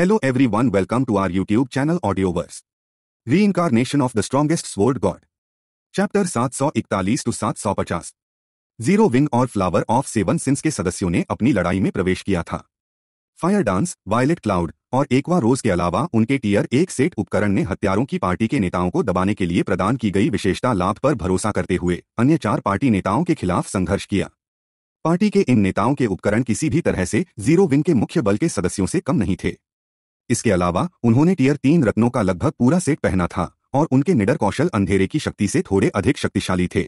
Hello everyone welcome to our YouTube channel Audioverse. Reincarnation of the Strongest Sword God. Chapter 741 to 750 zero wing और flower of seven sins के सदस्यों ने अपनी लड़ाई में प्रवेश किया था फायर डांस वायलेट क्लाउड और एक्वा रोज के अलावा उनके टीयर एक सेट उपकरण ने हत्यारों की पार्टी के नेताओं को दबाने के लिए प्रदान की गई विशेषता लाभ पर भरोसा करते हुए अन्य चार पार्टी नेताओं के खिलाफ संघर्ष किया पार्टी के इन नेताओं के उपकरण किसी भी तरह से जीरो विंग के मुख्य बल के सदस्यों से कम नहीं थे इसके अलावा उन्होंने टीयर तीन रत्नों का लगभग पूरा सेट पहना था और उनके निडर कौशल अंधेरे की शक्ति से थोड़े अधिक शक्तिशाली थे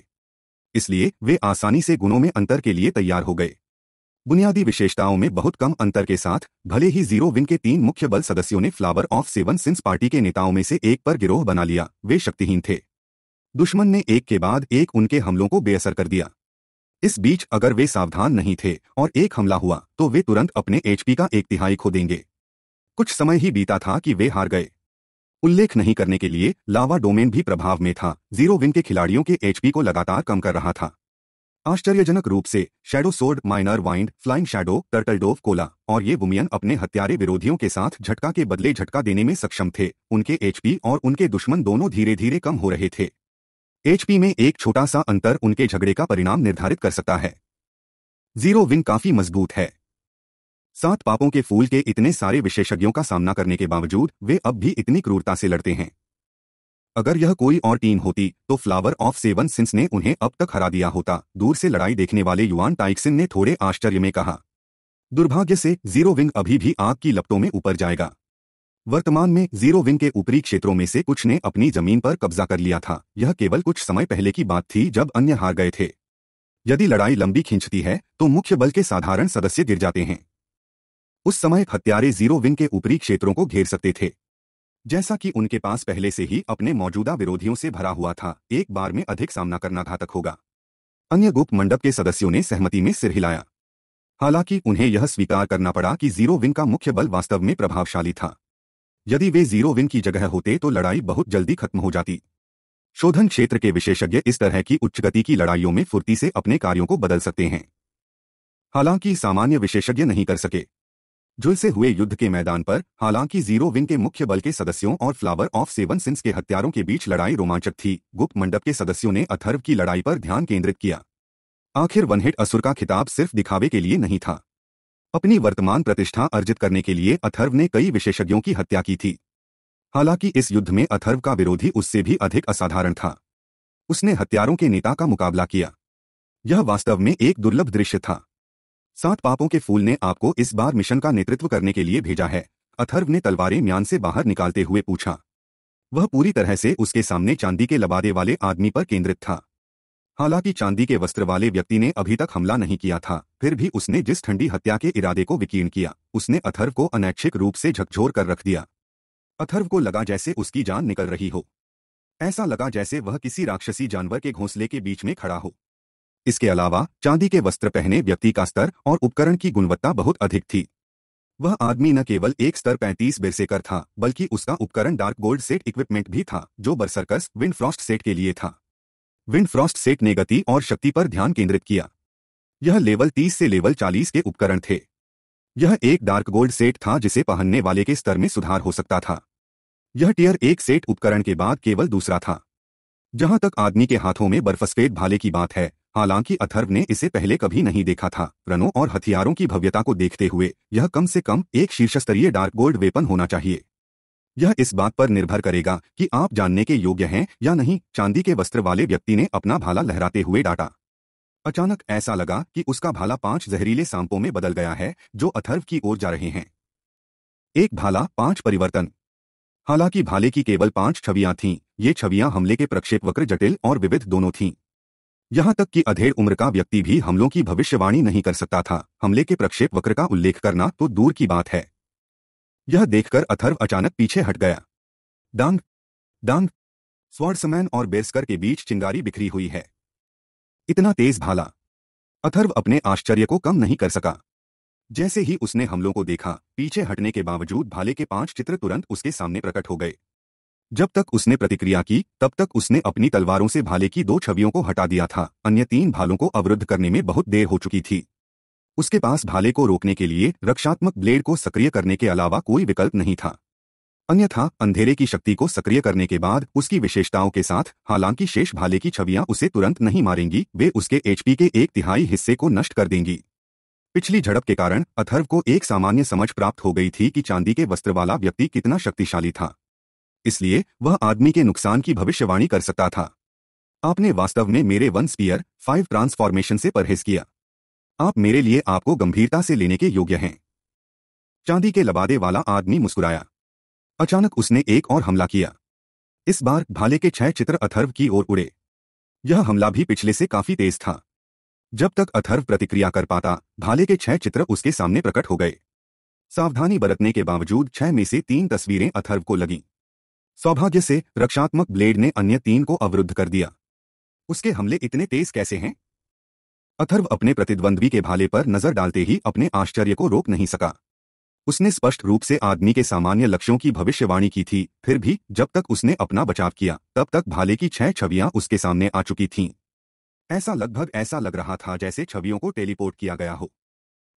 इसलिए वे आसानी से गुणों में अंतर के लिए तैयार हो गए बुनियादी विशेषताओं में बहुत कम अंतर के साथ भले ही जीरो विन के तीन मुख्य बल सदस्यों ने flower of seven sins party के नेताओं में से एक पर गिरोह बना लिया वे शक्तिहीन थे दुश्मन ने एक के बाद एक उनके हमलों को बेअसर कर दिया इस बीच अगर वे सावधान नहीं थे और एक हमला हुआ तो वे तुरंत अपने एचपी का एक तिहाई खो देंगे कुछ समय ही बीता था कि वे हार गए उल्लेख नहीं करने के लिए लावा डोमेन भी प्रभाव में था जीरो विन के खिलाड़ियों के एचपी को लगातार कम कर रहा था आश्चर्यजनक रूप से shadow sword minor wind flying shadow turtle dove cola और ये वुमियन अपने हत्यारे विरोधियों के साथ झटका के बदले झटका देने में सक्षम थे उनके एचपी और उनके दुश्मन दोनों धीरे धीरे कम हो रहे थे एचपी में एक छोटा सा अंतर उनके झगड़े का परिणाम निर्धारित कर सकता है जीरो विन काफी मजबूत है सात पापों के फूल के इतने सारे विशेषज्ञों का सामना करने के बावजूद वे अब भी इतनी क्रूरता से लड़ते हैं अगर यह कोई और टीम होती तो फ्लावर ऑफ सेवन सिंस ने उन्हें अब तक हरा दिया होता दूर से लड़ाई देखने वाले युवान टाइक्सिन ने थोड़े आश्चर्य में कहा दुर्भाग्य से जीरो विंग अभी भी आग की लपटों में ऊपर जाएगा वर्तमान में जीरो विंग के ऊपरी क्षेत्रों में से कुछ ने अपनी जमीन पर कब्जा कर लिया था यह केवल कुछ समय पहले की बात थी जब अन्य हार गए थे यदि लड़ाई लंबी खींचती है तो मुख्य बल के साधारण सदस्य गिर जाते हैं उस समय हत्यारे जीरो विंग के ऊपरी क्षेत्रों को घेर सकते थे जैसा कि उनके पास पहले से ही अपने मौजूदा विरोधियों से भरा हुआ था एक बार में अधिक सामना करना घातक होगा अन्य गुप्त मंडप के सदस्यों ने सहमति में सिर हिलाया हालांकि उन्हें यह स्वीकार करना पड़ा कि जीरो विंग का मुख्य बल वास्तव में प्रभावशाली था यदि वे जीरो विंग की जगह होते तो लड़ाई बहुत जल्दी खत्म हो जाती शोधन क्षेत्र के विशेषज्ञ इस तरह की उच्च गति की लड़ाइयों में फुर्ती से अपने कार्यों को बदल सकते हैं हालांकि सामान्य विशेषज्ञ नहीं कर सके झुलसे हुए युद्ध के मैदान पर हालांकि जीरो विंग के मुख्य बल के सदस्यों और फ्लावर ऑफ सेवन सिंस के हत्यारों के बीच लड़ाई रोमांचक थी गुप्त मंडप के सदस्यों ने अथर्व की लड़ाई पर ध्यान केंद्रित किया आखिर वनहिट असुर का खिताब सिर्फ दिखावे के लिए नहीं था अपनी वर्तमान प्रतिष्ठा अर्जित करने के लिए अथर्व ने कई विशेषज्ञों की हत्या की थी हालांकि इस युद्ध में अथर्व का विरोधी उससे भी अधिक असाधारण था उसने हत्यारों के नेता का मुकाबला किया यह वास्तव में एक दुर्लभ दृश्य था सात पापों के फूल ने आपको इस बार मिशन का नेतृत्व करने के लिए भेजा है अथर्व ने तलवारें म्यान से बाहर निकालते हुए पूछा वह पूरी तरह से उसके सामने चांदी के लबादे वाले आदमी पर केंद्रित था हालांकि चांदी के वस्त्र वाले व्यक्ति ने अभी तक हमला नहीं किया था फिर भी उसने जिस ठंडी हत्या के इरादे को विकीर्ण किया उसने अथर्व को अनैच्छिक रूप से झकझोर कर रख दिया अथर्व को लगा जैसे उसकी जान निकल रही हो ऐसा लगा जैसे वह किसी राक्षसी जानवर के घोंसले के बीच में खड़ा हो इसके अलावा चांदी के वस्त्र पहने व्यक्ति का स्तर और उपकरण की गुणवत्ता बहुत अधिक थी वह आदमी न केवल एक स्तर 35 बेरसेकर था बल्कि उसका उपकरण डार्क गोल्ड सेट इक्विपमेंट भी था जो बर्सर्कस विंड फ्रॉस्ट सेट के लिए था विंड फ्रॉस्ट सेट ने गति और शक्ति पर ध्यान केंद्रित किया यह लेवल 30 से लेवल 40 के उपकरण थे यह एक डार्क गोल्ड सेट था जिसे पहनने वाले के स्तर में सुधार हो सकता था यह टीयर एक सेट उपकरण के बाद केवल दूसरा था जहां तक आदमी के हाथों में बर्फस्फेद भाले की बात है हालांकि अथर्व ने इसे पहले कभी नहीं देखा था रनों और हथियारों की भव्यता को देखते हुए यह कम से कम एक शीर्षस्तरीय डार्क गोल्ड वेपन होना चाहिए यह इस बात पर निर्भर करेगा कि आप जानने के योग्य हैं या नहीं चांदी के वस्त्र वाले व्यक्ति ने अपना भाला लहराते हुए डांटा अचानक ऐसा लगा कि उसका भाला पांच जहरीले सांपों में बदल गया है जो अथर्व की ओर जा रहे हैं एक भाला पांच परिवर्तन हालांकि भाले की केवल पांच छवियां थीं ये छवियां हमले के प्रक्षेप वक्र जटिल और विविध दोनों थीं यहाँ तक कि अधेड़ उम्र का व्यक्ति भी हमलों की भविष्यवाणी नहीं कर सकता था हमले के प्रक्षेप वक्र का उल्लेख करना तो दूर की बात है यह देखकर अथर्व अचानक पीछे हट गया डांग डांग स्वॉर्ड्समैन और बेस्कर के बीच चिंगारी बिखरी हुई है इतना तेज भाला अथर्व अपने आश्चर्य को कम नहीं कर सका जैसे ही उसने हमलों को देखा पीछे हटने के बावजूद भाले के पांच चित्र तुरंत उसके सामने प्रकट हो गए जब तक उसने प्रतिक्रिया की तब तक उसने अपनी तलवारों से भाले की दो छवियों को हटा दिया था अन्य तीन भालों को अवरुद्ध करने में बहुत देर हो चुकी थी उसके पास भाले को रोकने के लिए रक्षात्मक ब्लेड को सक्रिय करने के अलावा कोई विकल्प नहीं था अन्यथा अंधेरे की शक्ति को सक्रिय करने के बाद उसकी विशेषताओं के साथ हालांकि शेष भाले की छवियां उसे तुरंत नहीं मारेंगी वे उसके एचपी के एक तिहाई हिस्से को नष्ट कर देंगी पिछली झड़प के कारण अथर्व को एक सामान्य समझ प्राप्त हो गई थी कि चांदी के वस्त्र वाला व्यक्ति कितना शक्तिशाली था इसलिए वह आदमी के नुकसान की भविष्यवाणी कर सकता था आपने वास्तव में मेरे वन स्पीयर फाइव ट्रांसफॉर्मेशन से परहेज किया आप मेरे लिए आपको गंभीरता से लेने के योग्य हैं चांदी के लबादे वाला आदमी मुस्कुराया अचानक उसने एक और हमला किया इस बार भाले के छह चित्र अथर्व की ओर उड़े यह हमला भी पिछले से काफी तेज था जब तक अथर्व प्रतिक्रिया कर पाता भाले के छह चित्र उसके सामने प्रकट हो गए सावधानी बरतने के बावजूद छह में से तीन तस्वीरें अथर्व को लगीं सौभाग्य से रक्षात्मक ब्लेड ने अन्य तीन को अवरुद्ध कर दिया उसके हमले इतने तेज कैसे हैं अथर्व अपने प्रतिद्वंद्वी के भाले पर नजर डालते ही अपने आश्चर्य को रोक नहीं सका उसने स्पष्ट रूप से आदमी के सामान्य लक्ष्यों की भविष्यवाणी की थी फिर भी जब तक उसने अपना बचाव किया तब तक भाले की छह छवियां उसके सामने आ चुकी थीं ऐसा लगभग ऐसा लग रहा था जैसे छवियों को टेलीपोर्ट किया गया हो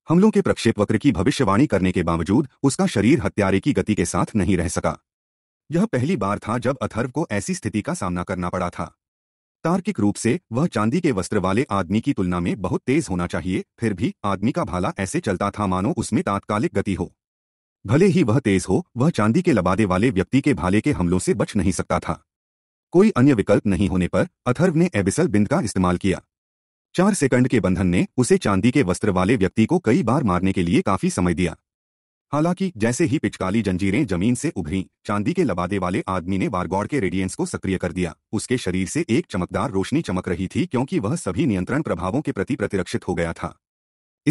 हमलों के प्रक्षेप वक्र की भविष्यवाणी करने के बावजूद उसका शरीर हत्यारे की गति के साथ नहीं रह सका यह पहली बार था जब अथर्व को ऐसी स्थिति का सामना करना पड़ा था तार्किक रूप से वह चांदी के वस्त्र वाले आदमी की तुलना में बहुत तेज होना चाहिए फिर भी आदमी का भाला ऐसे चलता था मानो उसमें तात्कालिक गति हो भले ही वह तेज हो वह चांदी के लबादे वाले व्यक्ति के भाले के हमलों से बच नहीं सकता था कोई अन्य विकल्प नहीं होने पर अथर्व ने एबिसल बिंद का इस्तेमाल किया चार सेकंड के बंधन ने उसे चांदी के वस्त्र वाले व्यक्ति को कई बार मारने के लिए काफी समय दिया हालांकि जैसे ही पिचकाली जंजीरें जमीन से उभरी चांदी के लबादे वाले आदमी ने बारगौड़ के रेडियंस को सक्रिय कर दिया उसके शरीर से एक चमकदार रोशनी चमक रही थी क्योंकि वह सभी नियंत्रण प्रभावों के प्रति प्रतिरक्षित हो गया था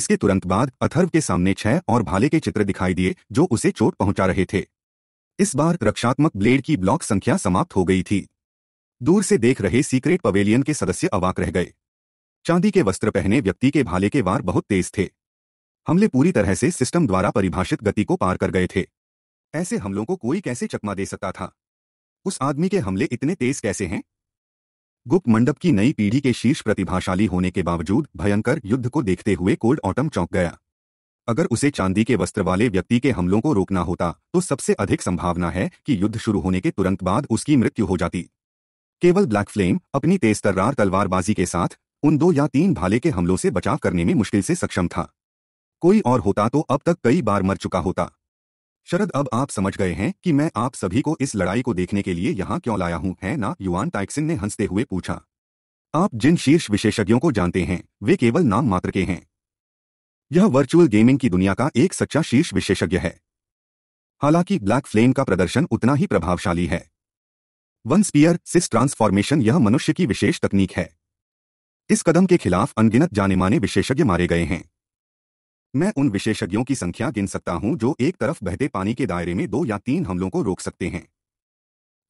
इसके तुरंत बाद अथर्व के सामने छह और भाले के चित्र दिखाई दिए जो उसे चोट पहुंचा रहे थे इस बार रक्षात्मक ब्लेड की ब्लॉक संख्या समाप्त हो गई थी दूर से देख रहे सीक्रेट पवेलियन के सदस्य अवाक रह गए चांदी के वस्त्र पहने व्यक्ति के भाले के वार बहुत तेज थे हमले पूरी तरह से सिस्टम द्वारा परिभाषित गति को पार कर गए थे ऐसे हमलों को कोई कैसे चकमा दे सकता था उस आदमी के हमले इतने तेज कैसे हैं गुप्त मंडप की नई पीढ़ी के शीर्ष प्रतिभाशाली होने के बावजूद भयंकर युद्ध को देखते हुए कोल्ड ऑटम चौंक गया अगर उसे चांदी के वस्त्र वाले व्यक्ति के हमलों को रोकना होता तो सबसे अधिक संभावना है कि युद्ध शुरू होने के तुरंत बाद उसकी मृत्यु हो जाती केवल ब्लैक फ्लेम अपनी तेज तर्रार तलवारबाजी के साथ उन दो या तीन भाले के हमलों से बचाव करने में मुश्किल से सक्षम था कोई और होता तो अब तक कई बार मर चुका होता शरद अब आप समझ गए हैं कि मैं आप सभी को इस लड़ाई को देखने के लिए यहां क्यों लाया हूं है ना युवान टाइक्सिन ने हंसते हुए पूछा आप जिन शीर्ष विशेषज्ञों को जानते हैं वे केवल नाम मात्र के हैं यह वर्चुअल गेमिंग की दुनिया का एक सच्चा शीर्ष विशेषज्ञ है हालांकि ब्लैक फ्लेम का प्रदर्शन उतना ही प्रभावशाली है वन स्पीयर सिस ट्रांसफॉर्मेशन यह मनुष्य की विशेष तकनीक है इस कदम के खिलाफ अनगिनत जाने माने विशेषज्ञ मारे गए हैं मैं उन विशेषज्ञों की संख्या गिन सकता हूं जो एक तरफ बहते पानी के दायरे में दो या तीन हमलों को रोक सकते हैं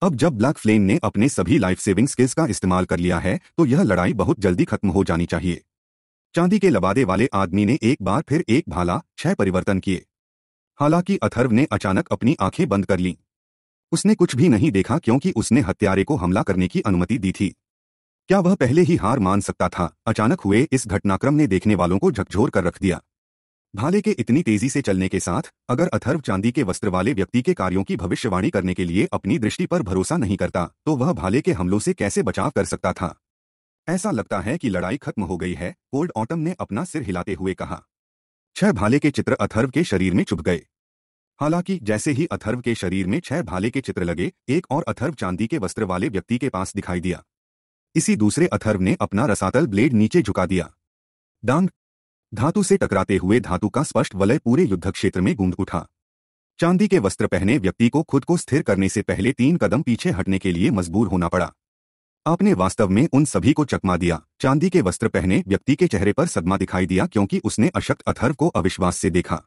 अब जब ब्लैक फ्लेम ने अपने सभी लाइफ सेविंग स्किल्स का इस्तेमाल कर लिया है तो यह लड़ाई बहुत जल्दी खत्म हो जानी चाहिए चांदी के लबादे वाले आदमी ने एक बार फिर एक भाला छह परिवर्तन किए हालांकि अथर्व ने अचानक अपनी आंखें बंद कर लीं उसने कुछ भी नहीं देखा क्योंकि उसने हत्यारे को हमला करने की अनुमति दी थी क्या वह पहले ही हार मान सकता था अचानक हुए इस घटनाक्रम ने देखने वालों को झकझोर कर रख दिया भाले के इतनी तेजी से चलने के साथ अगर अथर्व चांदी के वस्त्र वाले व्यक्ति के कार्यों की भविष्यवाणी करने के लिए अपनी दृष्टि पर भरोसा नहीं करता तो वह भाले के हमलों से कैसे बचाव कर सकता था ऐसा लगता है कि लड़ाई खत्म हो गई है कोल्ड ऑटम ने अपना सिर हिलाते हुए कहा छह भाले के चित्र अथर्व के शरीर में चुप गए हालांकि जैसे ही अथर्व के शरीर में छह भाले के चित्र लगे एक और अथर्व चांदी के वस्त्र वाले व्यक्ति के पास दिखाई दिया इसी दूसरे अथर्व ने अपना रसातल ब्लेड नीचे झुका दिया डांग धातु से टकराते हुए धातु का स्पष्ट वलय पूरे युद्ध क्षेत्र में गूंज उठा चांदी के वस्त्र पहने व्यक्ति को खुद को स्थिर करने से पहले तीन कदम पीछे हटने के लिए मजबूर होना पड़ा आपने वास्तव में उन सभी को चकमा दिया चांदी के वस्त्र पहने व्यक्ति के चेहरे पर सदमा दिखाई दिया क्योंकि उसने अशक्त अथर्व को अविश्वास से देखा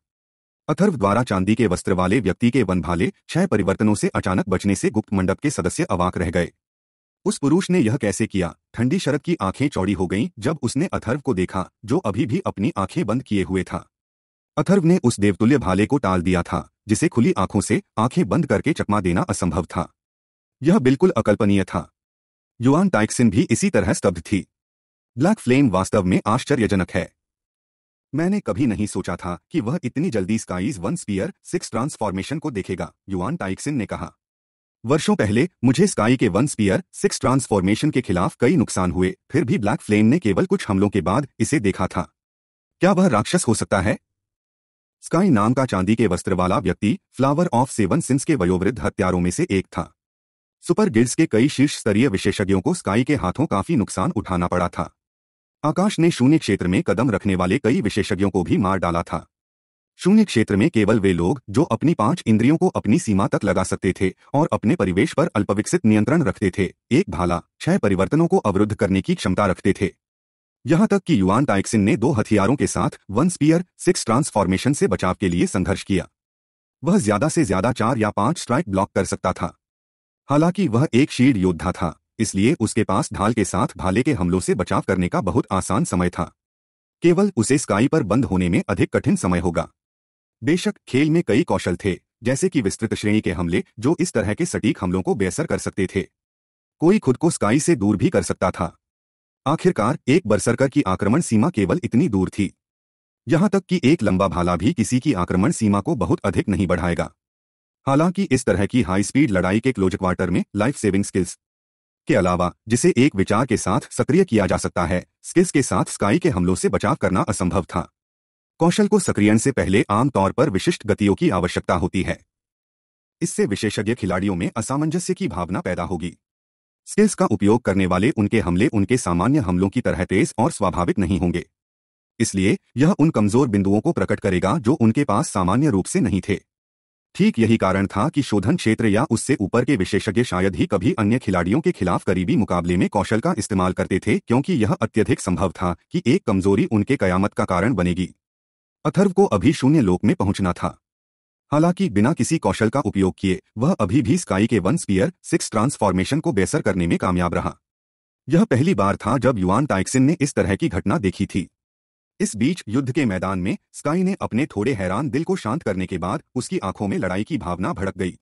अथर्व द्वारा चांदी के वस्त्र वाले व्यक्ति के वन भाले छह परिवर्तनों से अचानक बचने से गुप्त मंडप के सदस्य अवाक रह गए उस पुरुष ने यह कैसे किया ठंडी शरद की आंखें चौड़ी हो गईं जब उसने अथर्व को देखा जो अभी भी अपनी आंखें बंद किए हुए था अथर्व ने उस देवतुल्य भाले को टाल दिया था जिसे खुली आंखों से आंखें बंद करके चकमा देना असंभव था यह बिल्कुल अकल्पनीय था युआन टाइक्सिन भी इसी तरह स्तब्ध थी ब्लैक फ्लेम वास्तव में आश्चर्यजनक है मैंने कभी नहीं सोचा था कि वह इतनी जल्दी skies one spear six transformation को देखेगा युआन टाइक्सिन ने कहा वर्षों पहले मुझे स्काई के वन स्पीयर सिक्स ट्रांसफॉर्मेशन के खिलाफ कई नुकसान हुए फिर भी ब्लैक फ्लेम ने केवल कुछ हमलों के बाद इसे देखा था क्या वह राक्षस हो सकता है स्काई नाम का चांदी के वस्त्र वाला व्यक्ति फ्लावर ऑफ सेवन सिंस के वयोवृद्ध हत्यारों में से एक था सुपर गिड्स के कई शीर्ष स्तरीय विशेषज्ञों को स्काई के हाथों काफी नुकसान उठाना पड़ा था आकाश ने शून्य क्षेत्र में कदम रखने वाले कई विशेषज्ञों को भी मार डाला था शून्य क्षेत्र में केवल वे लोग जो अपनी पांच इंद्रियों को अपनी सीमा तक लगा सकते थे और अपने परिवेश पर अल्पविकसित नियंत्रण रखते थे एक भाला छह परिवर्तनों को अवरुद्ध करने की क्षमता रखते थे यहां तक कि युवान टाइक्सिन ने दो हथियारों के साथ वन स्पीयर सिक्स ट्रांसफॉर्मेशन से बचाव के लिए संघर्ष किया वह ज्यादा से ज्यादा चार या पांच स्ट्राइक ब्लॉक कर सकता था हालांकि वह एक शील्ड योद्धा था इसलिए उसके पास ढाल के साथ भाले के हमलों से बचाव करने का बहुत आसान समय था केवल उसे स्काई पर बंद होने में अधिक कठिन समय होगा बेशक खेल में कई कौशल थे जैसे कि विस्तृत श्रेणी के हमले जो इस तरह के सटीक हमलों को बेअसर कर सकते थे कोई खुद को स्काई से दूर भी कर सकता था आखिरकार एक बरसरकर की आक्रमण सीमा केवल इतनी दूर थी यहां तक कि एक लंबा भाला भी किसी की आक्रमण सीमा को बहुत अधिक नहीं बढ़ाएगा हालांकि इस तरह की हाई स्पीड लड़ाई के क्लोज क्वार्टर में लाइफ सेविंग स्किल्स के अलावा जिसे एक विचार के साथ सक्रिय किया जा सकता है स्किल्स के साथ स्काई के हमलों से बचाव करना असंभव था कौशल को सक्रियण से पहले आमतौर पर विशिष्ट गतियों की आवश्यकता होती है इससे विशेषज्ञ खिलाड़ियों में असामंजस्य की भावना पैदा होगी स्किल्स का उपयोग करने वाले उनके हमले उनके सामान्य हमलों की तरह तेज और स्वाभाविक नहीं होंगे इसलिए यह उन कमजोर बिंदुओं को प्रकट करेगा जो उनके पास सामान्य रूप से नहीं थे ठीक यही कारण था कि शोधन क्षेत्र या उससे ऊपर के विशेषज्ञ शायद ही कभी अन्य खिलाड़ियों के खिलाफ करीबी मुकाबले में कौशल का इस्तेमाल करते थे क्योंकि यह अत्यधिक संभव था कि एक कमजोरी उनके कयामत का कारण बनेगी अथर्व को अभी शून्य लोक में पहुंचना था हालांकि बिना किसी कौशल का उपयोग किए वह अभी भी स्काई के वन स्पीयर सिक्स ट्रांसफॉर्मेशन को बेसर करने में कामयाब रहा यह पहली बार था जब युवान टाइक्सिन ने इस तरह की घटना देखी थी इस बीच युद्ध के मैदान में स्काई ने अपने थोड़े हैरान दिल को शांत करने के बाद उसकी आंखों में लड़ाई की भावना भड़क गई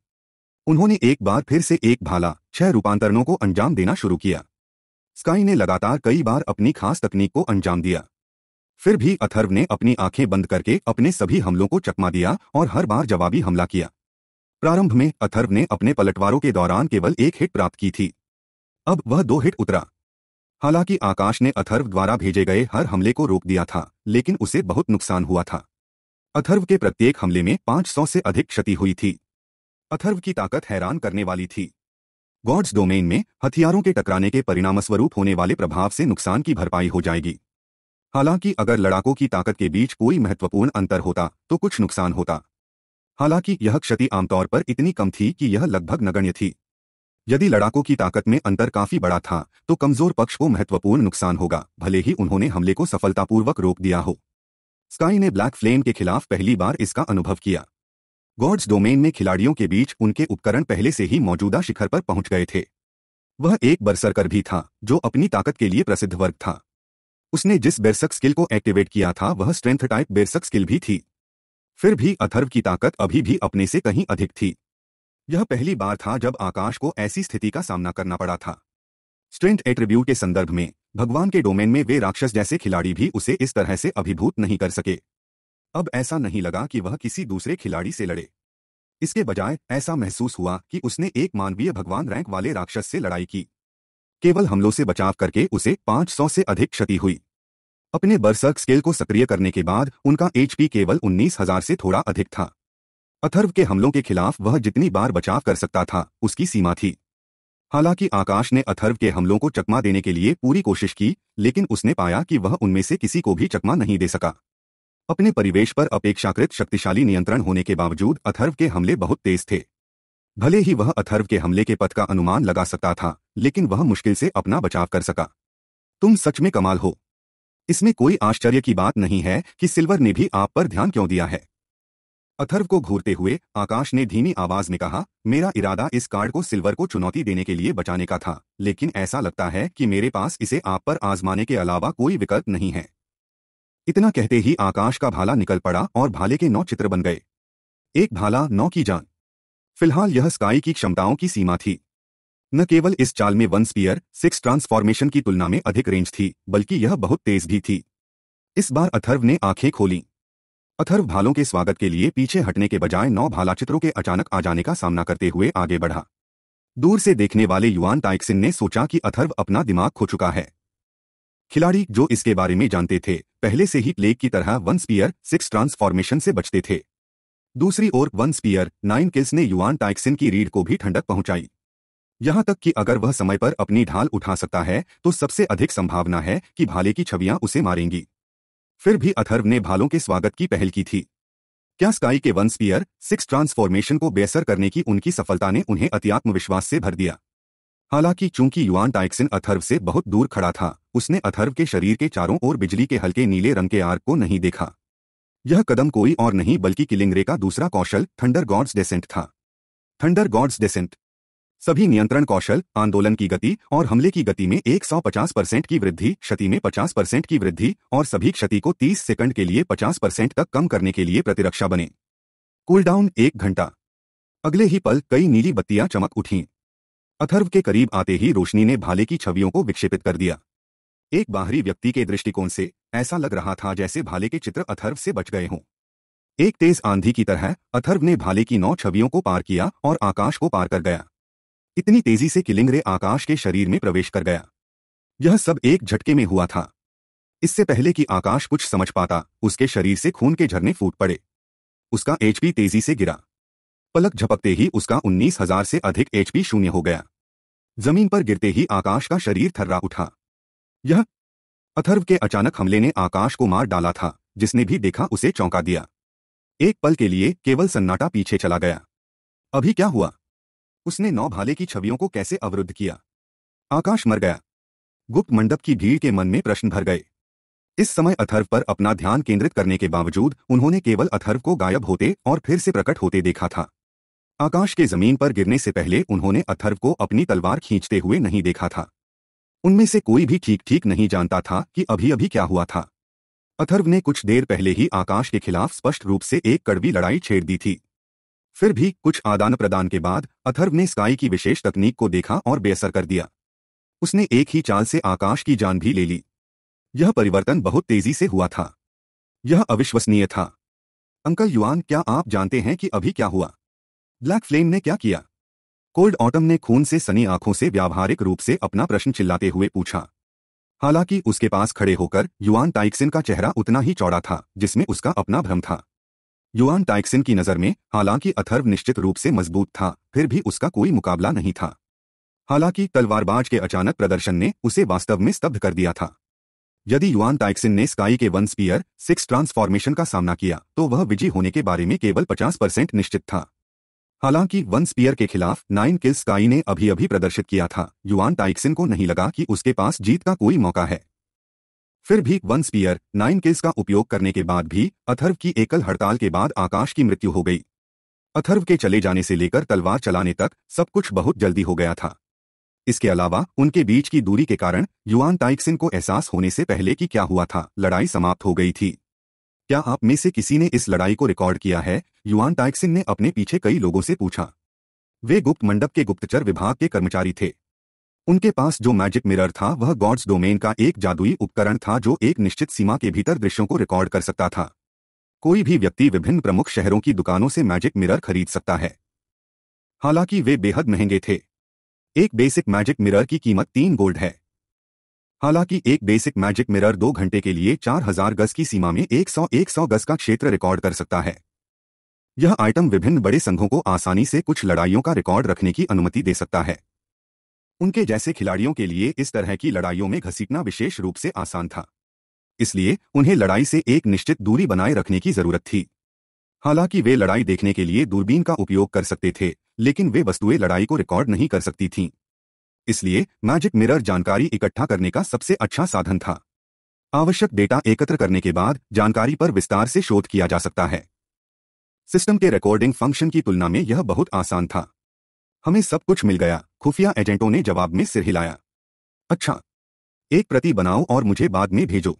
उन्होंने एक बार फिर से एक भाला छह रूपांतरणों को अंजाम देना शुरू किया स्काई ने लगातार कई बार अपनी खास तकनीक को अंजाम दिया फिर भी अथर्व ने अपनी आंखें बंद करके अपने सभी हमलों को चकमा दिया और हर बार जवाबी हमला किया प्रारंभ में अथर्व ने अपने पलटवारों के दौरान केवल एक हिट प्राप्त की थी अब वह दो हिट उतरा हालांकि आकाश ने अथर्व द्वारा भेजे गए हर हमले को रोक दिया था लेकिन उसे बहुत नुकसान हुआ था अथर्व के प्रत्येक हमले में 500 से अधिक क्षति हुई थी अथर्व की ताकत हैरान करने वाली थी गॉड्स डोमेन में हथियारों के टकराने के परिणामस्वरूप होने वाले प्रभाव से नुकसान की भरपाई हो जाएगी हालांकि अगर लड़ाकों की ताकत के बीच कोई महत्वपूर्ण अंतर होता तो कुछ नुकसान होता हालांकि यह क्षति आमतौर पर इतनी कम थी कि यह लगभग नगण्य थी यदि लड़ाकों की ताकत में अंतर काफी बड़ा था तो कमजोर पक्ष को महत्वपूर्ण नुकसान होगा भले ही उन्होंने हमले को सफलतापूर्वक रोक दिया हो स्काई ने ब्लैक फ्लेम के खिलाफ पहली बार इसका अनुभव किया गॉड्स डोमेन में खिलाड़ियों के बीच उनके उपकरण पहले से ही मौजूदा शिखर पर पहुंच गए थे वह एक बरसरकर भी था जो अपनी ताकत के लिए प्रसिद्ध वर्ग था उसने जिस बेरसक स्किल को एक्टिवेट किया था वह स्ट्रेंथ टाइप बेरसक स्किल भी थी फिर भी अथर्व की ताकत अभी भी अपने से कहीं अधिक थी यह पहली बार था जब आकाश को ऐसी स्थिति का सामना करना पड़ा था स्ट्रेंथ एट्रीब्यूट के संदर्भ में भगवान के डोमेन में वे राक्षस जैसे खिलाड़ी भी उसे इस तरह से अभिभूत नहीं कर सके अब ऐसा नहीं लगा कि वह किसी दूसरे खिलाड़ी से लड़े इसके बजाय ऐसा महसूस हुआ कि उसने एक मानवीय भगवान रैंक वाले राक्षस से लड़ाई की केवल हमलों से बचाव करके उसे 500 से अधिक क्षति हुई अपने बर्सर्क स्केल को सक्रिय करने के बाद उनका एचपी केवल 19,000 से थोड़ा अधिक था अथर्व के हमलों के खिलाफ वह जितनी बार बचाव कर सकता था उसकी सीमा थी हालांकि आकाश ने अथर्व के हमलों को चकमा देने के लिए पूरी कोशिश की लेकिन उसने पाया कि वह उनमें से किसी को भी चकमा नहीं दे सका अपने परिवेश पर अपेक्षाकृत शक्तिशाली नियंत्रण होने के बावजूद अथर्व के हमले बहुत तेज थे भले ही वह अथर्व के हमले के पथ का अनुमान लगा सकता था लेकिन वह मुश्किल से अपना बचाव कर सका तुम सच में कमाल हो इसमें कोई आश्चर्य की बात नहीं है कि सिल्वर ने भी आप पर ध्यान क्यों दिया है अथर्व को घूरते हुए आकाश ने धीमी आवाज में कहा मेरा इरादा इस कार्ड को सिल्वर को चुनौती देने के लिए बचाने का था लेकिन ऐसा लगता है कि मेरे पास इसे आप पर आजमाने के अलावा कोई विकल्प नहीं है इतना कहते ही आकाश का भाला निकल पड़ा और भाले के नौ चित्र बन गए एक भाला नौ की जान फिलहाल यह स्काई की क्षमताओं की सीमा थी न केवल इस चाल में वन स्पीयर सिक्स ट्रांसफॉर्मेशन की तुलना में अधिक रेंज थी बल्कि यह बहुत तेज भी थी इस बार अथर्व ने आंखें खोली अथर्व भालों के स्वागत के लिए पीछे हटने के बजाय नौ भाला चित्रों के अचानक आ जाने का सामना करते हुए आगे बढ़ा दूर से देखने वाले युवान टाइक्सिन ने सोचा कि अथर्व अपना दिमाग खो चुका है खिलाड़ी जो इसके बारे में जानते थे पहले से ही प्लेग की तरह वन स्पीयर सिक्स ट्रांसफॉर्मेशन से बचते थे दूसरी ओर वन स्पीयर नाइन किल्स ने युवान टाइक्सिन की रीढ़ को भी ठंडक पहुंचाई यहाँ तक कि अगर वह समय पर अपनी ढाल उठा सकता है तो सबसे अधिक संभावना है कि भाले की छवियां उसे मारेंगी फिर भी अथर्व ने भालों के स्वागत की पहल की थी क्या स्काई के वन स्पीयर सिक्स ट्रांसफॉर्मेशन को बेसर करने की उनकी सफलता ने उन्हें अति आत्मविश्वास से भर दिया हालांकि चूंकि युवान टाइक्सिन अथर्व से बहुत दूर खड़ा था उसने अथर्व के शरीर के चारों ओर बिजली के हल्के नीले रंग के आर्क को नहीं देखा यह कदम कोई और नहीं बल्कि किलिंगरे का दूसरा कौशल थंडर गॉड्स डेसेंट था थंडर गॉड्स डेसेंट सभी नियंत्रण कौशल आंदोलन की गति और हमले की गति में 150 परसेंट की वृद्धि क्षति में 50 परसेंट की वृद्धि और सभी क्षति को 30 सेकंड के लिए 50 परसेंट तक कम करने के लिए प्रतिरक्षा बने कूलडाउन एक घंटा अगले ही पल कई नीली बत्तियां चमक उठीं अथर्व के करीब आते ही रोशनी ने भाले की छवियों को विक्षेपित कर दिया एक बाहरी व्यक्ति के दृष्टिकोण से ऐसा लग रहा था जैसे भाले के चित्र अथर्व से बच गए हों एक तेज आंधी की तरह अथर्व ने भाले की नौ छवियों को पार किया और आकाश को पार कर गया इतनी तेजी से किलिंग रे आकाश के शरीर में प्रवेश कर गया यह सब एक झटके में हुआ था इससे पहले कि आकाश कुछ समझ पाता उसके शरीर से खून के झरने फूट पड़े उसका एचपी तेजी से गिरा पलक झपकते ही उसका उन्नीस हजार से अधिक एचपी शून्य हो गया जमीन पर गिरते ही आकाश का शरीर थर्रा उठा यह अथर्व के अचानक हमले ने आकाश को मार डाला था जिसने भी देखा उसे चौंका दिया एक पल के लिए केवल सन्नाटा पीछे चला गया अभी क्या हुआ उसने नौ भाले की छवियों को कैसे अवरुद्ध किया आकाश मर गया गुप्त मंडप की भीड़ के मन में प्रश्न भर गए इस समय अथर्व पर अपना ध्यान केंद्रित करने के बावजूद उन्होंने केवल अथर्व को गायब होते और फिर से प्रकट होते देखा था आकाश के जमीन पर गिरने से पहले उन्होंने अथर्व को अपनी तलवार खींचते हुए नहीं देखा था उनमें से कोई भी ठीक ठीक नहीं जानता था कि अभी अभी क्या हुआ था अथर्व ने कुछ देर पहले ही आकाश के खिलाफ स्पष्ट रूप से एक कड़वी लड़ाई छेड़ दी थी फिर भी कुछ आदान प्रदान के बाद अथर्व ने स्काई की विशेष तकनीक को देखा और बेअसर कर दिया उसने एक ही चाल से आकाश की जान भी ले ली यह परिवर्तन बहुत तेजी से हुआ था यह अविश्वसनीय था अंकल युआन क्या आप जानते हैं कि अभी क्या हुआ ब्लैक फ्लेम ने क्या किया कोल्ड ऑटम ने खून से सनी आंखों से व्यावहारिक रूप से अपना प्रश्न चिल्लाते हुए पूछा हालांकि उसके पास खड़े होकर युआन टाइक्सिन का चेहरा उतना ही चौड़ा था जिसमें उसका अपना भ्रम था युआन टाइक्सिन की नज़र में हालांकि अथर्व निश्चित रूप से मजबूत था फिर भी उसका कोई मुकाबला नहीं था हालांकि तलवारबाज के अचानक प्रदर्शन ने उसे वास्तव में स्तब्ध कर दिया था यदि युआन टाइक्सिन ने स्काई के वन स्पीयर सिक्स ट्रांसफॉर्मेशन का सामना किया तो वह विजयी होने के बारे में केवल 50 परसेंट निश्चित था हालांकि वन स्पीयर के खिलाफ नाइन किल्स स्काई ने अभी अभी प्रदर्शित किया था युआन टाइक्सिन को नहीं लगा कि उसके पास जीत का कोई मौका है फिर भी वन स्पीयर नाइन केस का उपयोग करने के बाद भी अथर्व की एकल हड़ताल के बाद आकाश की मृत्यु हो गई अथर्व के चले जाने से लेकर तलवार चलाने तक सब कुछ बहुत जल्दी हो गया था इसके अलावा उनके बीच की दूरी के कारण युआन ताइक्सिन को एहसास होने से पहले कि क्या हुआ था लड़ाई समाप्त हो गई थी क्या आप में से किसी ने इस लड़ाई को रिकॉर्ड किया है युआन ताइक्सिन ने अपने पीछे कई लोगों से पूछा वे गुप्त मंडप के गुप्तचर विभाग के कर्मचारी थे उनके पास जो मैजिक मिरर था वह गॉड्स डोमेन का एक जादुई उपकरण था जो एक निश्चित सीमा के भीतर दृश्यों को रिकॉर्ड कर सकता था कोई भी व्यक्ति विभिन्न प्रमुख शहरों की दुकानों से मैजिक मिरर खरीद सकता है हालांकि वे बेहद महंगे थे एक बेसिक मैजिक मिरर की कीमत तीन गोल्ड है हालांकि एक बेसिक मैजिक मिरर दो घंटे के लिए चार हजार गज की सीमा में एक सौ एक सौ गज का क्षेत्र रिकॉर्ड कर सकता है यह आइटम विभिन्न बड़े संघों को आसानी से कुछ लड़ाइयों का रिकॉर्ड रखने की अनुमति दे सकता है उनके जैसे खिलाड़ियों के लिए इस तरह की लड़ाइयों में घसीटना विशेष रूप से आसान था इसलिए उन्हें लड़ाई से एक निश्चित दूरी बनाए रखने की जरूरत थी हालांकि वे लड़ाई देखने के लिए दूरबीन का उपयोग कर सकते थे लेकिन वे वस्तुएं लड़ाई को रिकॉर्ड नहीं कर सकती थीं इसलिए मैजिक मिरर जानकारी इकट्ठा करने का सबसे अच्छा साधन था आवश्यक डेटा एकत्र करने के बाद जानकारी पर विस्तार से शोध किया जा सकता है सिस्टम के रिकॉर्डिंग फंक्शन की तुलना में यह बहुत आसान था हमें सब कुछ मिल गया खुफिया एजेंटों ने जवाब में सिर हिलाया अच्छा एक प्रति बनाओ और मुझे बाद में भेजो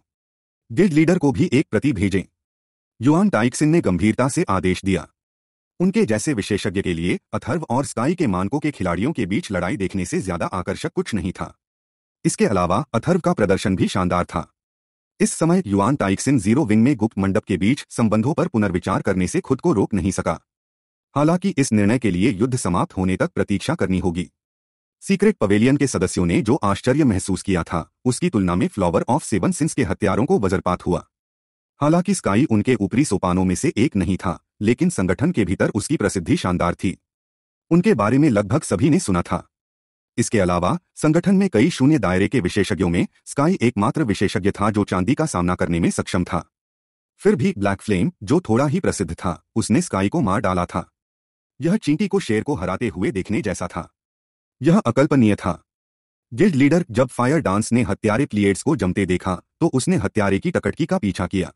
गिल्ड लीडर को भी एक प्रति भेजें युआन टाइक्सिन ने गंभीरता से आदेश दिया उनके जैसे विशेषज्ञ के लिए अथर्व और स्काई के मानकों के खिलाड़ियों के बीच लड़ाई देखने से ज्यादा आकर्षक कुछ नहीं था इसके अलावा अथर्व का प्रदर्शन भी शानदार था इस समय युआन टाइक्सिन जीरो विंग में गुप्त मंडप के बीच संबंधों पर पुनर्विचार करने से खुद को रोक नहीं सका हालांकि इस निर्णय के लिए युद्ध समाप्त होने तक प्रतीक्षा करनी होगी सीक्रेट पवेलियन के सदस्यों ने जो आश्चर्य महसूस किया था उसकी तुलना में फ्लावर ऑफ सेवन सिंस के हथियारों को वजरपात हुआ हालांकि स्काई उनके ऊपरी सोपानों में से एक नहीं था लेकिन संगठन के भीतर उसकी प्रसिद्धि शानदार थी उनके बारे में लगभग सभी ने सुना था इसके अलावा संगठन में कई शून्य दायरे के विशेषज्ञों में स्काई एकमात्र विशेषज्ञ था जो चांदी का सामना करने में सक्षम था फिर भी ब्लैक फ्लेम जो थोड़ा ही प्रसिद्ध था उसने स्काई को मार डाला था यह चींटी को शेर को हराते हुए देखने जैसा था यह अकल्पनीय था गिल्ड लीडर जब फायर डांस ने हत्यारे प्लियड्स को जमते देखा तो उसने हत्यारे की टकटकी का पीछा किया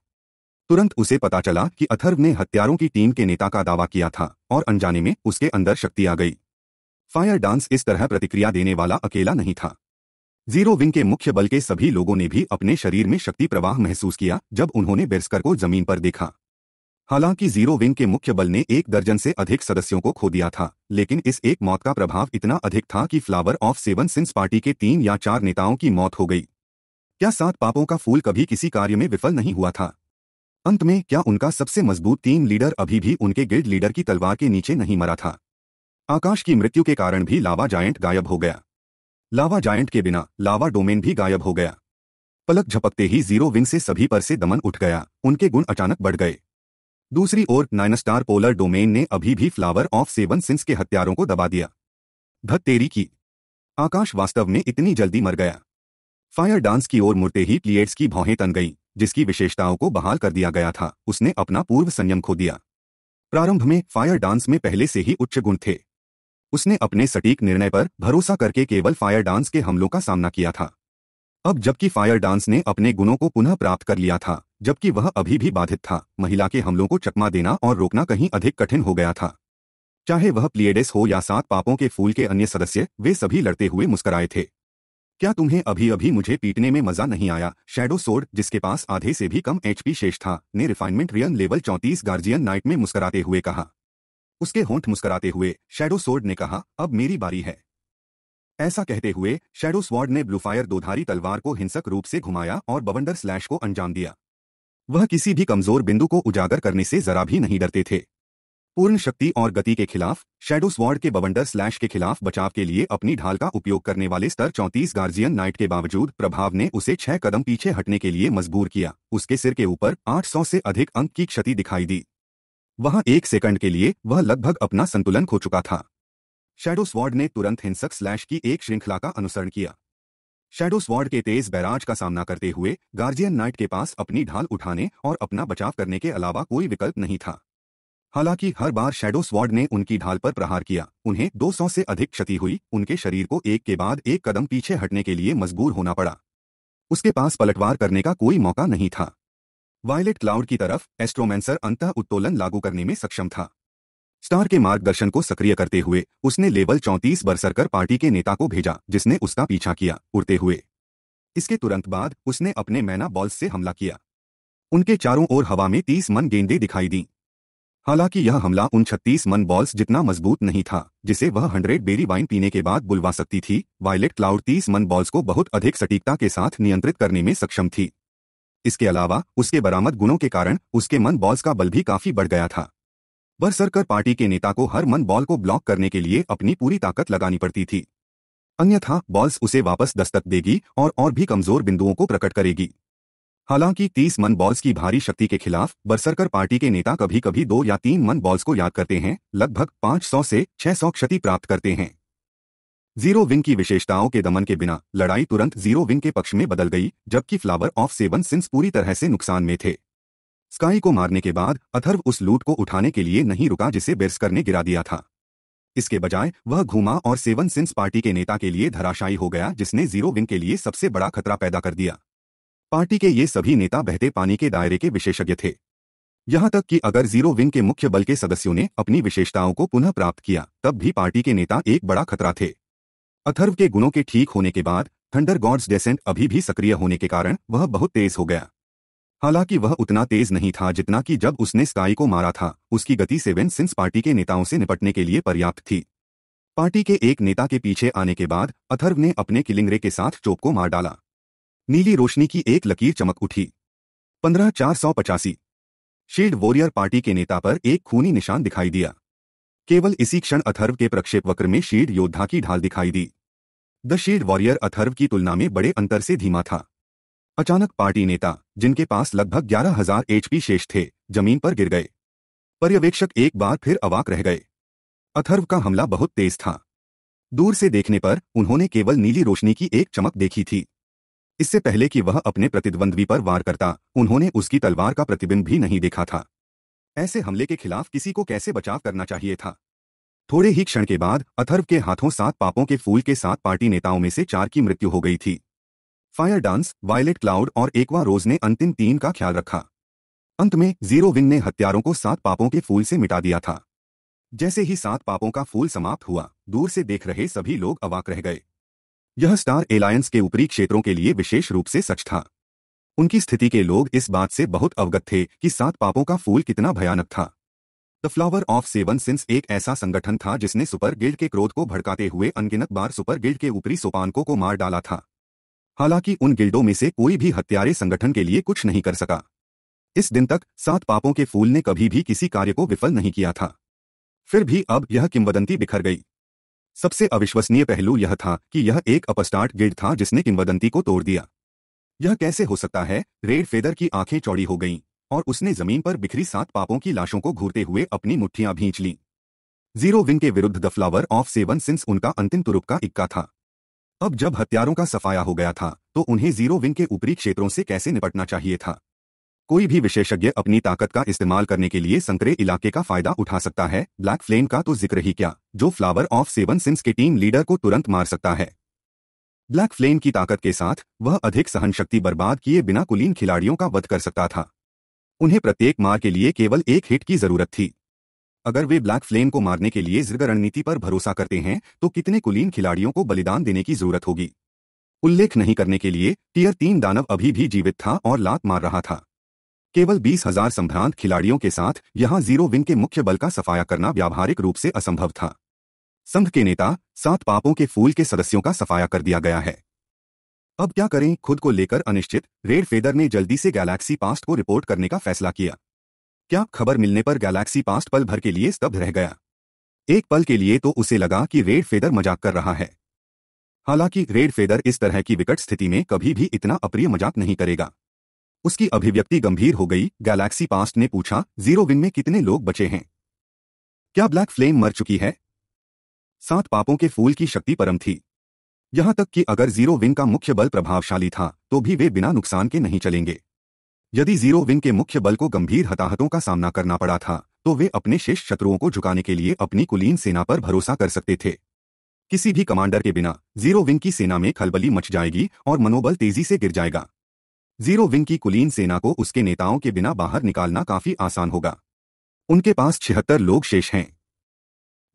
तुरंत उसे पता चला कि अथर्व ने हत्यारों की टीम के नेता का दावा किया था और अनजाने में उसके अंदर शक्ति आ गई फायर डांस इस तरह प्रतिक्रिया देने वाला अकेला नहीं था जीरो विंग के मुख्य बल के सभी लोगों ने भी अपने शरीर में शक्ति प्रवाह महसूस किया जब उन्होंने बिरस्कर को जमीन पर देखा हालांकि जीरो विंग के मुख्य बल ने एक दर्जन से अधिक सदस्यों को खो दिया था लेकिन इस एक मौत का प्रभाव इतना अधिक था कि flower of seven sins party के तीन या चार नेताओं की मौत हो गई क्या सात पापों का फूल कभी किसी कार्य में विफल नहीं हुआ था अंत में क्या उनका सबसे मजबूत टीम लीडर अभी भी उनके गिल्ड लीडर की तलवार के नीचे नहीं मरा था आकाश की मृत्यु के कारण भी लावा जायंट गायब हो गया लावा जायंट के बिना लावा डोमेन भी गायब हो गया पलक झपकते ही जीरो विंग से सभी पर से दमन उठ गया उनके गुण अचानक बढ़ गए दूसरी ओर नाइन स्टार पोलर डोमेन ने अभी भी फ्लावर ऑफ सेवन सिंस के हत्यारों को दबा दिया धत्तेरी की आकाश वास्तव में इतनी जल्दी मर गया फायर डांस की ओर मुड़ते ही प्लेट्स की भौहें तन गईं जिसकी विशेषताओं को बहाल कर दिया गया था उसने अपना पूर्व संयम खो दिया प्रारंभ में फायर डांस में पहले से ही उच्च गुण थे उसने अपने सटीक निर्णय पर भरोसा करके केवल फायर डांस के हमलों का सामना किया था अब जबकि फायर डांस ने अपने गुणों को पुनः प्राप्त कर लिया था जबकि वह अभी भी बाधित था महिला के हमलों को चकमा देना और रोकना कहीं अधिक कठिन हो गया था चाहे वह प्लियडेस हो या सात पापों के फूल के अन्य सदस्य वे सभी लड़ते हुए मुस्कराए थे क्या तुम्हें अभी अभी मुझे पीटने में मजा नहीं आया शेडो सोर्ड जिसके पास आधे से भी कम एचपी शेष था ने रिफाइनमेंट रियन लेवल चौंतीस गार्जियन नाइट में मुस्कराते हुए कहा उसके होंठ मुस्कराते हुए शेडो सोर्ड ने कहा अब मेरी बारी है ऐसा कहते हुए शेडो स्वॉर्ड ने ब्लूफायर दोधारी तलवार को हिंसक रूप से घुमाया और बवंडर स्लैश को अंजाम दिया वह किसी भी कमजोर बिंदु को उजागर करने से जरा भी नहीं डरते थे पूर्ण शक्ति और गति के खिलाफ शेडो स्वॉर्ड के बवंडर स्लैश के खिलाफ बचाव के लिए अपनी ढाल का उपयोग करने वाले स्तर 34 गार्जियन नाइट के बावजूद प्रभाव ने उसे छह कदम पीछे हटने के लिए मजबूर किया उसके सिर के ऊपर 800 से अधिक अंक की क्षति दिखाई दी वहां एक सेकंड के लिए वह लगभग अपना संतुलन खो चुका था शेडो स्वॉर्ड ने तुरंत हिंसक स्लैश की एक श्रृंखला का अनुसरण किया शेडो स्वॉर्ड के तेज बैराज का सामना करते हुए गार्जियन नाइट के पास अपनी ढाल उठाने और अपना बचाव करने के अलावा कोई विकल्प नहीं था हालांकि हर बार शेडो स्वॉर्ड ने उनकी ढाल पर प्रहार किया उन्हें 200 से अधिक क्षति हुई उनके शरीर को एक के बाद एक कदम पीछे हटने के लिए मजबूर होना पड़ा उसके पास पलटवार करने का कोई मौका नहीं था वायलेट क्लाउड की तरफ एस्ट्रोमेंसर अंत उत्तोलन लागू करने में सक्षम था स्टार के मार्गदर्शन को सक्रिय करते हुए उसने लेवल चौंतीस बरसरकर पार्टी के नेता को भेजा जिसने उसका पीछा किया उड़ते हुए इसके तुरंत बाद उसने अपने मैना बॉल्स से हमला किया उनके चारों ओर हवा में तीस मन गेंदे दिखाई दी हालांकि यह हमला उन छत्तीस मन बॉल्स जितना मजबूत नहीं था जिसे वह हंड्रेड बेरी वाइन पीने के बाद बुलवा सकती थी वायलेट क्लाउड तीस मन बॉल्स को बहुत अधिक सटीकता के साथ नियंत्रित करने में सक्षम थी इसके अलावा उसके बरामद गुणों के कारण उसके मन बॉल्स का बल भी काफी बढ़ गया था बरसरकर पार्टी के नेता को हर मन बॉल को ब्लॉक करने के लिए अपनी पूरी ताकत लगानी पड़ती थी अन्यथा बॉल्स उसे वापस दस्तक देगी और और भी कमजोर बिंदुओं को प्रकट करेगी हालांकि तीस मन बॉल्स की भारी शक्ति के खिलाफ बरसरकर पार्टी के नेता कभी कभी दो या तीन मन बॉल्स को याद करते हैं लगभग 500 से 600 क्षति प्राप्त करते हैं जीरो विंग की विशेषताओं के दमन के बिना लड़ाई तुरंत जीरो विंग के पक्ष में बदल गई जबकि फ्लावर ऑफ सेवन सिंस पूरी तरह से नुकसान में थे स्काई को मारने के बाद अथर्व उस लूट को उठाने के लिए नहीं रुका जिसे बिरस्कर ने गिरा दिया था इसके बजाय वह घूमा और सेवन सिंस पार्टी के नेता के लिए धराशायी हो गया जिसने जीरो विंग के लिए सबसे बड़ा खतरा पैदा कर दिया पार्टी के ये सभी नेता बहते पानी के दायरे के विशेषज्ञ थे यहां तक कि अगर जीरो विंग के मुख्य बल के सदस्यों ने अपनी विशेषताओं को पुनः प्राप्त किया तब भी पार्टी के नेता एक बड़ा खतरा थे अथर्व के गुणों के ठीक होने के बाद थंडर गॉड्स डेसेंट अभी भी सक्रिय होने के कारण वह बहुत तेज हो गया हालांकि वह उतना तेज नहीं था जितना कि जब उसने स्काई को मारा था उसकी गति सेवन सिंस पार्टी के नेताओं से निपटने के लिए पर्याप्त थी पार्टी के एक नेता के पीछे आने के बाद अथर्व ने अपने किलिंगरे के साथ चोप को मार डाला नीली रोशनी की एक लकीर चमक उठी पंद्रह चार सौ पचासी शील्ड वॉरियर पार्टी के नेता पर एक खूनी निशान दिखाई दिया केवल इसी क्षण अथर्व के प्रक्षेप वक्र में शील्ड योद्धा की ढाल दिखाई दी द शील्ड वॉरियर अथर्व की तुलना में बड़े अंतर से धीमा था अचानक पार्टी नेता जिनके पास लगभग ग्यारह हजार एचपी शेष थे जमीन पर गिर गए पर्यवेक्षक एक बार फिर अवाक रह गए अथर्व का हमला बहुत तेज था दूर से देखने पर उन्होंने केवल नीली रोशनी की एक चमक देखी थी इससे पहले कि वह अपने प्रतिद्वंद्वी पर वार करता उन्होंने उसकी तलवार का प्रतिबिंब भी नहीं देखा था ऐसे हमले के खिलाफ किसी को कैसे बचाव करना चाहिए था थोड़े ही क्षण के बाद अथर्व के हाथों सात पापों के फूल के साथ पार्टी नेताओं में से चार की मृत्यु हो गई थी फायर डांस वायलेट क्लाउड और एकवा रोज ने अंतिम तीन का ख्याल रखा अंत में जीरो विन ने हथियारों को सात पापों के फूल से मिटा दिया था जैसे ही सात पापों का फूल समाप्त हुआ दूर से देख रहे सभी लोग अवाक रह गए यह स्टार एलायंस के ऊपरी क्षेत्रों के लिए विशेष रूप से सच था उनकी स्थिति के लोग इस बात से बहुत अवगत थे कि सात पापों का फूल कितना भयानक था the flower of seven sins एक ऐसा संगठन था जिसने सुपर गिल्ड के क्रोध को भड़काते हुए अनगिनत बार सुपर गिल्ड के ऊपरी सोपानकों को मार डाला था हालांकि उन गिल्डों में से कोई भी हत्यारे संगठन के लिए कुछ नहीं कर सका इस दिन तक सात पापों के फूल ने कभी भी किसी कार्य को विफल नहीं किया था फिर भी अब यह किंवदंती बिखर गई सबसे अविश्वसनीय पहलू यह था कि यह एक अपस्टार्ट गिल्ड था जिसने किंवदंती को तोड़ दिया यह कैसे हो सकता है रेड फेदर की आंखें चौड़ी हो गईं और उसने जमीन पर बिखरी सात पापों की लाशों को घूरते हुए अपनी मुठ्ठियां भींच ली जीरो विंग के विरुद्ध the flower of seven sins उनका अंतिम तुरुप का इक्का था अब जब हथियारों का सफाया हो गया था तो उन्हें जीरो विंग के ऊपरी क्षेत्रों से कैसे निपटना चाहिए था कोई भी विशेषज्ञ अपनी ताकत का इस्तेमाल करने के लिए संतरे इलाके का फायदा उठा सकता है ब्लैक फ्लेम का तो जिक्र ही क्या जो फ्लावर ऑफ सेवन सिंस के टीम लीडर को तुरंत मार सकता है ब्लैक फ्लेम की ताकत के साथ वह अधिक सहन शक्ति बर्बाद किए बिना कुलीन खिलाड़ियों का वध कर सकता था उन्हें प्रत्येक मार के लिए केवल एक हिट की जरूरत थी अगर वे ब्लैक फ्लेम को मारने के लिए जिर्ग रणनीति पर भरोसा करते हैं तो कितने कुलीन खिलाड़ियों को बलिदान देने की जरूरत होगी उल्लेख नहीं करने के लिए टीयर तीन दानव अभी भी जीवित था और लात मार रहा था केवल बीस हजार संभ्रांत खिलाड़ियों के साथ यहां जीरो विन के मुख्य बल का सफाया करना व्यावहारिक रूप से असंभव था संघ के नेता सात पापों के फूल के सदस्यों का सफाया कर दिया गया है अब क्या करें खुद को लेकर अनिश्चित रेड फेदर ने जल्दी से गैलेक्सी पास्ट को रिपोर्ट करने का फैसला किया क्या खबर मिलने पर गैलेक्सी पास्ट पल भर के लिए स्तब्ध रह गया एक पल के लिए तो उसे लगा कि रेड फेदर मजाक कर रहा है हालांकि रेड फेदर इस तरह की विकट स्थिति में कभी भी इतना अप्रिय मजाक नहीं करेगा उसकी अभिव्यक्ति गंभीर हो गई गैलेक्सी पास्ट ने पूछा जीरो विंग में कितने लोग बचे हैं क्या ब्लैक फ्लेम मर चुकी है सात पापों के फूल की शक्ति परम थी यहां तक कि अगर जीरो विंग का मुख्य बल प्रभावशाली था तो भी वे बिना नुकसान के नहीं चलेंगे यदि जीरो विंग के मुख्य बल को गंभीर हताहतों का सामना करना पड़ा था तो वे अपने शेष शत्रुओं को झुकाने के लिए अपनी कुलीन सेना पर भरोसा कर सकते थे किसी भी कमांडर के बिना जीरो विंग की सेना में खलबली मच जाएगी और मनोबल तेजी से गिर जाएगा जीरो विंग की कुलीन सेना को उसके नेताओं के बिना बाहर निकालना काफी आसान होगा उनके पास छिहत्तर लोग शेष हैं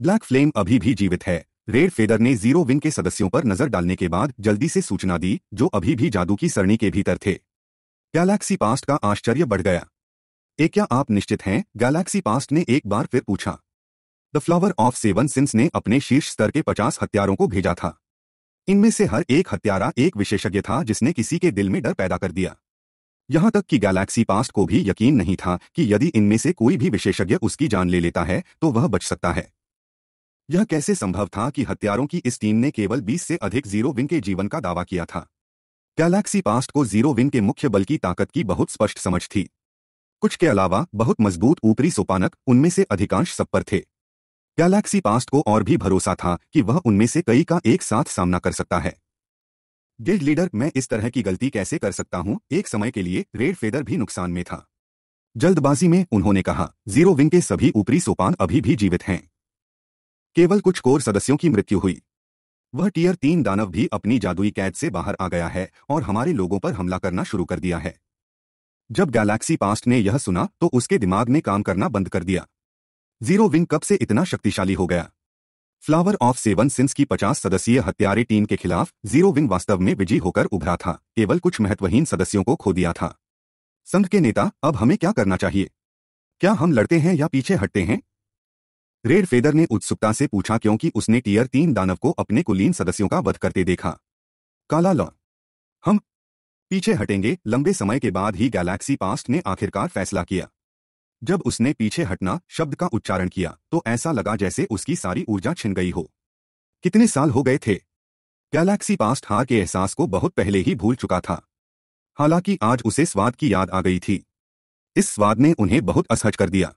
ब्लैक फ्लेम अभी भी जीवित है रेड फेदर ने जीरो विंग के सदस्यों पर नजर डालने के बाद जल्दी से सूचना दी जो अभी भी जादू की सरणी के भीतर थे गैलेक्सी पास्ट का आश्चर्य बढ़ गया एक क्या आप निश्चित हैं गैलेक्सी पास्ट ने एक बार फिर पूछा the flower of seven sins ने अपने शीर्ष स्तर के पचास हत्यारों को भेजा था इनमें से हर एक हत्यारा एक विशेषज्ञ था जिसने किसी के दिल में डर पैदा कर दिया यहां तक कि गैलेक्सी पास्ट को भी यकीन नहीं था कि यदि इनमें से कोई भी विशेषज्ञ उसकी जान ले लेता है तो वह बच सकता है यह कैसे संभव था कि हत्यारों की इस टीम ने केवल 20 से अधिक जीरो विन के जीवन का दावा किया था गैलेक्सी पास्ट को जीरो विन के मुख्य बल की ताकत की बहुत स्पष्ट समझ थी कुछ के अलावा बहुत मजबूत ऊपरी सोपानक उनमें से अधिकांश सब पर थे गैलेक्सी पास्ट को और भी भरोसा था कि वह उनमें से कई का एक साथ सामना कर सकता है गिल्ड लीडर मैं इस तरह की गलती कैसे कर सकता हूं एक समय के लिए रेड फेदर भी नुकसान में था जल्दबाजी में उन्होंने कहा जीरो विंग के सभी ऊपरी सोपान अभी भी जीवित हैं केवल कुछ कोर सदस्यों की मृत्यु हुई वह टीयर तीन दानव भी अपनी जादुई कैद से बाहर आ गया है और हमारे लोगों पर हमला करना शुरू कर दिया है जब गैलेक्सी पास्ट ने यह सुना तो उसके दिमाग ने काम करना बंद कर दिया जीरो विंग कब से इतना शक्तिशाली हो गया फ्लावर ऑफ सेवन सिंस की 50 सदस्यीय हत्यारे टीम के खिलाफ जीरो विंग वास्तव में विजयी होकर उभरा था केवल कुछ महत्वहीन सदस्यों को खो दिया था संघ के नेता अब हमें क्या करना चाहिए क्या हम लड़ते हैं या पीछे हटते हैं रेड फेदर ने उत्सुकता से पूछा क्योंकि उसने टीयर तीन दानव को अपने कुलीन सदस्यों का वध करते देखा काला लॉ हम पीछे हटेंगे लंबे समय के बाद ही गैलेक्सी पास्ट ने आखिरकार फैसला किया जब उसने पीछे हटना शब्द का उच्चारण किया तो ऐसा लगा जैसे उसकी सारी ऊर्जा छिन गई हो कितने साल हो गए थे गैलेक्सी पास्ट हार के एहसास को बहुत पहले ही भूल चुका था हालांकि आज उसे स्वाद की याद आ गई थी इस स्वाद ने उन्हें बहुत असहज कर दिया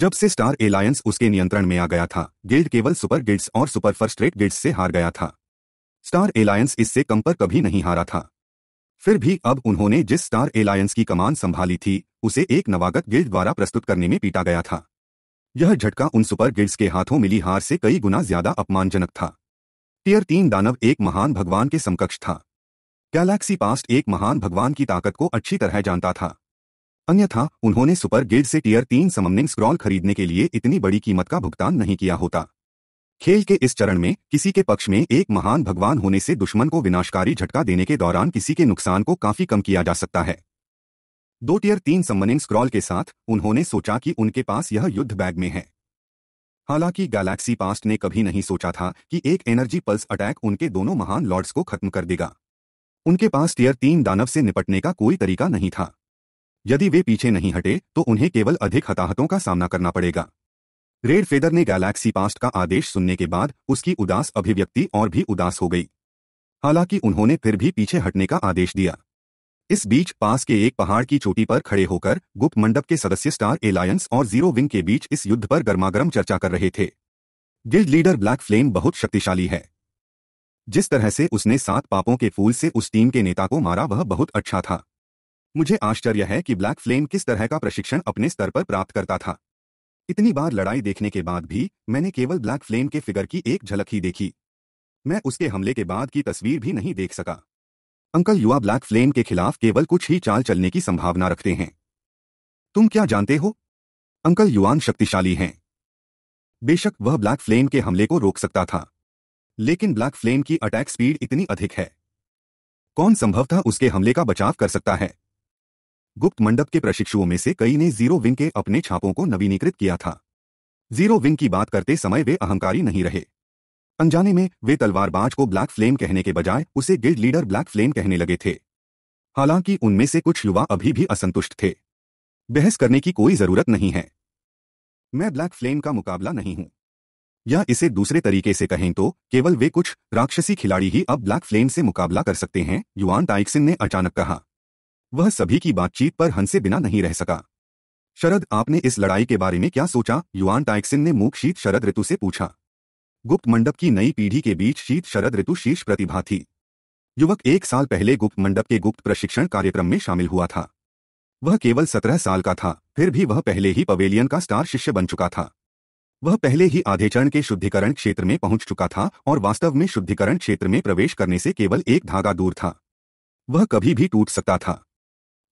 जब से स्टार एलायंस उसके नियंत्रण में आ गया था गिल्ड केवल सुपर गिल्ड्स और सुपर फर्स्ट रेट गिल्ड्स से हार गया था स्टार एलायंस इससे कम पर कभी नहीं हारा था फिर भी अब उन्होंने जिस स्टार एलायंस की कमान संभाली थी उसे एक नवागत गिल्ड द्वारा प्रस्तुत करने में पीटा गया था यह झटका उन सुपर गिल्ड्स के हाथों मिली हार से कई गुना ज्यादा अपमानजनक था टीयर तीन दानव एक महान भगवान के समकक्ष था गैलेक्सी पास्ट एक महान भगवान की ताकत को अच्छी तरह जानता था अन्यथा उन्होंने सुपर गिल्ड से टीयर तीन सममनिंग स्क्रॉल खरीदने के लिए इतनी बड़ी कीमत का भुगतान नहीं किया होता खेल के इस चरण में किसी के पक्ष में एक महान भगवान होने से दुश्मन को विनाशकारी झटका देने के दौरान किसी के नुकसान को काफी कम किया जा सकता है दो टीयर तीन सम्मनिंग स्क्रॉल के साथ उन्होंने सोचा कि उनके पास यह युद्ध बैग में है हालांकि गैलेक्सी पास्ट ने कभी नहीं सोचा था कि एक एनर्जी पल्स अटैक उनके दोनों महान लॉर्ड्स को खत्म कर देगा उनके पास टीयर तीन दानव से निपटने का कोई तरीका नहीं था यदि वे पीछे नहीं हटे तो उन्हें केवल अधिक हताहतों का सामना करना पड़ेगा रेड फेदर ने गैलेक्सी पास्ट का आदेश सुनने के बाद उसकी उदास अभिव्यक्ति और भी उदास हो गई हालांकि उन्होंने फिर भी पीछे हटने का आदेश दिया इस बीच पास के एक पहाड़ की चोटी पर खड़े होकर गुप्त मंडप के सदस्य स्टार एलायंस और जीरो विंग के बीच इस युद्ध पर गर्मागर्म चर्चा कर रहे थे गिल्ड लीडर ब्लैक फ्लेम बहुत शक्तिशाली है जिस तरह से उसने सात पापों के फूल से उस टीम के नेता को मारा वह बहुत अच्छा था मुझे आश्चर्य है कि ब्लैक फ्लेम किस तरह का प्रशिक्षण अपने स्तर पर प्राप्त करता था इतनी बार लड़ाई देखने के बाद भी मैंने केवल ब्लैक फ्लेम के फिगर की एक झलक ही देखी मैं उसके हमले के बाद की तस्वीर भी नहीं देख सका अंकल युवा ब्लैक फ्लेम के खिलाफ केवल कुछ ही चाल चलने की संभावना रखते हैं तुम क्या जानते हो अंकल युवान शक्तिशाली हैं बेशक वह ब्लैक फ्लेम के हमले को रोक सकता था लेकिन ब्लैक फ्लेम की अटैक स्पीड इतनी अधिक है कौन संभवतः उसके हमले का बचाव कर सकता है गुप्त मंडप के प्रशिक्षुओं में से कई ने जीरो विंग के अपने छापों को नवीनीकृत किया था जीरो विंग की बात करते समय वे अहंकारी नहीं रहे अनजाने में वे तलवारबाज को ब्लैक फ्लेम कहने के बजाय उसे गिल्ड लीडर ब्लैक फ्लेम कहने लगे थे हालांकि उनमें से कुछ युवा अभी भी असंतुष्ट थे बहस करने की कोई जरूरत नहीं है मैं ब्लैक फ्लेम का मुकाबला नहीं हूं या इसे दूसरे तरीके से कहें तो केवल वे कुछ राक्षसी खिलाड़ी ही अब ब्लैक फ्लेम से मुकाबला कर सकते हैं युवान टाइक्सिन ने अचानक कहा वह सभी की बातचीत पर हंसे बिना नहीं रह सका शरद आपने इस लड़ाई के बारे में क्या सोचा युआन टाइक्सिन ने मूक शीत शरद ऋतु से पूछा गुप्त मंडप की नई पीढ़ी के बीच शीत शरद ऋतु शीर्ष प्रतिभा थी युवक एक साल पहले गुप्त मंडप के गुप्त प्रशिक्षण कार्यक्रम में शामिल हुआ था वह केवल सत्रह साल का था फिर भी वह पहले ही पवेलियन का स्टार शिष्य बन चुका था वह पहले ही आधे चरण के शुद्धिकरण क्षेत्र में पहुंच चुका था और वास्तव में शुद्धिकरण क्षेत्र में प्रवेश करने से केवल एक धागा दूर था वह कभी भी टूट सकता था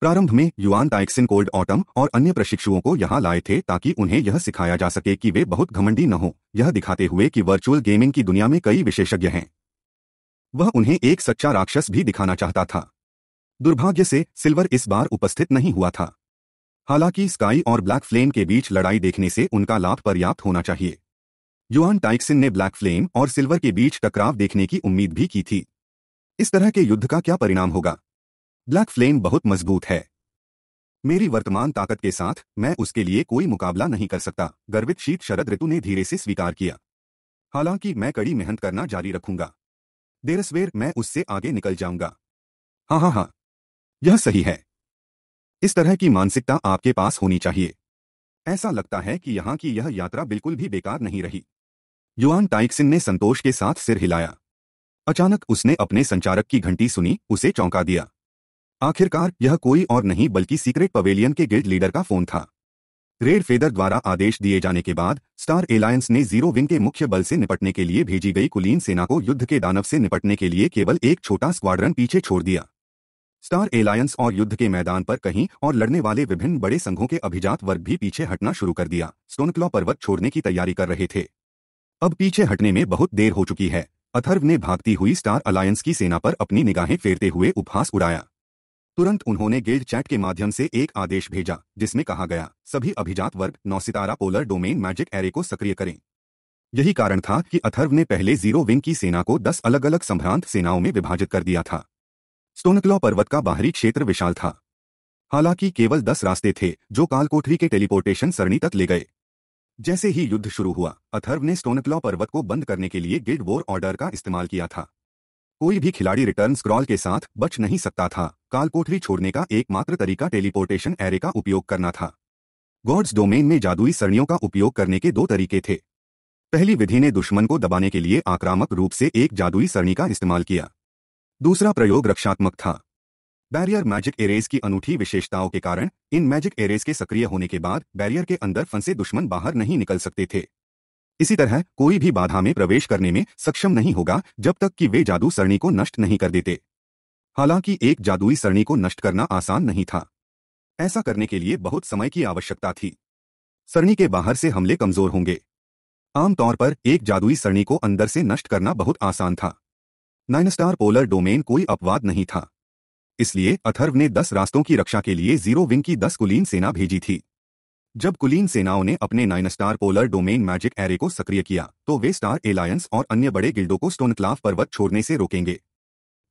प्रारंभ में युआन टाइक्सिन कोल्ड ऑटम और अन्य प्रशिक्षुओं को यहाँ लाए थे ताकि उन्हें यह सिखाया जा सके कि वे बहुत घमंडी न हो यह दिखाते हुए कि वर्चुअल गेमिंग की दुनिया में कई विशेषज्ञ हैं वह उन्हें एक सच्चा राक्षस भी दिखाना चाहता था दुर्भाग्य से सिल्वर इस बार उपस्थित नहीं हुआ था हालांकि स्काई और ब्लैक फ्लेम के बीच लड़ाई देखने से उनका लाभ पर्याप्त होना चाहिए युआन टाइक्सिन ने ब्लैक फ्लेम और सिल्वर के बीच टकराव देखने की उम्मीद भी की थी इस तरह के युद्ध का क्या परिणाम होगा ब्लैक फ्लेम बहुत मजबूत है मेरी वर्तमान ताकत के साथ मैं उसके लिए कोई मुकाबला नहीं कर सकता गर्वित शीत शरद ऋतु ने धीरे से स्वीकार किया हालांकि मैं कड़ी मेहनत करना जारी रखूंगा देरसवेर मैं उससे आगे निकल जाऊंगा हाँ हाँ हाँ यह सही है इस तरह की मानसिकता आपके पास होनी चाहिए ऐसा लगता है कि यहाँ की यह यात्रा बिल्कुल भी बेकार नहीं रही युआन टाइक्सिन ने संतोष के साथ सिर हिलाया अचानक उसने अपने संचारक की घंटी सुनी उसे चौंका दिया आखिरकार यह कोई और नहीं बल्कि सीक्रेट पवेलियन के गिल्ड लीडर का फोन था रेड फेदर द्वारा आदेश दिए जाने के बाद स्टार एलायंस ने जीरो विंग के मुख्य बल से निपटने के लिए भेजी गई कुलीन सेना को युद्ध के दानव से निपटने के लिए केवल एक छोटा स्क्वाड्रन पीछे छोड़ दिया स्टार एलायंस और युद्ध के मैदान पर कहीं और लड़ने वाले विभिन्न बड़े संघों के अभिजात वर्ग भी पीछे हटना शुरू कर दिया स्टोनक्लॉ पर्वत छोड़ने की तैयारी कर रहे थे अब पीछे हटने में बहुत देर हो चुकी है अथर्व ने भागती हुई स्टार अलायंस की सेना पर अपनी निगाहें फेरते हुए उपहास उड़ाया तुरंत उन्होंने गिल्ड चैट के माध्यम से एक आदेश भेजा जिसमें कहा गया सभी अभिजात वर्ग नौसितारा पोलर डोमेन मैजिक एरे को सक्रिय करें यही कारण था कि अथर्व ने पहले जीरो विंग की सेना को दस अलग अलग संभ्रांत सेनाओं में विभाजित कर दिया था स्टोनकलॉ पर्वत का बाहरी क्षेत्र विशाल था हालांकि केवल दस रास्ते थे जो कालकोठरी के टेलीपोर्टेशन सरणी तक ले गए जैसे ही युद्ध शुरू हुआ अथर्व ने स्टोनक्लॉ पर्वत को बंद करने के लिए गिल्ड वॉर ऑर्डर का इस्तेमाल किया था कोई भी खिलाड़ी रिटर्न स्क्रॉल के साथ बच नहीं सकता था काल कोठरी छोड़ने का एकमात्र तरीका टेलीपोर्टेशन एरे का उपयोग करना था गॉड्स डोमेन में जादुई सरणियों का उपयोग करने के दो तरीके थे पहली विधि ने दुश्मन को दबाने के लिए आक्रामक रूप से एक जादुई सरणी का इस्तेमाल किया दूसरा प्रयोग रक्षात्मक था बैरियर मैजिक एरेज की अनूठी विशेषताओं के कारण इन मैजिक एरेज के सक्रिय होने के बाद बैरियर के अंदर फंसे दुश्मन बाहर नहीं निकल सकते थे इसी तरह कोई भी बाधा में प्रवेश करने में सक्षम नहीं होगा जब तक कि वे जादू सरणी को नष्ट नहीं कर देते हालांकि एक जादुई सरणी को नष्ट करना आसान नहीं था ऐसा करने के लिए बहुत समय की आवश्यकता थी सरणी के बाहर से हमले कमजोर होंगे आमतौर पर एक जादुई सरणी को अंदर से नष्ट करना बहुत आसान था नाइन स्टार पोलर डोमेन कोई अपवाद नहीं था इसलिए अथर्व ने दस रास्तों की रक्षा के लिए जीरो विंग की दस कुलीन सेना भेजी थी जब कुलीन सेनाओं ने अपने nine star polar domain magic array को सक्रिय किया तो वे स्टार एलायंस और अन्य बड़े गिल्डों को स्टोनक्लाफ पर्वत छोड़ने से रोकेंगे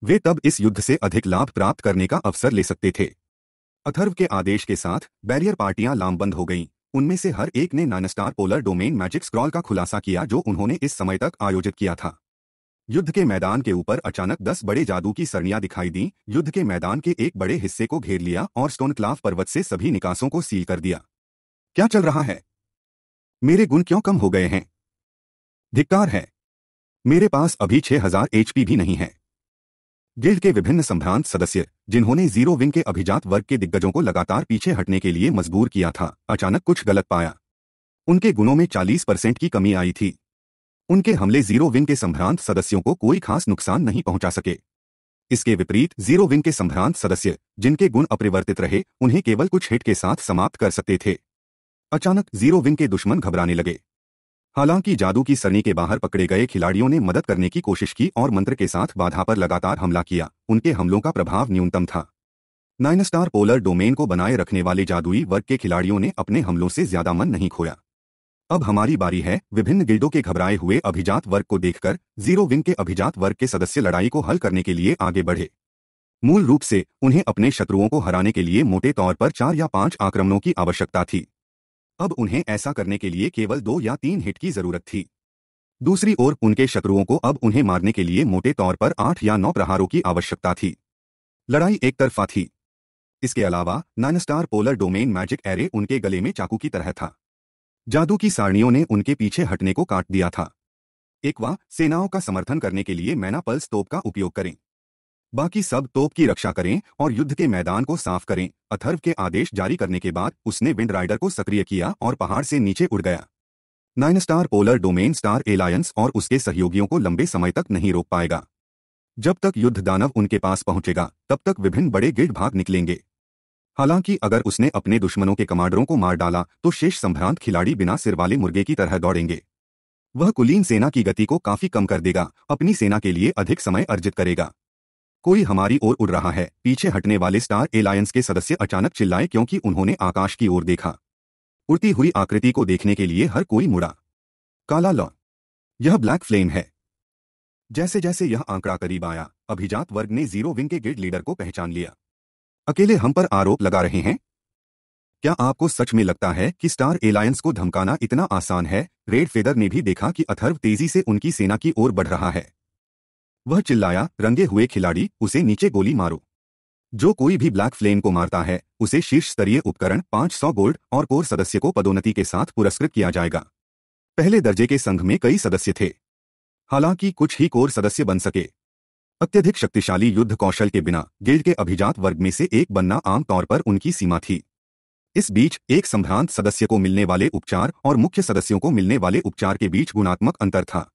वे तब इस युद्ध से अधिक लाभ प्राप्त करने का अवसर ले सकते थे अथर्व के आदेश के साथ बैरियर पार्टियां लामबंद हो गईं उनमें से हर एक ने nine star polar domain magic scroll का खुलासा किया जो उन्होंने इस समय तक आयोजित किया था युद्ध के मैदान के ऊपर अचानक दस बड़े जादू की सरणियां दिखाई दीं युद्ध के मैदान के एक बड़े हिस्से को घेर लिया और स्टोनक्लाव पर्वत से सभी निकासों को सील कर दिया क्या चल रहा है मेरे गुण क्यों कम हो गए हैं धिक्कार है मेरे पास अभी 6000 हजार एचपी भी नहीं है गिल्ड के विभिन्न संभ्रांत सदस्य जिन्होंने जीरो विंग के अभिजात वर्ग के दिग्गजों को लगातार पीछे हटने के लिए मजबूर किया था अचानक कुछ गलत पाया उनके गुणों में 40 परसेंट की कमी आई थी उनके हमले जीरो विंग के संभ्रांत सदस्यों को कोई खास नुकसान नहीं पहुंचा सके इसके विपरीत जीरो विंग के संभ्रांत सदस्य जिनके गुण अपरिवर्तित रहे उन्हें केवल कुछ हिट के साथ समाप्त कर सकते थे अचानक जीरो विंग के दुश्मन घबराने लगे हालांकि जादू की सरनी के बाहर पकड़े गए खिलाड़ियों ने मदद करने की कोशिश की और मंत्र के साथ बाधा पर लगातार हमला किया उनके हमलों का प्रभाव न्यूनतम था नाइन स्टार पोलर डोमेन को बनाए रखने वाले जादुई वर्ग के खिलाड़ियों ने अपने हमलों से ज्यादा मन नहीं खोया अब हमारी बारी है विभिन्न गिल्डों के घबराए हुए अभिजात वर्ग को देखकर जीरो विंग के अभिजात वर्ग के सदस्य लड़ाई को हल करने के लिए आगे बढ़े मूल रूप से उन्हें अपने शत्रुओं को हराने के लिए मोटे तौर पर चार या पांच आक्रमणों की आवश्यकता थी अब उन्हें ऐसा करने के लिए केवल दो या तीन हिट की जरूरत थी दूसरी ओर उनके शत्रुओं को अब उन्हें मारने के लिए मोटे तौर पर आठ या नौ प्रहारों की आवश्यकता थी लड़ाई एक तरफा थी इसके अलावा nine star polar domain magic array उनके गले में चाकू की तरह था जादू की सारणियों ने उनके पीछे हटने को काट दिया था एकवा सेनाओं का समर्थन करने के लिए मैना पल्स तोप का उपयोग करें बाकी सब तोप की रक्षा करें और युद्ध के मैदान को साफ करें अथर्व के आदेश जारी करने के बाद उसने विंड राइडर को सक्रिय किया और पहाड़ से नीचे उड़ गया nine star polar domain star alliance और उसके सहयोगियों को लंबे समय तक नहीं रोक पाएगा जब तक युद्ध दानव उनके पास पहुंचेगा तब तक विभिन्न बड़े गिड भाग निकलेंगे हालांकि अगर उसने अपने दुश्मनों के कमांडरों को मार डाला तो शेष संभ्रांत खिलाड़ी बिना सिर वाले मुर्गे की तरह दौड़ेंगे वह कुलीन सेना की गति को काफी कम कर देगा अपनी सेना के लिए अधिक समय अर्जित करेगा कोई हमारी ओर उड़ रहा है पीछे हटने वाले स्टार एलायंस के सदस्य अचानक चिल्लाए क्योंकि उन्होंने आकाश की ओर देखा उड़ती हुई आकृति को देखने के लिए हर कोई मुड़ा काला लॉन यह ब्लैक फ्लेम है जैसे जैसे यह आंकड़ा करीब आया अभिजात वर्ग ने जीरो विंग के गिड लीडर को पहचान लिया अकेले हम पर आरोप लगा रहे हैं क्या आपको सच में लगता है कि स्टार एलायंस को धमकाना इतना आसान है रेड फेदर ने भी देखा कि अथर्व तेजी से उनकी सेना की ओर बढ़ रहा है वह चिल्लाया रंगे हुए खिलाड़ी उसे नीचे गोली मारो जो कोई भी ब्लैक फ्लेम को मारता है उसे शीर्ष स्तरीय उपकरण 500 गोल्ड और कोर सदस्य को पदोन्नति के साथ पुरस्कृत किया जाएगा पहले दर्जे के संघ में कई सदस्य थे हालांकि कुछ ही कोर सदस्य बन सके अत्यधिक शक्तिशाली युद्ध कौशल के बिना गिल्ड के अभिजात वर्ग में से एक बनना आमतौर पर उनकी सीमा थी इस बीच एक संभ्रांत सदस्य को मिलने वाले उपचार और मुख्य सदस्यों को मिलने वाले उपचार के बीच गुणात्मक अंतर था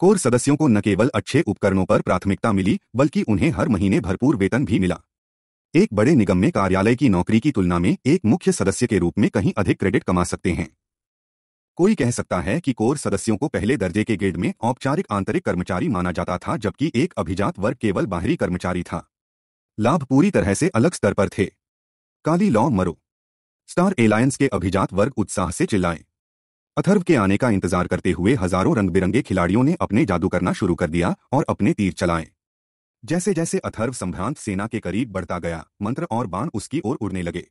कोर सदस्यों को न केवल अच्छे उपकरणों पर प्राथमिकता मिली बल्कि उन्हें हर महीने भरपूर वेतन भी मिला एक बड़े निगम में कार्यालय की नौकरी की तुलना में एक मुख्य सदस्य के रूप में कहीं अधिक क्रेडिट कमा सकते हैं कोई कह सकता है कि कोर सदस्यों को पहले दर्जे के गेड में औपचारिक आंतरिक कर्मचारी माना जाता था जबकि एक अभिजात वर्ग केवल बाहरी कर्मचारी था लाभ पूरी तरह से अलग स्तर पर थे काली लॉ मरो स्टार एलायंस के अभिजात वर्ग उत्साह से चिल्लाएं अथर्व के आने का इंतजार करते हुए हजारों रंग बिरंगे खिलाड़ियों ने अपने जादू करना शुरू कर दिया और अपने तीर चलाए जैसे जैसे अथर्व संभ्रांत सेना के करीब बढ़ता गया मंत्र और बाण उसकी ओर उड़ने लगे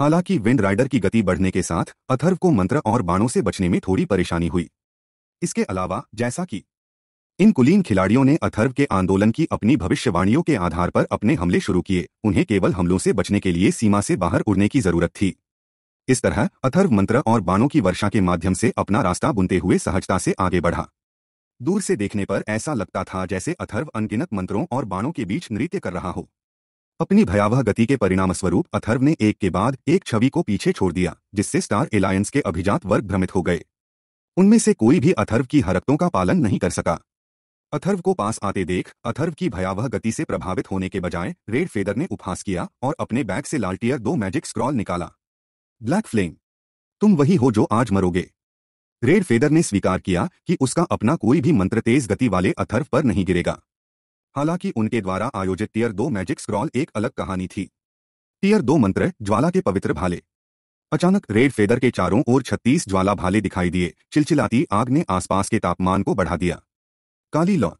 हालांकि विंड राइडर की गति बढ़ने के साथ अथर्व को मंत्र और बाणों से बचने में थोड़ी परेशानी हुई इसके अलावा जैसा कि इन कुलीन खिलाड़ियों ने अथर्व के आंदोलन की अपनी भविष्यवाणियों के आधार पर अपने हमले शुरू किए उन्हें केवल हमलों से बचने के लिए सीमा से बाहर उड़ने की जरूरत थी इस तरह अथर्व मंत्र और बाणों की वर्षा के माध्यम से अपना रास्ता बुनते हुए सहजता से आगे बढ़ा दूर से देखने पर ऐसा लगता था जैसे अथर्व अनगिनत मंत्रों और बाणों के बीच नृत्य कर रहा हो अपनी भयावह गति के परिणामस्वरूप अथर्व ने एक के बाद एक छवि को पीछे छोड़ दिया जिससे स्टार एलायंस के अभिजात वर्ग भ्रमित हो गए उनमें से कोई भी अथर्व की हरकतों का पालन नहीं कर सका अथर्व को पास आते देख अथर्व की भयावह गति से प्रभावित होने के बजाय रेड फेदर ने उपहास किया और अपने बैग से लालटियर दो मैजिक स्क्रॉल निकाला ब्लैक फ्लेम तुम वही हो जो आज मरोगे रेड फेदर ने स्वीकार किया कि उसका अपना कोई भी मंत्र तेज गति वाले अथर्व पर नहीं गिरेगा हालांकि उनके द्वारा आयोजित टीयर दो मैजिक स्क्रॉल एक अलग कहानी थी टीयर दो मंत्र ज्वाला के पवित्र भाले अचानक रेड फेदर के चारों ओर छत्तीस ज्वाला भाले दिखाई दिए चिलचिलाती आग ने आसपास के तापमान को बढ़ा दिया काली लॉ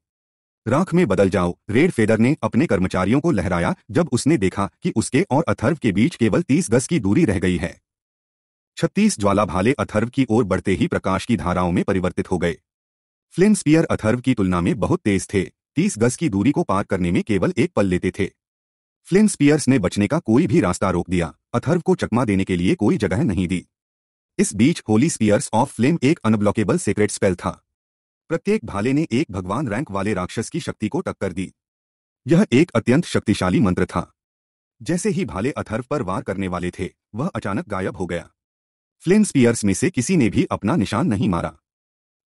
राख में बदल जाओ रेड फेदर ने अपने कर्मचारियों को लहराया जब उसने देखा कि उसके और अथर्व के बीच केवल तीस गज की दूरी रह गई है छत्तीस ज्वाला भाले अथर्व की ओर बढ़ते ही प्रकाश की धाराओं में परिवर्तित हो गए फ्लिन स्पियर अथर्व की तुलना में बहुत तेज थे तीस गज की दूरी को पार करने में केवल एक पल लेते थे फ्लिन स्पियर्स ने बचने का कोई भी रास्ता रोक दिया अथर्व को चकमा देने के लिए कोई जगह नहीं दी इस बीच होली स्पियर्स ऑफ फ्लेम एक अनब्लॉकेबल सीक्रेट स्पेल था प्रत्येक भाले ने एक भगवान रैंक वाले राक्षस की शक्ति को टक्कर दी यह एक अत्यंत शक्तिशाली मंत्र था जैसे ही भाले अथर्व पर वार करने वाले थे वह अचानक गायब हो गया फ्लिम स्पियर्स में से किसी ने भी अपना निशान नहीं मारा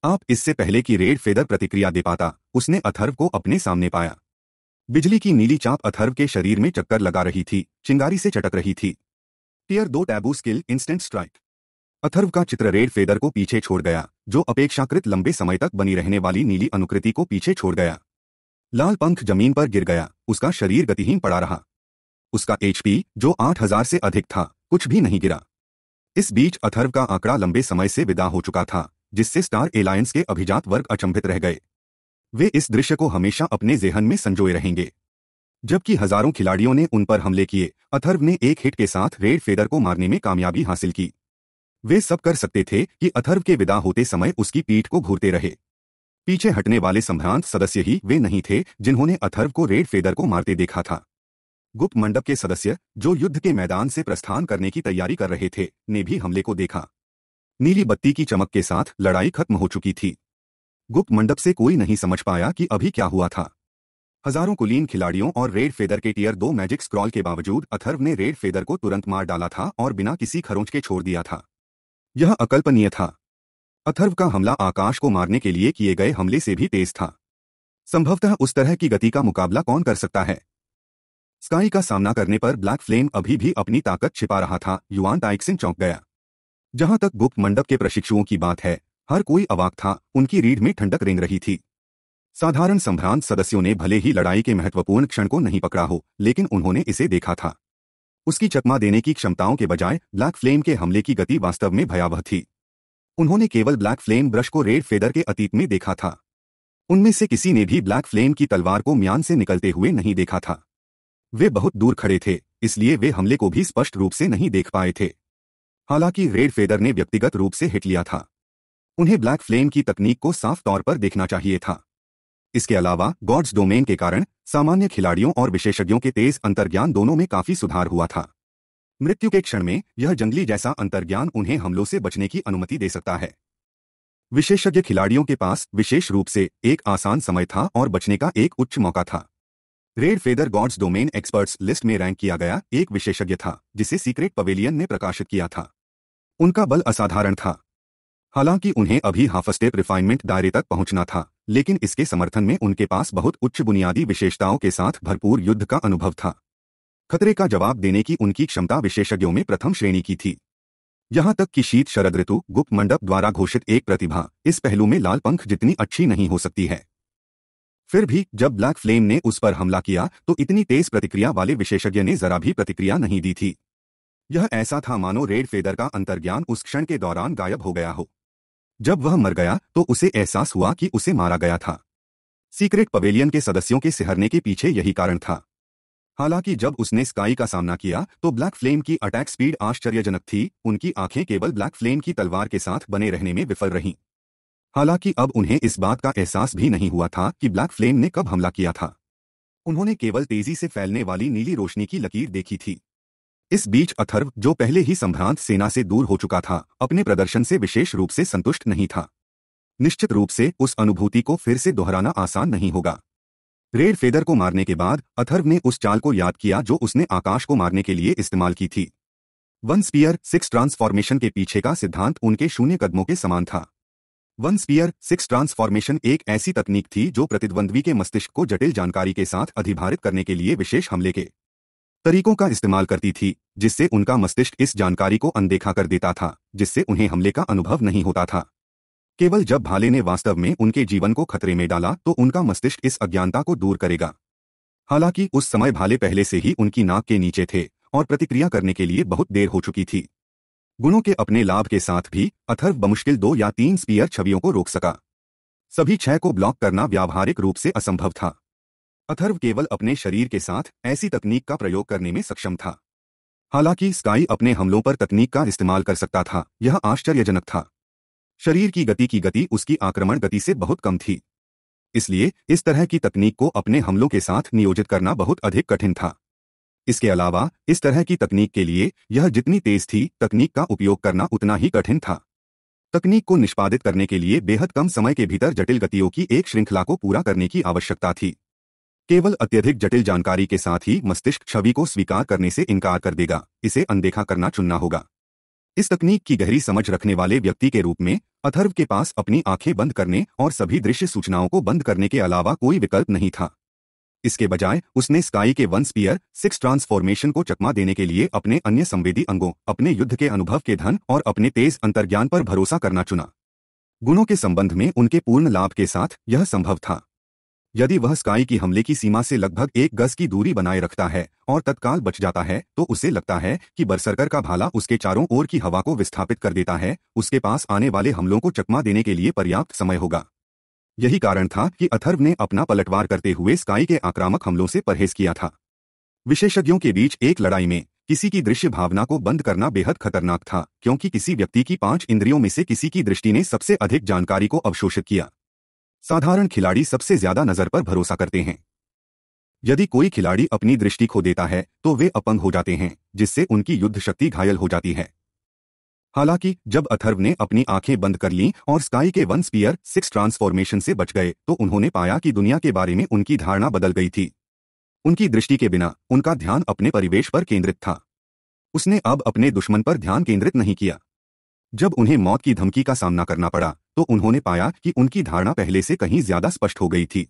आप इससे पहले कि रेड फेदर प्रतिक्रिया दे पाता उसने अथर्व को अपने सामने पाया बिजली की नीली चाप अथर्व के शरीर में चक्कर लगा रही थी चिंगारी से चटक रही थी टीयर दो taboo skill instant strike Atharva का चित्र रेड फेदर को पीछे छोड़ गया जो अपेक्षाकृत लंबे समय तक बनी रहने वाली नीली अनुकृति को पीछे छोड़ गया लाल पंख जमीन पर गिर गया उसका शरीर गतिहीन पड़ा रहा उसका एचपी जो 8000 से अधिक था कुछ भी नहीं गिरा इस बीच अथर्व का आंकड़ा लंबे समय से विदा हो चुका था जिससे स्टार एलायंस के अभिजात वर्ग अचंभित रह गए वे इस दृश्य को हमेशा अपने जेहन में संजोए रहेंगे जबकि हजारों खिलाड़ियों ने उन पर हमले किए अथर्व ने एक हिट के साथ रेड फेदर को मारने में कामयाबी हासिल की वे सब कर सकते थे कि अथर्व के विदा होते समय उसकी पीठ को घूरते रहे पीछे हटने वाले संभ्रांत सदस्य ही वे नहीं थे जिन्होंने अथर्व को रेड फेदर को मारते देखा था गुप्त मंडप के सदस्य जो युद्ध के मैदान से प्रस्थान करने की तैयारी कर रहे थे ने भी हमले को देखा नीली बत्ती की चमक के साथ लड़ाई खत्म हो चुकी थी गुप्त मंडप से कोई नहीं समझ पाया कि अभी क्या हुआ था हजारों कुलीन खिलाड़ियों और रेड फेदर के टीयर दो मैजिक स्क्रॉल के बावजूद अथर्व ने रेड फेदर को तुरंत मार डाला था और बिना किसी खरोंच के छोड़ दिया था यह अकल्पनीय था अथर्व का हमला आकाश को मारने के लिए किए गए हमले से भी तेज था संभवतः उस तरह की गति का मुकाबला कौन कर सकता है स्काई का सामना करने पर ब्लैक फ्लेम अभी भी अपनी ताकत छिपा रहा था युवान टाइक्सिन चौंक गया जहां तक गुप्त मंडप के प्रशिक्षुओं की बात है हर कोई अवाक था उनकी रीढ़ में ठंडक रेंग रही थी साधारण संभ्रांत सदस्यों ने भले ही लड़ाई के महत्वपूर्ण क्षण को नहीं पकड़ा हो लेकिन उन्होंने इसे देखा था उसकी चकमा देने की क्षमताओं के बजाय ब्लैक फ्लेम के हमले की गति वास्तव में भयावह थी उन्होंने केवल ब्लैक फ्लेम ब्रश को रेड फेदर के अतीत में देखा था उनमें से किसी ने भी ब्लैक फ्लेम की तलवार को म्यान से निकलते हुए नहीं देखा था वे बहुत दूर खड़े थे इसलिए वे हमले को भी स्पष्ट रूप से नहीं देख पाए थे हालांकि रेड फेदर ने व्यक्तिगत रूप से हिट लिया था उन्हें ब्लैक फ्लेम की तकनीक को साफ तौर पर देखना चाहिए था इसके अलावा गॉड्स डोमेन के कारण सामान्य खिलाड़ियों और विशेषज्ञों के तेज अंतर्ज्ञान दोनों में काफी सुधार हुआ था मृत्यु के क्षण में यह जंगली जैसा अंतर्ज्ञान उन्हें हमलों से बचने की अनुमति दे सकता है विशेषज्ञ खिलाड़ियों के पास विशेष रूप से एक आसान समय था और बचने का एक उच्च मौका था red feather god's domain experts list में रैंक किया गया एक विशेषज्ञ था जिसे सीक्रेट पवेलियन ने प्रकाशित किया था उनका बल असाधारण था हालांकि उन्हें अभी स्टेप रिफाइनमेंट दायरे तक पहुंचना था लेकिन इसके समर्थन में उनके पास बहुत उच्च बुनियादी विशेषताओं के साथ भरपूर युद्ध का अनुभव था खतरे का जवाब देने की उनकी क्षमता विशेषज्ञों में प्रथम श्रेणी की थी यहां तक कि शीत शरद ऋतु गुप्त मंडप द्वारा घोषित एक प्रतिभा इस पहलू में लाल पंख जितनी अच्छी नहीं हो सकती है फिर भी जब ब्लैक फ्लेम ने उस पर हमला किया तो इतनी तेज प्रतिक्रिया वाले विशेषज्ञ ने जरा भी प्रतिक्रिया नहीं दी थी यह ऐसा था मानो रेड फेदर का अंतर्ज्ञान उस क्षण के दौरान गायब हो गया हो जब वह मर गया तो उसे एहसास हुआ कि उसे मारा गया था सीक्रेट पवेलियन के सदस्यों के सिहरने के पीछे यही कारण था हालांकि जब उसने स्काई का सामना किया तो ब्लैक फ्लेम की अटैक स्पीड आश्चर्यजनक थी उनकी आंखें केवल ब्लैक फ्लेम की तलवार के साथ बने रहने में विफल रहीं हालांकि अब उन्हें इस बात का एहसास भी नहीं हुआ था कि ब्लैक फ्लेम ने कब हमला किया था उन्होंने केवल तेजी से फैलने वाली नीली रोशनी की लकीर देखी थी इस बीच अथर्व जो पहले ही संभ्रांत सेना से दूर हो चुका था अपने प्रदर्शन से विशेष रूप से संतुष्ट नहीं था निश्चित रूप से उस अनुभूति को फिर से दोहराना आसान नहीं होगा रेड फेदर को मारने के बाद अथर्व ने उस चाल को याद किया जो उसने आकाश को मारने के लिए इस्तेमाल की थी वन स्पीयर सिक्स ट्रांसफॉर्मेशन के पीछे का सिद्धांत उनके शून्य कदमों के समान था वन स्पीयर सिक्स ट्रांसफॉर्मेशन एक ऐसी तकनीक थी जो प्रतिद्वंद्वी के मस्तिष्क को जटिल जानकारी के साथ अधिभारित करने के लिए विशेष हमले के तरीकों का इस्तेमाल करती थी जिससे उनका मस्तिष्क इस जानकारी को अनदेखा कर देता था जिससे उन्हें हमले का अनुभव नहीं होता था केवल जब भाले ने वास्तव में उनके जीवन को खतरे में डाला तो उनका मस्तिष्क इस अज्ञानता को दूर करेगा हालांकि उस समय भाले पहले से ही उनकी नाक के नीचे थे और प्रतिक्रिया करने के लिए बहुत देर हो चुकी थी गुणों के अपने लाभ के साथ भी अथर्व बमुश्किल दो या तीन स्पीयर छवियों को रोक सका सभी छह को ब्लॉक करना व्यावहारिक रूप से असंभव था अथर्व केवल अपने शरीर के साथ ऐसी तकनीक का प्रयोग करने में सक्षम था हालांकि स्काई अपने हमलों पर तकनीक का इस्तेमाल कर सकता था यह आश्चर्यजनक था शरीर की गति की गति उसकी आक्रमण गति से बहुत कम थी इसलिए इस तरह की तकनीक को अपने हमलों के साथ नियोजित करना बहुत अधिक कठिन था इसके अलावा इस तरह की तकनीक के लिए यह जितनी तेज थी तकनीक का उपयोग करना उतना ही कठिन था तकनीक को निष्पादित करने के लिए बेहद कम समय के भीतर जटिल गतियों की एक श्रृंखला को पूरा करने की आवश्यकता थी केवल अत्यधिक जटिल जानकारी के साथ ही मस्तिष्क छवि को स्वीकार करने से इनकार कर देगा इसे अनदेखा करना चुनना होगा इस तकनीक की गहरी समझ रखने वाले व्यक्ति के रूप में अथर्व के पास अपनी आंखें बंद करने और सभी दृश्य सूचनाओं को बंद करने के अलावा कोई विकल्प नहीं था इसके बजाय उसने स्काई के वन स्पीयर सिक्स ट्रांसफॉर्मेशन को चकमा देने के लिए अपने अन्य संवेदी अंगों अपने युद्ध के अनुभव के धन और अपने तेज अंतर्ज्ञान पर भरोसा करना चुना गुणों के संबंध में उनके पूर्ण लाभ के साथ यह संभव था यदि वह स्काई की हमले की सीमा से लगभग एक गज की दूरी बनाए रखता है और तत्काल बच जाता है तो उसे लगता है कि बरसरकर का भाला उसके चारों ओर की हवा को विस्थापित कर देता है उसके पास आने वाले हमलों को चकमा देने के लिए पर्याप्त समय होगा यही कारण था कि अथर्व ने अपना पलटवार करते हुए स्काई के आक्रामक हमलों से परहेज किया था विशेषज्ञों के बीच एक लड़ाई में किसी की दृश्य भावना को बंद करना बेहद खतरनाक था क्योंकि किसी व्यक्ति की पांच इंद्रियों में से किसी की दृष्टि ने सबसे अधिक जानकारी को अवशोषित किया साधारण खिलाड़ी सबसे ज्यादा नजर पर भरोसा करते हैं यदि कोई खिलाड़ी अपनी दृष्टि खो देता है तो वे अपंग हो जाते हैं जिससे उनकी युद्ध शक्ति घायल हो जाती है हालांकि जब अथर्व ने अपनी आंखें बंद कर लीं और स्काई के वन स्पीयर सिक्स ट्रांसफॉर्मेशन से बच गए तो उन्होंने पाया कि दुनिया के बारे में उनकी धारणा बदल गई थी उनकी दृष्टि के बिना उनका ध्यान अपने परिवेश पर केंद्रित था उसने अब अपने दुश्मन पर ध्यान केंद्रित नहीं किया जब उन्हें मौत की धमकी का सामना करना पड़ा तो उन्होंने पाया कि उनकी धारणा पहले से कहीं ज्यादा स्पष्ट हो गई थी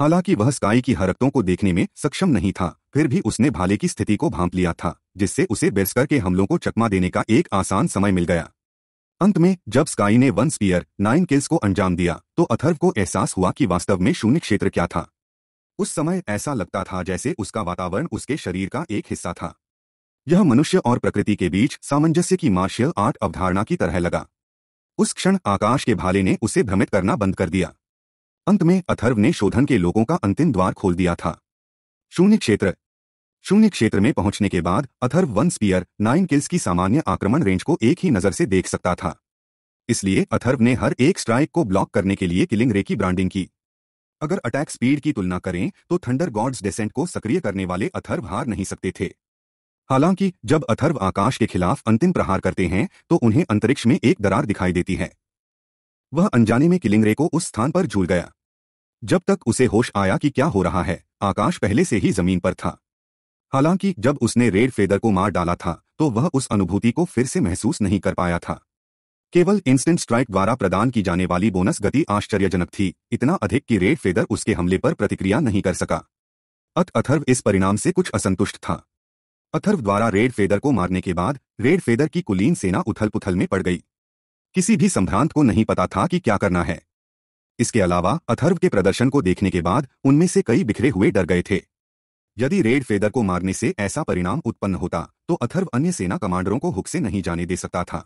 हालांकि वह स्काई की हरकतों को देखने में सक्षम नहीं था फिर भी उसने भाले की स्थिति को भांप लिया था जिससे उसे बेस्कर के हमलों को चकमा देने का एक आसान समय मिल गया अंत में जब स्काई ने वन स्पीयर नाइन किल्स को अंजाम दिया तो अथर्व को एहसास हुआ कि वास्तव में शून्य क्षेत्र क्या था उस समय ऐसा लगता था जैसे उसका वातावरण उसके शरीर का एक हिस्सा था यह मनुष्य और प्रकृति के बीच सामंजस्य की मार्शियल आर्ट अवधारणा की तरह लगा उस क्षण आकाश के भाले ने उसे भ्रमित करना बंद कर दिया अंत में अथर्व ने शोधन के लोगों का अंतिम द्वार खोल दिया था शून्य क्षेत्र शून्य क्षेत्र में पहुंचने के बाद Atharva one spear nine kills की सामान्य आक्रमण रेंज को एक ही नजर से देख सकता था इसलिए अथर्व ने हर एक स्ट्राइक को ब्लॉक करने के लिए किलिंग रे की ब्रांडिंग की अगर अटैक स्पीड की तुलना करें तो थंडर गॉड्स डेसेंट को सक्रिय करने वाले अथर्व हार नहीं सकते थे हालांकि जब अथर्व आकाश के खिलाफ अंतिम प्रहार करते हैं तो उन्हें अंतरिक्ष में एक दरार दिखाई देती है वह अनजाने में किलिंग रे को उस स्थान पर झूल गया जब तक उसे होश आया कि क्या हो रहा है आकाश पहले से ही जमीन पर था हालांकि जब उसने रेड फेदर को मार डाला था तो वह उस अनुभूति को फिर से महसूस नहीं कर पाया था केवल इंस्टेंट स्ट्राइक द्वारा प्रदान की जाने वाली बोनस गति आश्चर्यजनक थी इतना अधिक कि रेड फेदर उसके हमले पर प्रतिक्रिया नहीं कर सका अत अथर्व इस परिणाम से कुछ असंतुष्ट था अथर्व द्वारा रेड फेदर को मारने के बाद रेड फेदर की कुलीन सेना उथल पुथल में पड़ गई किसी भी संभ्रांत को नहीं पता था कि क्या करना है इसके अलावा अथर्व के प्रदर्शन को देखने के बाद उनमें से कई बिखरे हुए डर गए थे यदि रेड फेदर को मारने से ऐसा परिणाम उत्पन्न होता तो अथर्व अन्य सेना कमांडरों को हुक से नहीं जाने दे सकता था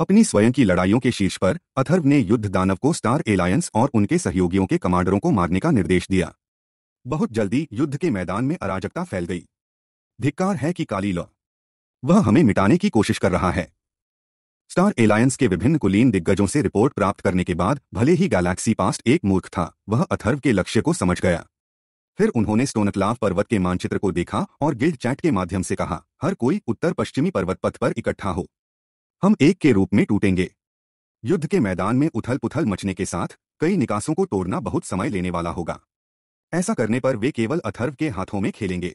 अपनी स्वयं की लड़ाइयों के शीर्ष पर अथर्व ने युद्ध दानव को स्टार एलायंस और उनके सहयोगियों के कमांडरों को मारने का निर्देश दिया बहुत जल्दी युद्ध के मैदान में अराजकता फैल गई धिक्कार है कि काली लॉ वह हमें मिटाने की कोशिश कर रहा है स्टार एलायंस के विभिन्न कुलीन दिग्गजों से रिपोर्ट प्राप्त करने के बाद भले ही गैलेक्सी पास्ट एक मूर्ख था वह अथर्व के लक्ष्य को समझ गया फिर उन्होंने स्टोनकलाव पर्वत के मानचित्र को देखा और गिल्ड चैट के माध्यम से कहा हर कोई उत्तर पश्चिमी पर्वत पथ पर इकट्ठा हो हम एक के रूप में टूटेंगे युद्ध के मैदान में उथल पुथल मचने के साथ कई निकासों को तोड़ना बहुत समय लेने वाला होगा ऐसा करने पर वे केवल अथर्व के हाथों में खेलेंगे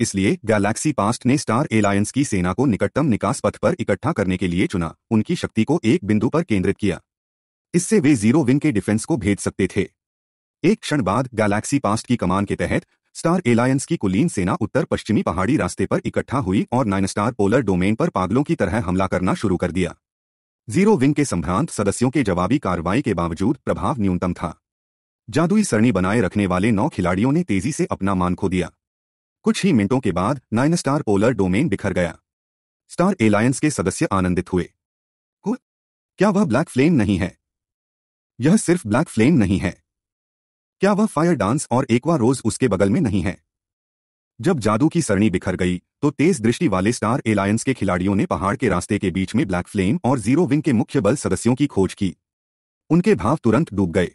इसलिए गैलेक्सी पास्ट ने स्टार एलायंस की सेना को निकटतम निकास पथ पर इकट्ठा करने के लिए चुना उनकी शक्ति को एक बिंदु पर केंद्रित किया इससे वे जीरो विंग के डिफेंस को भेज सकते थे एक क्षण बाद गैलेक्सी पास्ट की कमान के तहत स्टार एलायंस की कुलीन सेना उत्तर पश्चिमी पहाड़ी रास्ते पर इकट्ठा हुई और नाइन स्टार पोलर डोमेन पर पागलों की तरह हमला करना शुरू कर दिया जीरो विंग के संभ्रांत सदस्यों के जवाबी कार्रवाई के बावजूद प्रभाव न्यूनतम था जादुई सरणी बनाए रखने वाले नौ खिलाड़ियों ने तेजी से अपना मान खो दिया कुछ ही मिनटों के बाद नाइन स्टार पोलर डोमेन बिखर गया स्टार एलायंस के सदस्य आनंदित हुए क्या वह ब्लैक फ्लेम नहीं है यह सिर्फ ब्लैक फ्लेम नहीं है क्या वह फायर डांस और एक्वा रोज उसके बगल में नहीं है जब जादू की सरणी बिखर गई तो तेज दृष्टि वाले स्टार एलायंस के खिलाड़ियों ने पहाड़ के रास्ते के बीच में ब्लैक फ्लेम और जीरो विंग के मुख्य बल सदस्यों की खोज की उनके भाव तुरंत डूब गए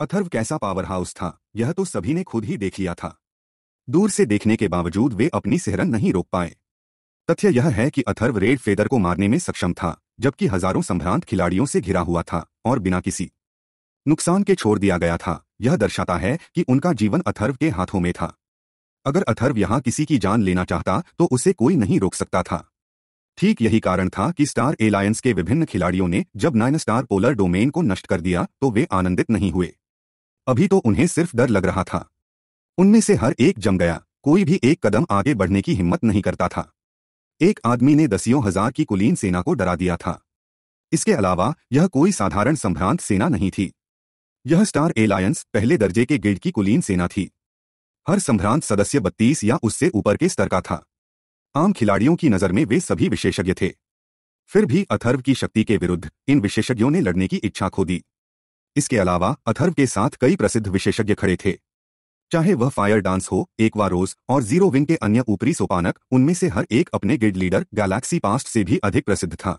अथर्व कैसा पावर हाउस था यह तो सभी ने खुद ही देख लिया था दूर से देखने के बावजूद वे अपनी सेहरन नहीं रोक पाए तथ्य यह है कि अथर्व रेड फेदर को मारने में सक्षम था जबकि हजारों संभ्रांत खिलाड़ियों से घिरा हुआ था और बिना किसी नुकसान के छोड़ दिया गया था यह दर्शाता है कि उनका जीवन अथर्व के हाथों में था अगर अथर्व यहां किसी की जान लेना चाहता तो उसे कोई नहीं रोक सकता था ठीक यही कारण था कि स्टार एलायंस के विभिन्न खिलाड़ियों ने जब नाइन स्टार पोलर डोमेन को नष्ट कर दिया तो वे आनंदित नहीं हुए अभी तो उन्हें सिर्फ डर लग रहा था उनमें से हर एक जम गया कोई भी एक कदम आगे बढ़ने की हिम्मत नहीं करता था एक आदमी ने दसियों हजार की कुलीन सेना को डरा दिया था इसके अलावा यह कोई साधारण संभ्रांत सेना नहीं थी यह स्टार एलायंस पहले दर्जे के गिल्ड की कुलीन सेना थी हर संभ्रांत सदस्य बत्तीस या उससे ऊपर के स्तर का था आम खिलाड़ियों की नज़र में वे सभी विशेषज्ञ थे फिर भी अथर्व की शक्ति के विरुद्ध इन विशेषज्ञों ने लड़ने की इच्छा खो दी इसके अलावा अथर्व के साथ कई प्रसिद्ध विशेषज्ञ खड़े थे चाहे वह फायर डांस हो एक वारोस और जीरो विंग के अन्य ऊपरी सोपानक उनमें से हर एक अपने गिड लीडर गैलेक्सी पास्ट से भी अधिक प्रसिद्ध था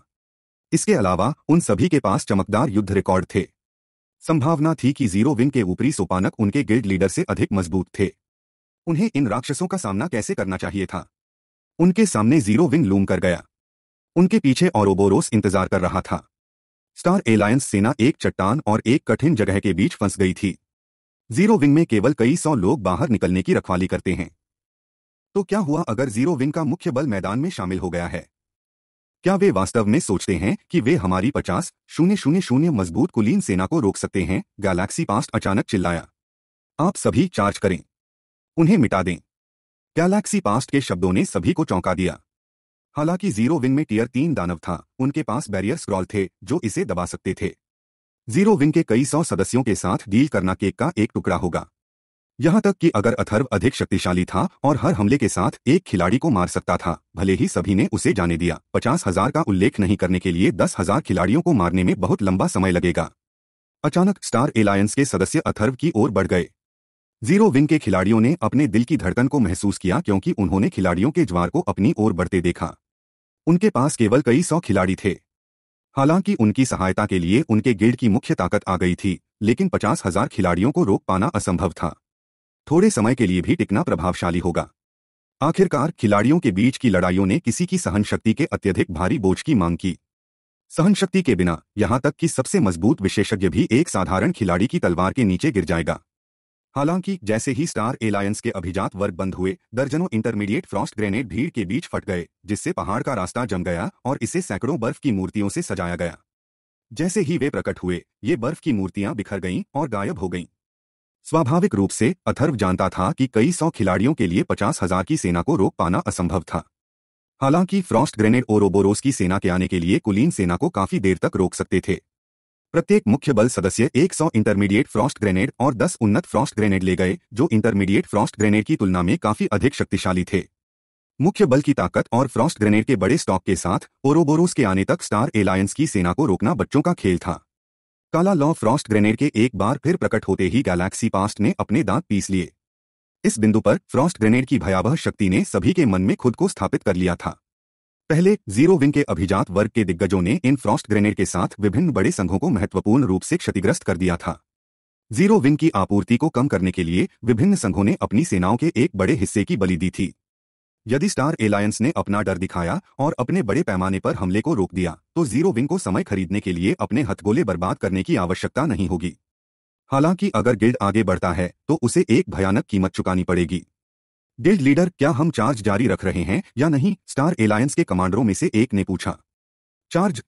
इसके अलावा उन सभी के पास चमकदार युद्ध रिकॉर्ड थे संभावना थी कि जीरो विंग के ऊपरी सोपानक उनके गिल्ड लीडर से अधिक मजबूत थे उन्हें इन राक्षसों का सामना कैसे करना चाहिए था उनके सामने जीरो विंग लूम कर गया उनके पीछे औरबोरोस इंतजार कर रहा था स्टार एलायंस सेना एक चट्टान और एक कठिन जगह के बीच फंस गई थी जीरो विंग में केवल कई सौ लोग बाहर निकलने की रखवाली करते हैं तो क्या हुआ अगर जीरो विंग का मुख्य बल मैदान में शामिल हो गया है क्या वे वास्तव में सोचते हैं कि वे हमारी पचास शून्य शून्य शून्य मजबूत कुलीन सेना को रोक सकते हैं गैलेक्सी पास्ट अचानक चिल्लाया आप सभी चार्ज करें उन्हें मिटा दें गैलेक्सी पास्ट के शब्दों ने सभी को चौंका दिया हालांकि जीरो विंग में टीयर तीन दानव था उनके पास बैरियर स्क्रॉल थे जो इसे दबा सकते थे जीरो विंग के कई सौ सदस्यों के साथ डील करना केक का एक टुकड़ा होगा यहाँ तक कि अगर अथर्व अधिक शक्तिशाली था और हर हमले के साथ एक खिलाड़ी को मार सकता था भले ही सभी ने उसे जाने दिया पचास हजार का उल्लेख नहीं करने के लिए दस हजार खिलाड़ियों को मारने में बहुत लंबा समय लगेगा अचानक स्टार एलायंस के सदस्य अथर्व की ओर बढ़ गए जीरो विंग के खिलाड़ियों ने अपने दिल की धड़कन को महसूस किया क्योंकि उन्होंने खिलाड़ियों के ज्वार को अपनी ओर बढ़ते देखा उनके पास केवल कई सौ खिलाड़ी थे हालांकि उनकी सहायता के लिए उनके गिल्ड की मुख्य ताकत आ गई थी लेकिन पचास हजार खिलाड़ियों को रोक पाना असंभव था थोड़े समय के लिए भी टिकना प्रभावशाली होगा आखिरकार खिलाड़ियों के बीच की लड़ाइयों ने किसी की सहन शक्ति के अत्यधिक भारी बोझ की मांग की सहन शक्ति के बिना यहां तक कि सबसे मजबूत विशेषज्ञ भी एक साधारण खिलाड़ी की तलवार के नीचे गिर जाएगा हालांकि जैसे ही स्टार एलायंस के अभिजात वर्ग बंद हुए दर्जनों इंटरमीडिएट फ्रॉस्ट ग्रेनेड भीड़ के बीच फट गए जिससे पहाड़ का रास्ता जम गया और इसे सैकड़ों बर्फ की मूर्तियों से सजाया गया जैसे ही वे प्रकट हुए ये बर्फ की मूर्तियां बिखर गईं और गायब हो गईं स्वाभाविक रूप से अथर्व जानता था कि कई सौ खिलाड़ियों के लिए पचास हजार की सेना को रोक पाना असंभव था हालांकि फ्रॉस्ट ग्रेनेड और ओबोरोस की सेना के आने के लिए कुलीन सेना को काफी देर तक रोक सकते थे प्रत्येक मुख्य बल सदस्य 100 इंटरमीडिएट फ्रॉस्ट ग्रेनेड और 10 उन्नत फ्रॉस्ट ग्रेनेड ले गए जो इंटरमीडिएट फ्रॉस्ट ग्रेनेड की तुलना में काफी अधिक शक्तिशाली थे मुख्य बल की ताकत और फ्रॉस्ट ग्रेनेड के बड़े स्टॉक के साथ ओरोबोरोस के आने तक स्टार एलायंस की सेना को रोकना बच्चों का खेल था काला लॉ फ्रॉस्ट ग्रेनेड के एक बार फिर प्रकट होते ही गैलेक्सी पास्ट ने अपने दांत पीस लिए इस बिंदु पर फ्रॉस्ट ग्रेनेड की भयावह शक्ति ने सभी के मन में खुद को स्थापित कर लिया था पहले जीरो विंग के अभिजात वर्ग के दिग्गजों ने इन फ्रॉस्ट ग्रेनेड के साथ विभिन्न बड़े संघों को महत्वपूर्ण रूप से क्षतिग्रस्त कर दिया था जीरो विंग की आपूर्ति को कम करने के लिए विभिन्न संघों ने अपनी सेनाओं के एक बड़े हिस्से की बलि दी थी यदि स्टार एलायंस ने अपना डर दिखाया और अपने बड़े पैमाने पर हमले को रोक दिया तो जीरो विंग को समय खरीदने के लिए अपने हथगोले बर्बाद करने की आवश्यकता नहीं होगी हालांकि अगर गिल्ड आगे बढ़ता है तो उसे एक भयानक कीमत चुकानी पड़ेगी गिल्ड लीडर क्या हम चार्ज जारी रख रहे हैं या नहीं स्टार एलायंस के कमांडरों में से एक ने पूछा चार्ज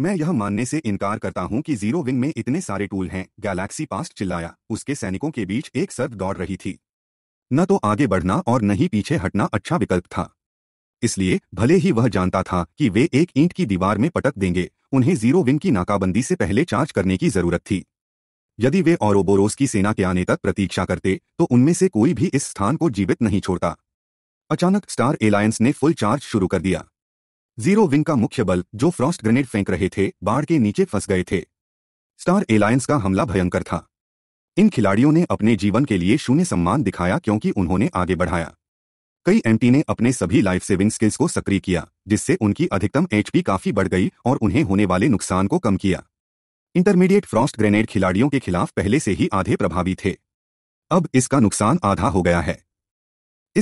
मैं यह मानने से इनकार करता हूं कि जीरो विंग में इतने सारे टूल हैं गैलेक्सी पास्ट चिल्लाया उसके सैनिकों के बीच एक सर्द दौड़ रही थी न तो आगे बढ़ना और न ही पीछे हटना अच्छा विकल्प था इसलिए भले ही वह जानता था कि वे एक ईंट की दीवार में पटक देंगे उन्हें जीरो विन की नाकाबंदी से पहले चार्ज करने की जरूरत थी यदि वे औरबोरोस की सेना के आने तक प्रतीक्षा करते तो उनमें से कोई भी इस स्थान को जीवित नहीं छोड़ता अचानक स्टार एलायंस ने फुल चार्ज शुरू कर दिया जीरो विंग का मुख्य बल जो फ्रॉस्ट ग्रेनेड फेंक रहे थे बाढ़ के नीचे फंस गए थे स्टार एलायंस का हमला भयंकर था इन खिलाड़ियों ने अपने जीवन के लिए शून्य सम्मान दिखाया क्योंकि उन्होंने आगे बढ़ाया कई एमपी ने अपने सभी लाइफ सेविंग स्किल्स को सक्रिय किया जिससे उनकी अधिकतम एचपी काफी बढ़ गई और उन्हें होने वाले नुकसान को कम किया इंटरमीडिएट फ्रॉस्ट ग्रेनेड खिलाड़ियों के खिलाफ पहले से ही आधे प्रभावी थे अब इसका नुकसान आधा हो गया है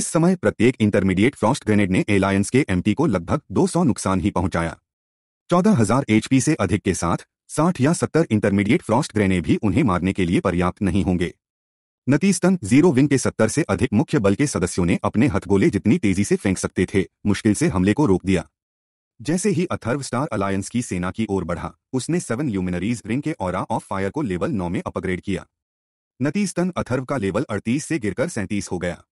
इस समय प्रत्येक इंटरमीडिएट फ्रॉस्ट ग्रेनेड ने एलायंस के एमटी को लगभग 200 नुकसान ही पहुंचाया 14000 एचपी से अधिक के साथ साठ या सत्तर इंटरमीडिएट फ्रॉस्ट ग्रेने भी उन्हें मारने के लिए पर्याप्त नहीं होंगे नतीजतन जीरो विंग के सत्तर से अधिक मुख्य बल के सदस्यों ने अपने हथगोले जितनी तेजी से फेंक सकते थे मुश्किल से हमले को रोक दिया जैसे ही अथर्व स्टार अलायंस की सेना की ओर बढ़ा उसने सेवन ल्यूमिनरीज रिंग के ऑरा ऑफ फायर को लेवल नौ में अपग्रेड किया नतीजतन अथर्व का लेवल अड़तीस से गिरकर सैंतीस हो गया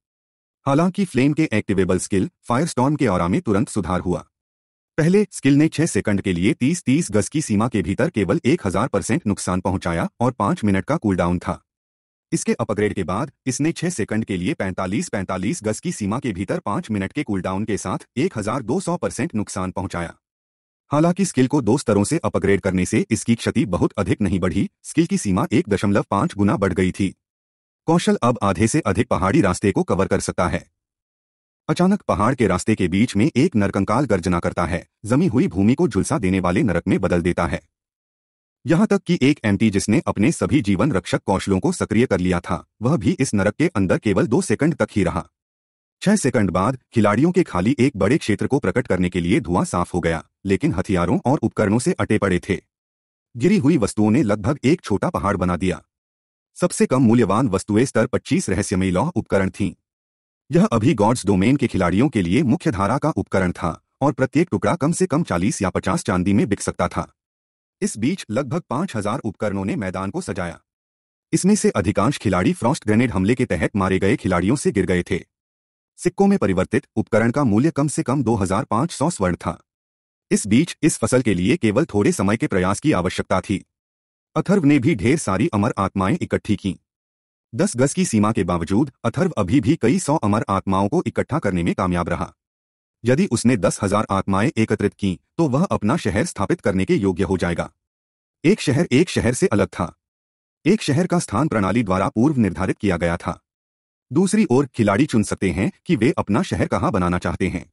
हालांकि फ्लेम के एक्टिवेबल स्किल फायरस्टॉर्म के ऑरा में तुरंत सुधार हुआ पहले स्किल ने 6 सेकंड के लिए 30-30 गज की सीमा के भीतर केवल 1000 परसेंट नुकसान पहुंचाया और 5 मिनट का कूलडाउन था इसके अपग्रेड के बाद इसने 6 सेकंड के लिए 45-45 गज की सीमा के भीतर 5 मिनट के कूलडाउन के साथ 1200 परसेंट नुकसान पहुंचाया हालांकि स्किल को दो स्तरों से अपग्रेड करने से इसकी क्षति बहुत अधिक नहीं बढ़ी स्किल की सीमा एक दशमलव गुना बढ़ गई थी कौशल अब आधे से अधिक पहाड़ी रास्ते को कवर कर सकता है अचानक पहाड़ के रास्ते के बीच में एक नरकंकाल गर्जना करता है जमी हुई भूमि को झुलसा देने वाले नरक में बदल देता है यहां तक कि एक एमटी जिसने अपने सभी जीवन रक्षक कौशलों को सक्रिय कर लिया था वह भी इस नरक के अंदर केवल दो सेकंड तक ही रहा छह सेकंड बाद खिलाड़ियों के खाली एक बड़े क्षेत्र को प्रकट करने के लिए धुआं साफ हो गया लेकिन हथियारों और उपकरणों से अटे पड़े थे गिरी हुई वस्तुओं ने लगभग एक छोटा पहाड़ बना दिया सबसे कम मूल्यवान वस्तुएं स्तर 25 रहस्यमय लौह उपकरण थीं यह अभी गॉड्स डोमेन के खिलाड़ियों के लिए मुख्य धारा का उपकरण था और प्रत्येक टुकड़ा कम से कम 40 या 50 चांदी में बिक सकता था इस बीच लगभग 5000 उपकरणों ने मैदान को सजाया इसमें से अधिकांश खिलाड़ी फ्रॉस्ट ग्रेनेड हमले के तहत मारे गए खिलाड़ियों से गिर गए थे सिक्कों में परिवर्तित उपकरण का मूल्य कम से कम 2500 स्वर्ण था इस बीच इस फसल के लिए केवल थोड़े समय के प्रयास की आवश्यकता थी अथर्व ने भी ढेर सारी अमर आत्माएं इकट्ठी कीं दस गज की सीमा के बावजूद अथर्व अभी भी कई सौ अमर आत्माओं को इकट्ठा करने में कामयाब रहा यदि उसने दस हजार आत्माएं एकत्रित की तो वह अपना शहर स्थापित करने के योग्य हो जाएगा एक शहर एक शहर से अलग था एक शहर का स्थान प्रणाली द्वारा पूर्व निर्धारित किया गया था दूसरी ओर खिलाड़ी चुन सकते हैं कि वे अपना शहर कहाँ बनाना चाहते हैं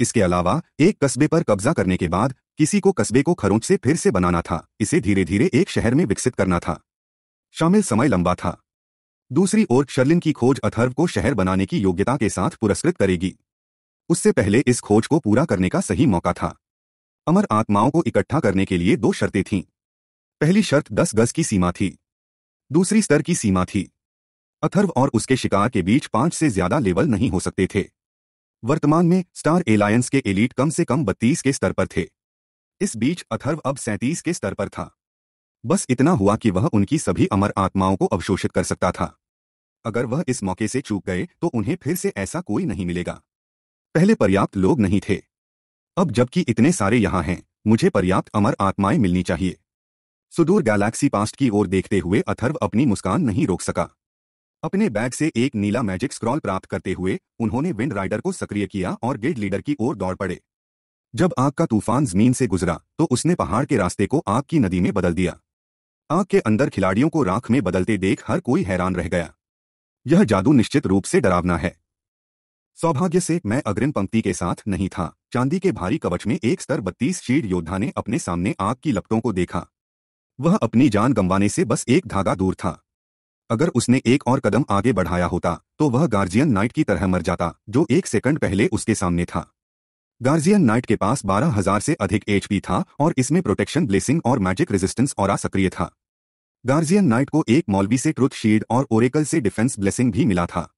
इसके अलावा एक कस्बे पर कब्जा करने के बाद किसी को कस्बे को खरोंच से फिर से बनाना था इसे धीरे धीरे एक शहर में विकसित करना था शामिल समय लंबा था दूसरी ओर शर्लिन की खोज अथर्व को शहर बनाने की योग्यता के साथ पुरस्कृत करेगी उससे पहले इस खोज को पूरा करने का सही मौका था अमर आत्माओं को इकट्ठा करने के लिए दो शर्तें थीं पहली शर्त दस गज की सीमा थी दूसरी स्तर की सीमा थी अथर्व और उसके शिकार के बीच पांच से ज्यादा लेवल नहीं हो सकते थे वर्तमान में स्टार एलायंस के एलीट कम से कम बत्तीस के स्तर पर थे इस बीच अथर्व अब सैंतीस के स्तर पर था बस इतना हुआ कि वह उनकी सभी अमर आत्माओं को अवशोषित कर सकता था अगर वह इस मौके से चूक गए तो उन्हें फिर से ऐसा कोई नहीं मिलेगा पहले पर्याप्त लोग नहीं थे अब जबकि इतने सारे यहां हैं मुझे पर्याप्त अमर आत्माएं मिलनी चाहिए सुदूर गैलेक्सी पास्ट की ओर देखते हुए अथर्व अपनी मुस्कान नहीं रोक सका अपने बैग से एक नीला मैजिक स्क्रॉल प्राप्त करते हुए उन्होंने विंड राइडर को सक्रिय किया और गिल्ड लीडर की ओर दौड़ पड़े जब आग का तूफान जमीन से गुजरा तो उसने पहाड़ के रास्ते को आग की नदी में बदल दिया आग के अंदर खिलाड़ियों को राख में बदलते देख हर कोई हैरान रह गया यह जादू निश्चित रूप से डरावना है सौभाग्य से मैं अग्रिम पंक्ति के साथ नहीं था चांदी के भारी कवच में एक स्तर बत्तीस शीड योद्धा ने अपने सामने आग की लपटों को देखा वह अपनी जान गंवाने से बस एक धागा दूर था अगर उसने एक और कदम आगे बढ़ाया होता तो वह गार्जियन नाइट की तरह मर जाता जो एक सेकंड पहले उसके सामने था गार्जियन नाइट के पास बारह हजार से अधिक एचपी था और इसमें प्रोटेक्शन ब्लेसिंग और मैजिक रेजिस्टेंस और सक्रिय था गार्जियन नाइट को एक मौलवी से ट्रुथ शील्ड और ओरेकल से डिफेंस ब्लेसिंग भी मिला था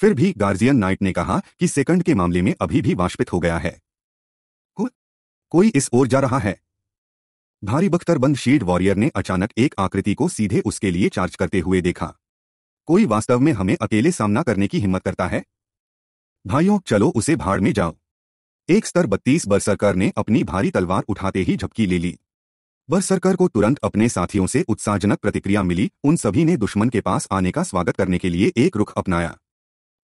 फिर भी गार्जियन नाइट ने कहा कि सेकंड के मामले में अभी भी वाष्पित हो गया है को, कोई इस ओर जा रहा है भारी बख्तरबंद शील्ड वॉरियर ने अचानक एक आकृति को सीधे उसके लिए चार्ज करते हुए देखा कोई वास्तव में हमें अकेले सामना करने की हिम्मत करता है भाइयों चलो उसे भाड़ में जाओ एक स्तर बत्तीस बरसरकर ने अपनी भारी तलवार उठाते ही झपकी ले ली वह सरकार को तुरंत अपने साथियों से उत्साहजनक प्रतिक्रिया मिली उन सभी ने दुश्मन के पास आने का स्वागत करने के लिए एक रुख अपनाया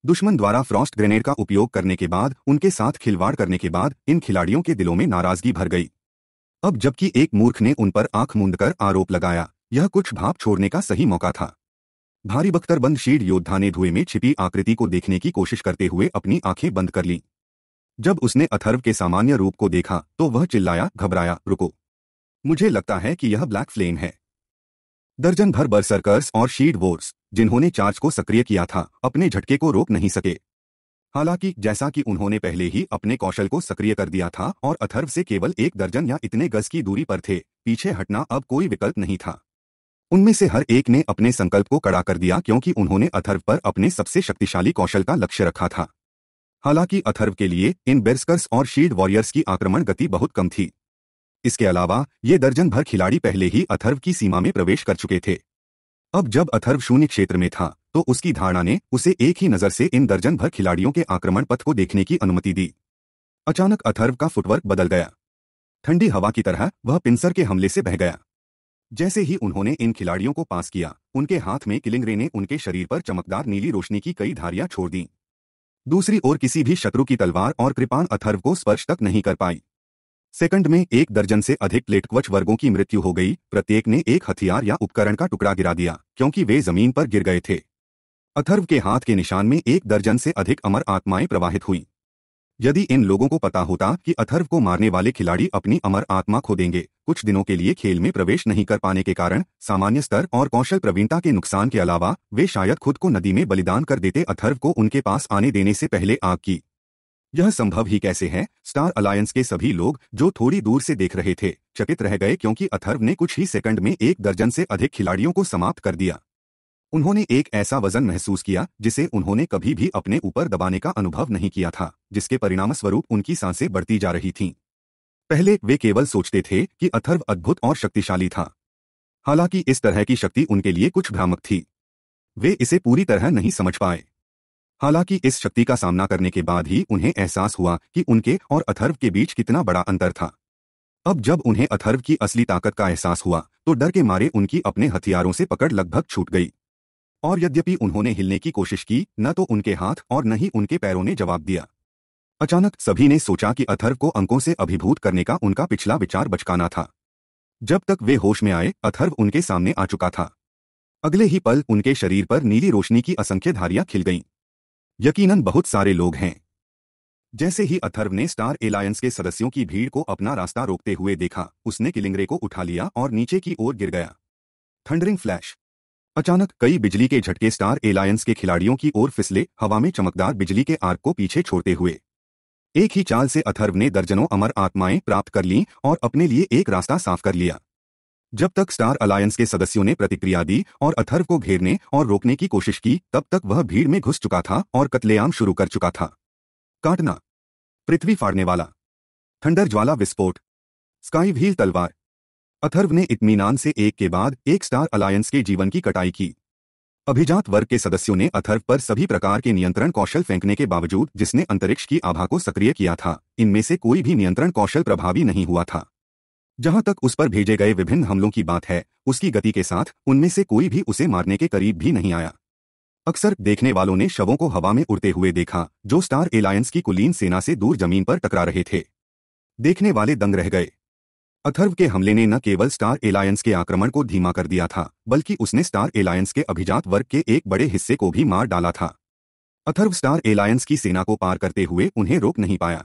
दुश्मन द्वारा फ्रॉस्ट ग्रेनेड का उपयोग करने के बाद उनके साथ खिलवाड़ करने के बाद इन खिलाड़ियों के दिलों में नाराजगी भर गई अब जबकि एक मूर्ख ने उन पर आंख मूंद आरोप लगाया यह कुछ भाप छोड़ने का सही मौका था भारी बख्तरबंद शीड योद्धा ने धुएं में छिपी आकृति को देखने की कोशिश करते हुए अपनी आंखें बंद कर ली जब उसने अथर्व के सामान्य रूप को देखा तो वह चिल्लाया घबराया रुको मुझे लगता है कि यह ब्लैक फ्लेम है दर्जन भर बर्सर्कर्स और शीड वोर्स जिन्होंने चार्ज को सक्रिय किया था अपने झटके को रोक नहीं सके हालांकि जैसा कि उन्होंने पहले ही अपने कौशल को सक्रिय कर दिया था और अथर्व से केवल एक दर्जन या इतने गज की दूरी पर थे पीछे हटना अब कोई विकल्प नहीं था उनमें से हर एक ने अपने संकल्प को कड़ा कर दिया क्योंकि उन्होंने अथर्व पर अपने सबसे शक्तिशाली कौशल का लक्ष्य रखा था हालांकि अथर्व के लिए इन बेर्सकर्स और शील्ड वॉरियर्स की आक्रमण गति बहुत कम थी इसके अलावा ये दर्जन भर खिलाड़ी पहले ही अथर्व की सीमा में प्रवेश कर चुके थे अब जब अथर्व शून्य क्षेत्र में था तो उसकी धारणा ने उसे एक ही नज़र से इन दर्जन भर खिलाड़ियों के आक्रमण पथ को देखने की अनुमति दी अचानक अथर्व का फुटवर्क बदल गया ठंडी हवा की तरह वह पिंसर के हमले से बह गया जैसे ही उन्होंने इन खिलाड़ियों को पास किया उनके हाथ में किलिंगरे ने उनके शरीर पर चमकदार नीली रोशनी की कई धारियां छोड़ दीं दूसरी ओर किसी भी शत्रु की तलवार और कृपान अथर्व को स्पर्श तक नहीं कर पाई सेकंड में एक दर्जन से अधिक प्लेटक्वच वर्गों की मृत्यु हो गई प्रत्येक ने एक हथियार या उपकरण का टुकड़ा गिरा दिया क्योंकि वे जमीन पर गिर गए थे अथर्व के हाथ के निशान में एक दर्जन से अधिक अमर आत्माएं प्रवाहित हुई यदि इन लोगों को पता होता कि अथर्व को मारने वाले खिलाड़ी अपनी अमर आत्मा खो देंगे कुछ दिनों के लिए खेल में प्रवेश नहीं कर पाने के कारण सामान्य स्तर और कौशल प्रवीणता के नुकसान के अलावा वे शायद खुद को नदी में बलिदान कर देते अथर्व को उनके पास आने देने से पहले आग की यह संभव ही कैसे है स्टार अलायंस के सभी लोग जो थोड़ी दूर से देख रहे थे चकित रह गए क्योंकि अथर्व ने कुछ ही सेकंड में एक दर्जन से अधिक खिलाड़ियों को समाप्त कर दिया उन्होंने एक ऐसा वजन महसूस किया जिसे उन्होंने कभी भी अपने ऊपर दबाने का अनुभव नहीं किया था जिसके परिणामस्वरूप उनकी सांसें बढ़ती जा रही थीं पहले वे केवल सोचते थे कि अथर्व अद्भुत और शक्तिशाली था हालांकि इस तरह की शक्ति उनके लिए कुछ भ्रामक थी वे इसे पूरी तरह नहीं समझ पाए हालांकि इस शक्ति का सामना करने के बाद ही उन्हें एहसास हुआ कि उनके और अथर्व के बीच कितना बड़ा अंतर था अब जब उन्हें अथर्व की असली ताकत का एहसास हुआ तो डर के मारे उनकी अपने हथियारों से पकड़ लगभग छूट गई और यद्यपि उन्होंने हिलने की कोशिश की न तो उनके हाथ और न ही उनके पैरों ने जवाब दिया अचानक सभी ने सोचा कि अथर्व को अंकों से अभिभूत करने का उनका पिछला विचार बचकाना था जब तक वे होश में आए अथर्व उनके सामने आ चुका था अगले ही पल उनके शरीर पर नीली रोशनी की असंख्य धारियां खिल गईं यकीनन बहुत सारे लोग हैं जैसे ही अथर्व ने स्टार एलायंस के सदस्यों की भीड़ को अपना रास्ता रोकते हुए देखा उसने किलिंगरे को उठा लिया और नीचे की ओर गिर गया थंडरिंग फ्लैश अचानक कई बिजली के झटके स्टार एलायंस के खिलाड़ियों की ओर फिसले हवा में चमकदार बिजली के आर्क को पीछे छोड़ते हुए एक ही चाल से अथर्व ने दर्जनों अमर आत्माएं प्राप्त कर लीं और अपने लिए एक रास्ता साफ कर लिया जब तक स्टार अलायंस के सदस्यों ने प्रतिक्रिया दी और अथर्व को घेरने और रोकने की कोशिश की तब तक वह भीड़ में घुस चुका था और कत्लेआम शुरू कर चुका था काटना पृथ्वी फाड़ने वाला थंडर ज्वाला विस्फोट स्काई व्हील तलवार अथर्व ने इतमीनान से एक के बाद एक स्टार अलायंस के जीवन की कटाई की अभिजात वर्ग के सदस्यों ने अथर्व पर सभी प्रकार के नियंत्रण कौशल फेंकने के बावजूद जिसने अंतरिक्ष की आभा को सक्रिय किया था इनमें से कोई भी नियंत्रण कौशल प्रभावी नहीं हुआ था जहां तक उस पर भेजे गए विभिन्न हमलों की बात है उसकी गति के साथ उनमें से कोई भी उसे मारने के करीब भी नहीं आया अक्सर देखने वालों ने शवों को हवा में उड़ते हुए देखा जो स्टार एलायंस की कुलीन सेना से दूर जमीन पर टकरा रहे थे देखने वाले दंग रह गए अथर्व के हमले ने न केवल स्टार एलायंस के आक्रमण को धीमा कर दिया था बल्कि उसने स्टार एलायंस के अभिजात वर्ग के एक बड़े हिस्से को भी मार डाला था अथर्व स्टार एलायंस की सेना को पार करते हुए उन्हें रोक नहीं पाया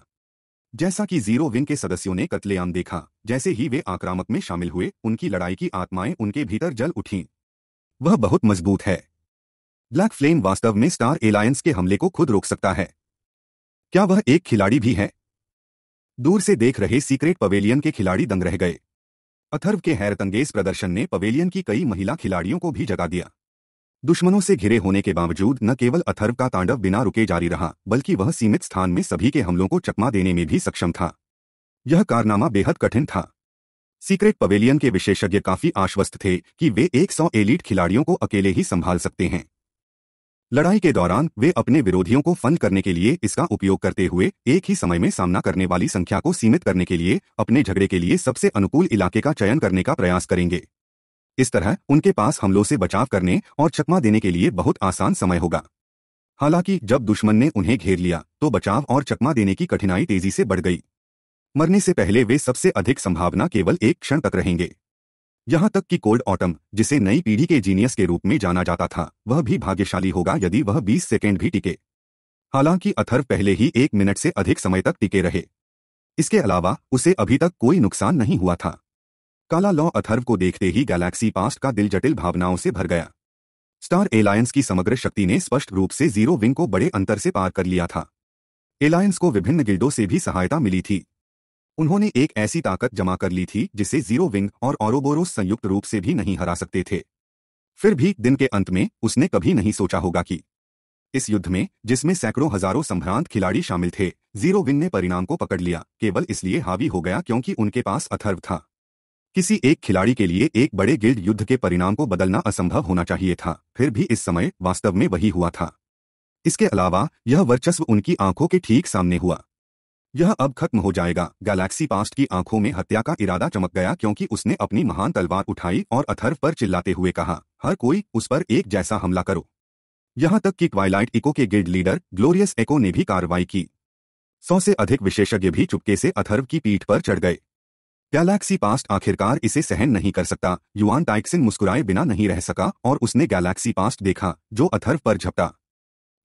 जैसा कि जीरो विंग के सदस्यों ने कतलेआम देखा जैसे ही वे आक्रामक में शामिल हुए उनकी लड़ाई की आत्माएं उनके भीतर जल उठीं वह बहुत मजबूत है ब्लैक फ्लेम वास्तव में स्टार एलायंस के हमले को खुद रोक सकता है क्या वह एक खिलाड़ी भी है दूर से देख रहे सीक्रेट पवेलियन के खिलाड़ी दंग रह गए अथर्व के हैरतंगेज प्रदर्शन ने पवेलियन की कई महिला खिलाड़ियों को भी जगा दिया दुश्मनों से घिरे होने के बावजूद न केवल अथर्व का तांडव बिना रुके जारी रहा बल्कि वह सीमित स्थान में सभी के हमलों को चकमा देने में भी सक्षम था यह कारनामा बेहद कठिन था सीक्रेट पवेलियन के विशेषज्ञ काफी आश्वस्त थे कि वे 100 एलीट खिलाड़ियों को अकेले ही संभाल सकते हैं लड़ाई के दौरान वे अपने विरोधियों को फन करने के लिए इसका उपयोग करते हुए एक ही समय में सामना करने वाली संख्या को सीमित करने के लिए अपने झगड़े के लिए सबसे अनुकूल इलाके का चयन करने का प्रयास करेंगे इस तरह उनके पास हमलों से बचाव करने और चकमा देने के लिए बहुत आसान समय होगा हालांकि जब दुश्मन ने उन्हें घेर लिया तो बचाव और चकमा देने की कठिनाई तेजी से बढ़ गई मरने से पहले वे सबसे अधिक संभावना केवल एक क्षण तक रहेंगे यहां तक कि कोल्ड ऑटम जिसे नई पीढ़ी के जीनियस के रूप में जाना जाता था वह भी भाग्यशाली होगा यदि वह 20 सेकेंड भी टिके हालांकि अथर्व पहले ही एक मिनट से अधिक समय तक टिके रहे इसके अलावा उसे अभी तक कोई नुकसान नहीं हुआ था काला लॉ अथर्व को देखते ही गैलेक्सी पास्ट का दिल जटिल भावनाओं से भर गया स्टार एलायंस की समग्र शक्ति ने स्पष्ट रूप से जीरो विंग को बड़े अंतर से पार कर लिया था एलायंस को विभिन्न गिल्डों से भी सहायता मिली थी उन्होंने एक ऐसी ताकत जमा कर ली थी जिसे जीरो विंग और ऑरोबोरोस संयुक्त रूप से भी नहीं हरा सकते थे फिर भी दिन के अंत में उसने कभी नहीं सोचा होगा कि इस युद्ध में जिसमें सैकड़ों हजारों संभ्रांत खिलाड़ी शामिल थे जीरो विंग ने परिणाम को पकड़ लिया केवल इसलिए हावी हो गया क्योंकि उनके पास अथर्व था किसी एक खिलाड़ी के लिए एक बड़े गिल्ड युद्ध के परिणाम को बदलना असंभव होना चाहिए था फिर भी इस समय वास्तव में वही हुआ था इसके अलावा यह वर्चस्व उनकी आंखों के ठीक सामने हुआ यह अब खत्म हो जाएगा गैलेक्सी पास्ट की आंखों में हत्या का इरादा चमक गया क्योंकि उसने अपनी महान तलवार उठाई और अथर्व पर चिल्लाते हुए कहा हर कोई उस पर एक जैसा हमला करो यहां तक कि क्वाइलाइट इको के गिल्ड लीडर ग्लोरियस एको ने भी कार्रवाई की सौ से अधिक विशेषज्ञ भी चुपके से अथर्व की पीठ पर चढ़ गए गैलेक्सी पास्ट आखिरकार इसे सहन नहीं कर सकता युआन टाइक्सिन मुस्कुराए बिना नहीं रह सका और उसने गैलेक्सी पास्ट देखा जो अथर्व पर झपटा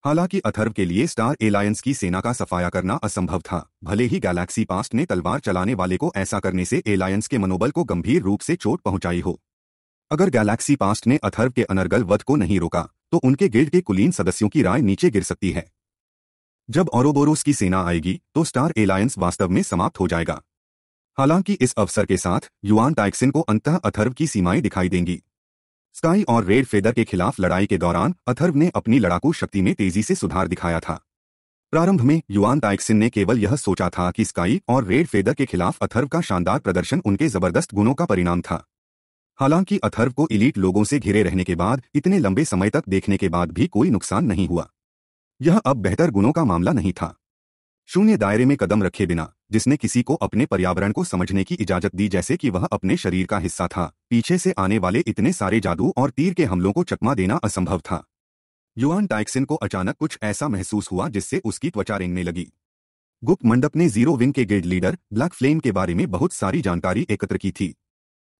हालांकि अथर्व के लिए स्टार एलायंस की सेना का सफाया करना असंभव था भले ही गैलेक्सी पास्ट ने तलवार चलाने वाले को ऐसा करने से एलायंस के मनोबल को गंभीर रूप से चोट पहुंचाई हो अगर गैलेक्सी पास्ट ने अथर्व के अनर्गल वध को नहीं रोका तो उनके गिल्ड के कुलीन सदस्यों की राय नीचे गिर सकती है जब ओरोबोरोस की सेना आएगी तो स्टार एलायंस वास्तव में समाप्त हो जाएगा हालांकि इस अवसर के साथ युआन टाइक्सिन को अंत अथर्व की सीमाएं दिखाई देंगी स्काई और रेड फेदर के खिलाफ लड़ाई के दौरान अथर्व ने अपनी लड़ाकू शक्ति में तेजी से सुधार दिखाया था प्रारंभ में युआन टाइक्सिन ने केवल यह सोचा था कि स्काई और रेड फेदर के खिलाफ अथर्व का शानदार प्रदर्शन उनके जबरदस्त गुणों का परिणाम था हालांकि अथर्व को इलीट लोगों से घिरे रहने के बाद इतने लंबे समय तक देखने के बाद भी कोई नुकसान नहीं हुआ यह अब बेहतर गुणों का मामला नहीं था शून्य दायरे में कदम रखे बिना जिसने किसी को अपने पर्यावरण को समझने की इजाजत दी जैसे कि वह अपने शरीर का हिस्सा था पीछे से आने वाले इतने सारे जादू और तीर के हमलों को चकमा देना असंभव था युआन टाइक्सिन को अचानक कुछ ऐसा महसूस हुआ जिससे उसकी त्वचा रेंगने लगी गुप्त मंडप ने जीरो विंग के गेड लीडर ब्लैक फ्लेम के बारे में बहुत सारी जानकारी एकत्र की थी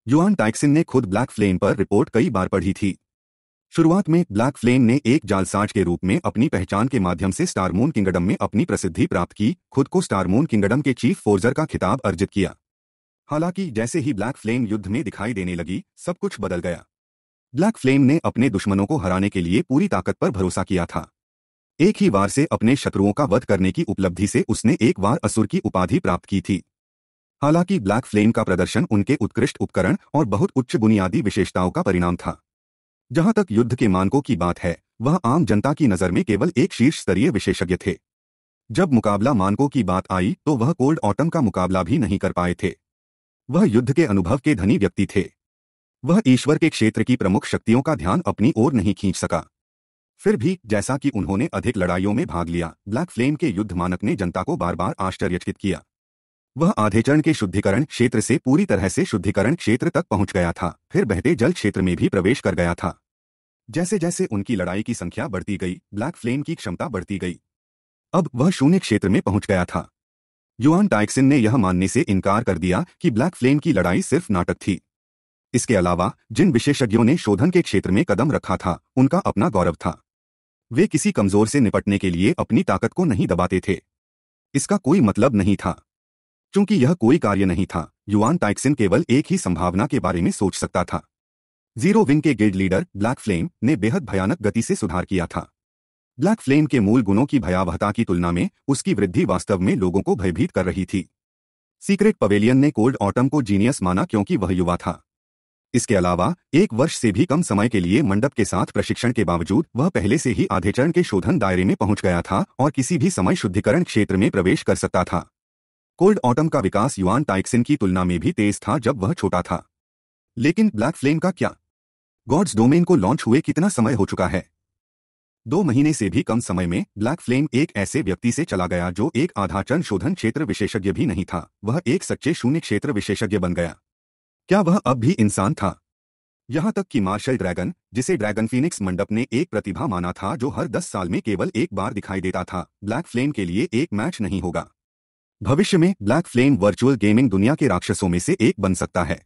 युआन टाइक्सिन ने खुद ब्लैक फ्लेम पर रिपोर्ट कई बार पढ़ी थी शुरुआत में ब्लैक फ्लेम ने एक जालसाज के रूप में अपनी पहचान के माध्यम से स्टारमून किंगडम में अपनी प्रसिद्धि प्राप्त की खुद को स्टारमून किंगडम के चीफ फोर्जर का खिताब अर्जित किया हालांकि जैसे ही ब्लैक फ्लेम युद्ध में दिखाई देने लगी सब कुछ बदल गया ब्लैक फ्लेम ने अपने दुश्मनों को हराने के लिए पूरी ताकत पर भरोसा किया था एक ही बार से अपने शत्रुओं का वध करने की उपलब्धि से उसने एक बार असुर की उपाधि प्राप्त की थी हालांकि ब्लैक फ्लेम का प्रदर्शन उनके उत्कृष्ट उपकरण और बहुत उच्च बुनियादी विशेषताओं का परिणाम था जहां तक युद्ध के मानकों की बात है वह आम जनता की नज़र में केवल एक शीर्ष स्तरीय विशेषज्ञ थे जब मुकाबला मानकों की बात आई तो वह कोल्ड ऑटम का मुकाबला भी नहीं कर पाए थे वह युद्ध के अनुभव के धनी व्यक्ति थे वह ईश्वर के क्षेत्र की प्रमुख शक्तियों का ध्यान अपनी ओर नहीं खींच सका फिर भी जैसा कि उन्होंने अधिक लड़ाइयों में भाग लिया ब्लैक फ्लेम के युद्ध मानक ने जनता को बार बार आश्चर्यचकित किया वह आधे चरण के शुद्धिकरण क्षेत्र से पूरी तरह से शुद्धिकरण क्षेत्र तक पहुंच गया था फिर बहते जल क्षेत्र में भी प्रवेश कर गया था जैसे जैसे उनकी लड़ाई की संख्या बढ़ती गई ब्लैक फ्लेम की क्षमता बढ़ती गई अब वह शून्य क्षेत्र में पहुंच गया था युआन टाइक्सिन ने यह मानने से इनकार कर दिया कि ब्लैक फ्लेम की लड़ाई सिर्फ नाटक थी इसके अलावा जिन विशेषज्ञों ने शोधन के क्षेत्र में कदम रखा था उनका अपना गौरव था वे किसी कमजोर से निपटने के लिए अपनी ताकत को नहीं दबाते थे इसका कोई मतलब नहीं था क्योंकि यह कोई कार्य नहीं था युवान टाइक्सिन केवल एक ही संभावना के बारे में सोच सकता था जीरो विंग के गिल्ड लीडर ब्लैक फ्लेम ने बेहद भयानक गति से सुधार किया था ब्लैक फ्लेम के मूल गुणों की भयावहता की तुलना में उसकी वृद्धि वास्तव में लोगों को भयभीत कर रही थी सीक्रेट पवेलियन ने कोल्ड ऑटम को जीनियस माना क्योंकि वह युवा था इसके अलावा एक वर्ष से भी कम समय के लिए मंडप के साथ प्रशिक्षण के बावजूद वह पहले से ही आधे चरण के शोधन दायरे में पहुंच गया था और किसी भी समय शुद्धिकरण क्षेत्र में प्रवेश कर सकता था कोल्ड ऑटम का विकास युआन टाइक्सिन की तुलना में भी तेज था जब वह छोटा था लेकिन ब्लैक फ्लेम का क्या गॉड्स डोमेन को लॉन्च हुए कितना समय हो चुका है दो महीने से भी कम समय में ब्लैक फ्लेम एक ऐसे व्यक्ति से चला गया जो एक आधाचरण शोधन क्षेत्र विशेषज्ञ भी नहीं था वह एक सच्चे शून्य क्षेत्र विशेषज्ञ बन गया क्या वह अब भी इंसान था यहां तक कि मार्शल ड्रैगन जिसे ड्रैगन फिनिक्स मंडप ने एक प्रतिभा माना था जो हर दस साल में केवल एक बार दिखाई देता था ब्लैक फ्लेम के लिए एक मैच नहीं होगा भविष्य में ब्लैक फ्लेम वर्चुअल गेमिंग दुनिया के राक्षसों में से एक बन सकता है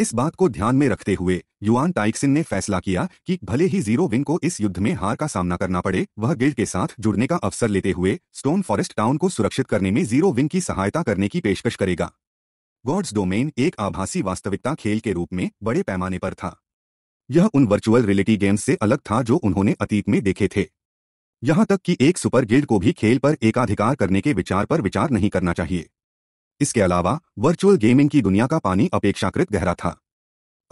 इस बात को ध्यान में रखते हुए युआन टाइक्सिन ने फैसला किया कि भले ही जीरो विंग को इस युद्ध में हार का सामना करना पड़े वह गिल्ड के साथ जुड़ने का अवसर लेते हुए स्टोन फॉरेस्ट टाउन को सुरक्षित करने में जीरो विंग की सहायता करने की पेशकश करेगा गॉड्स डोमेन एक आभासी वास्तविकता खेल के रूप में बड़े पैमाने पर था यह उन वर्चुअल रियलिटी गेम्स से अलग था जो उन्होंने अतीत में देखे थे यहां तक कि एक सुपर गिल्ड को भी खेल पर एकाधिकार करने के विचार पर विचार नहीं करना चाहिए इसके अलावा वर्चुअल गेमिंग की दुनिया का पानी अपेक्षाकृत गहरा था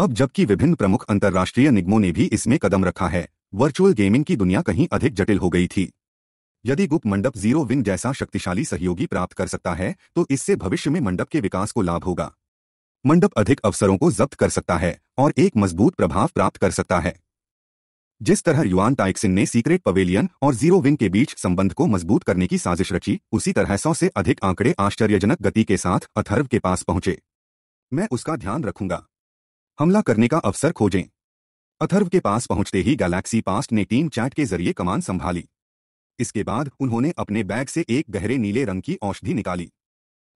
अब जबकि विभिन्न प्रमुख अंतर्राष्ट्रीय निगमों ने भी इसमें कदम रखा है वर्चुअल गेमिंग की दुनिया कहीं अधिक जटिल हो गई थी यदि गुप्त मंडप जीरो विन जैसा शक्तिशाली सहयोगी प्राप्त कर सकता है तो इससे भविष्य में मंडप के विकास को लाभ होगा मंडप अधिक अवसरों को जब्त कर सकता है और एक मजबूत प्रभाव प्राप्त कर सकता है जिस तरह युआन टाइक्सिन ने सीक्रेट पवेलियन और जीरो विंग के बीच संबंध को मजबूत करने की साजिश रची उसी तरह सौ से अधिक आंकड़े आश्चर्यजनक गति के साथ अथर्व के पास पहुंचे मैं उसका ध्यान रखूंगा हमला करने का अवसर खोजें अथर्व के पास पहुंचते ही गैलेक्सी पास्ट ने टीम चैट के जरिए कमान संभाली इसके बाद उन्होंने अपने बैग से एक गहरे नीले रंग की औषधि निकाली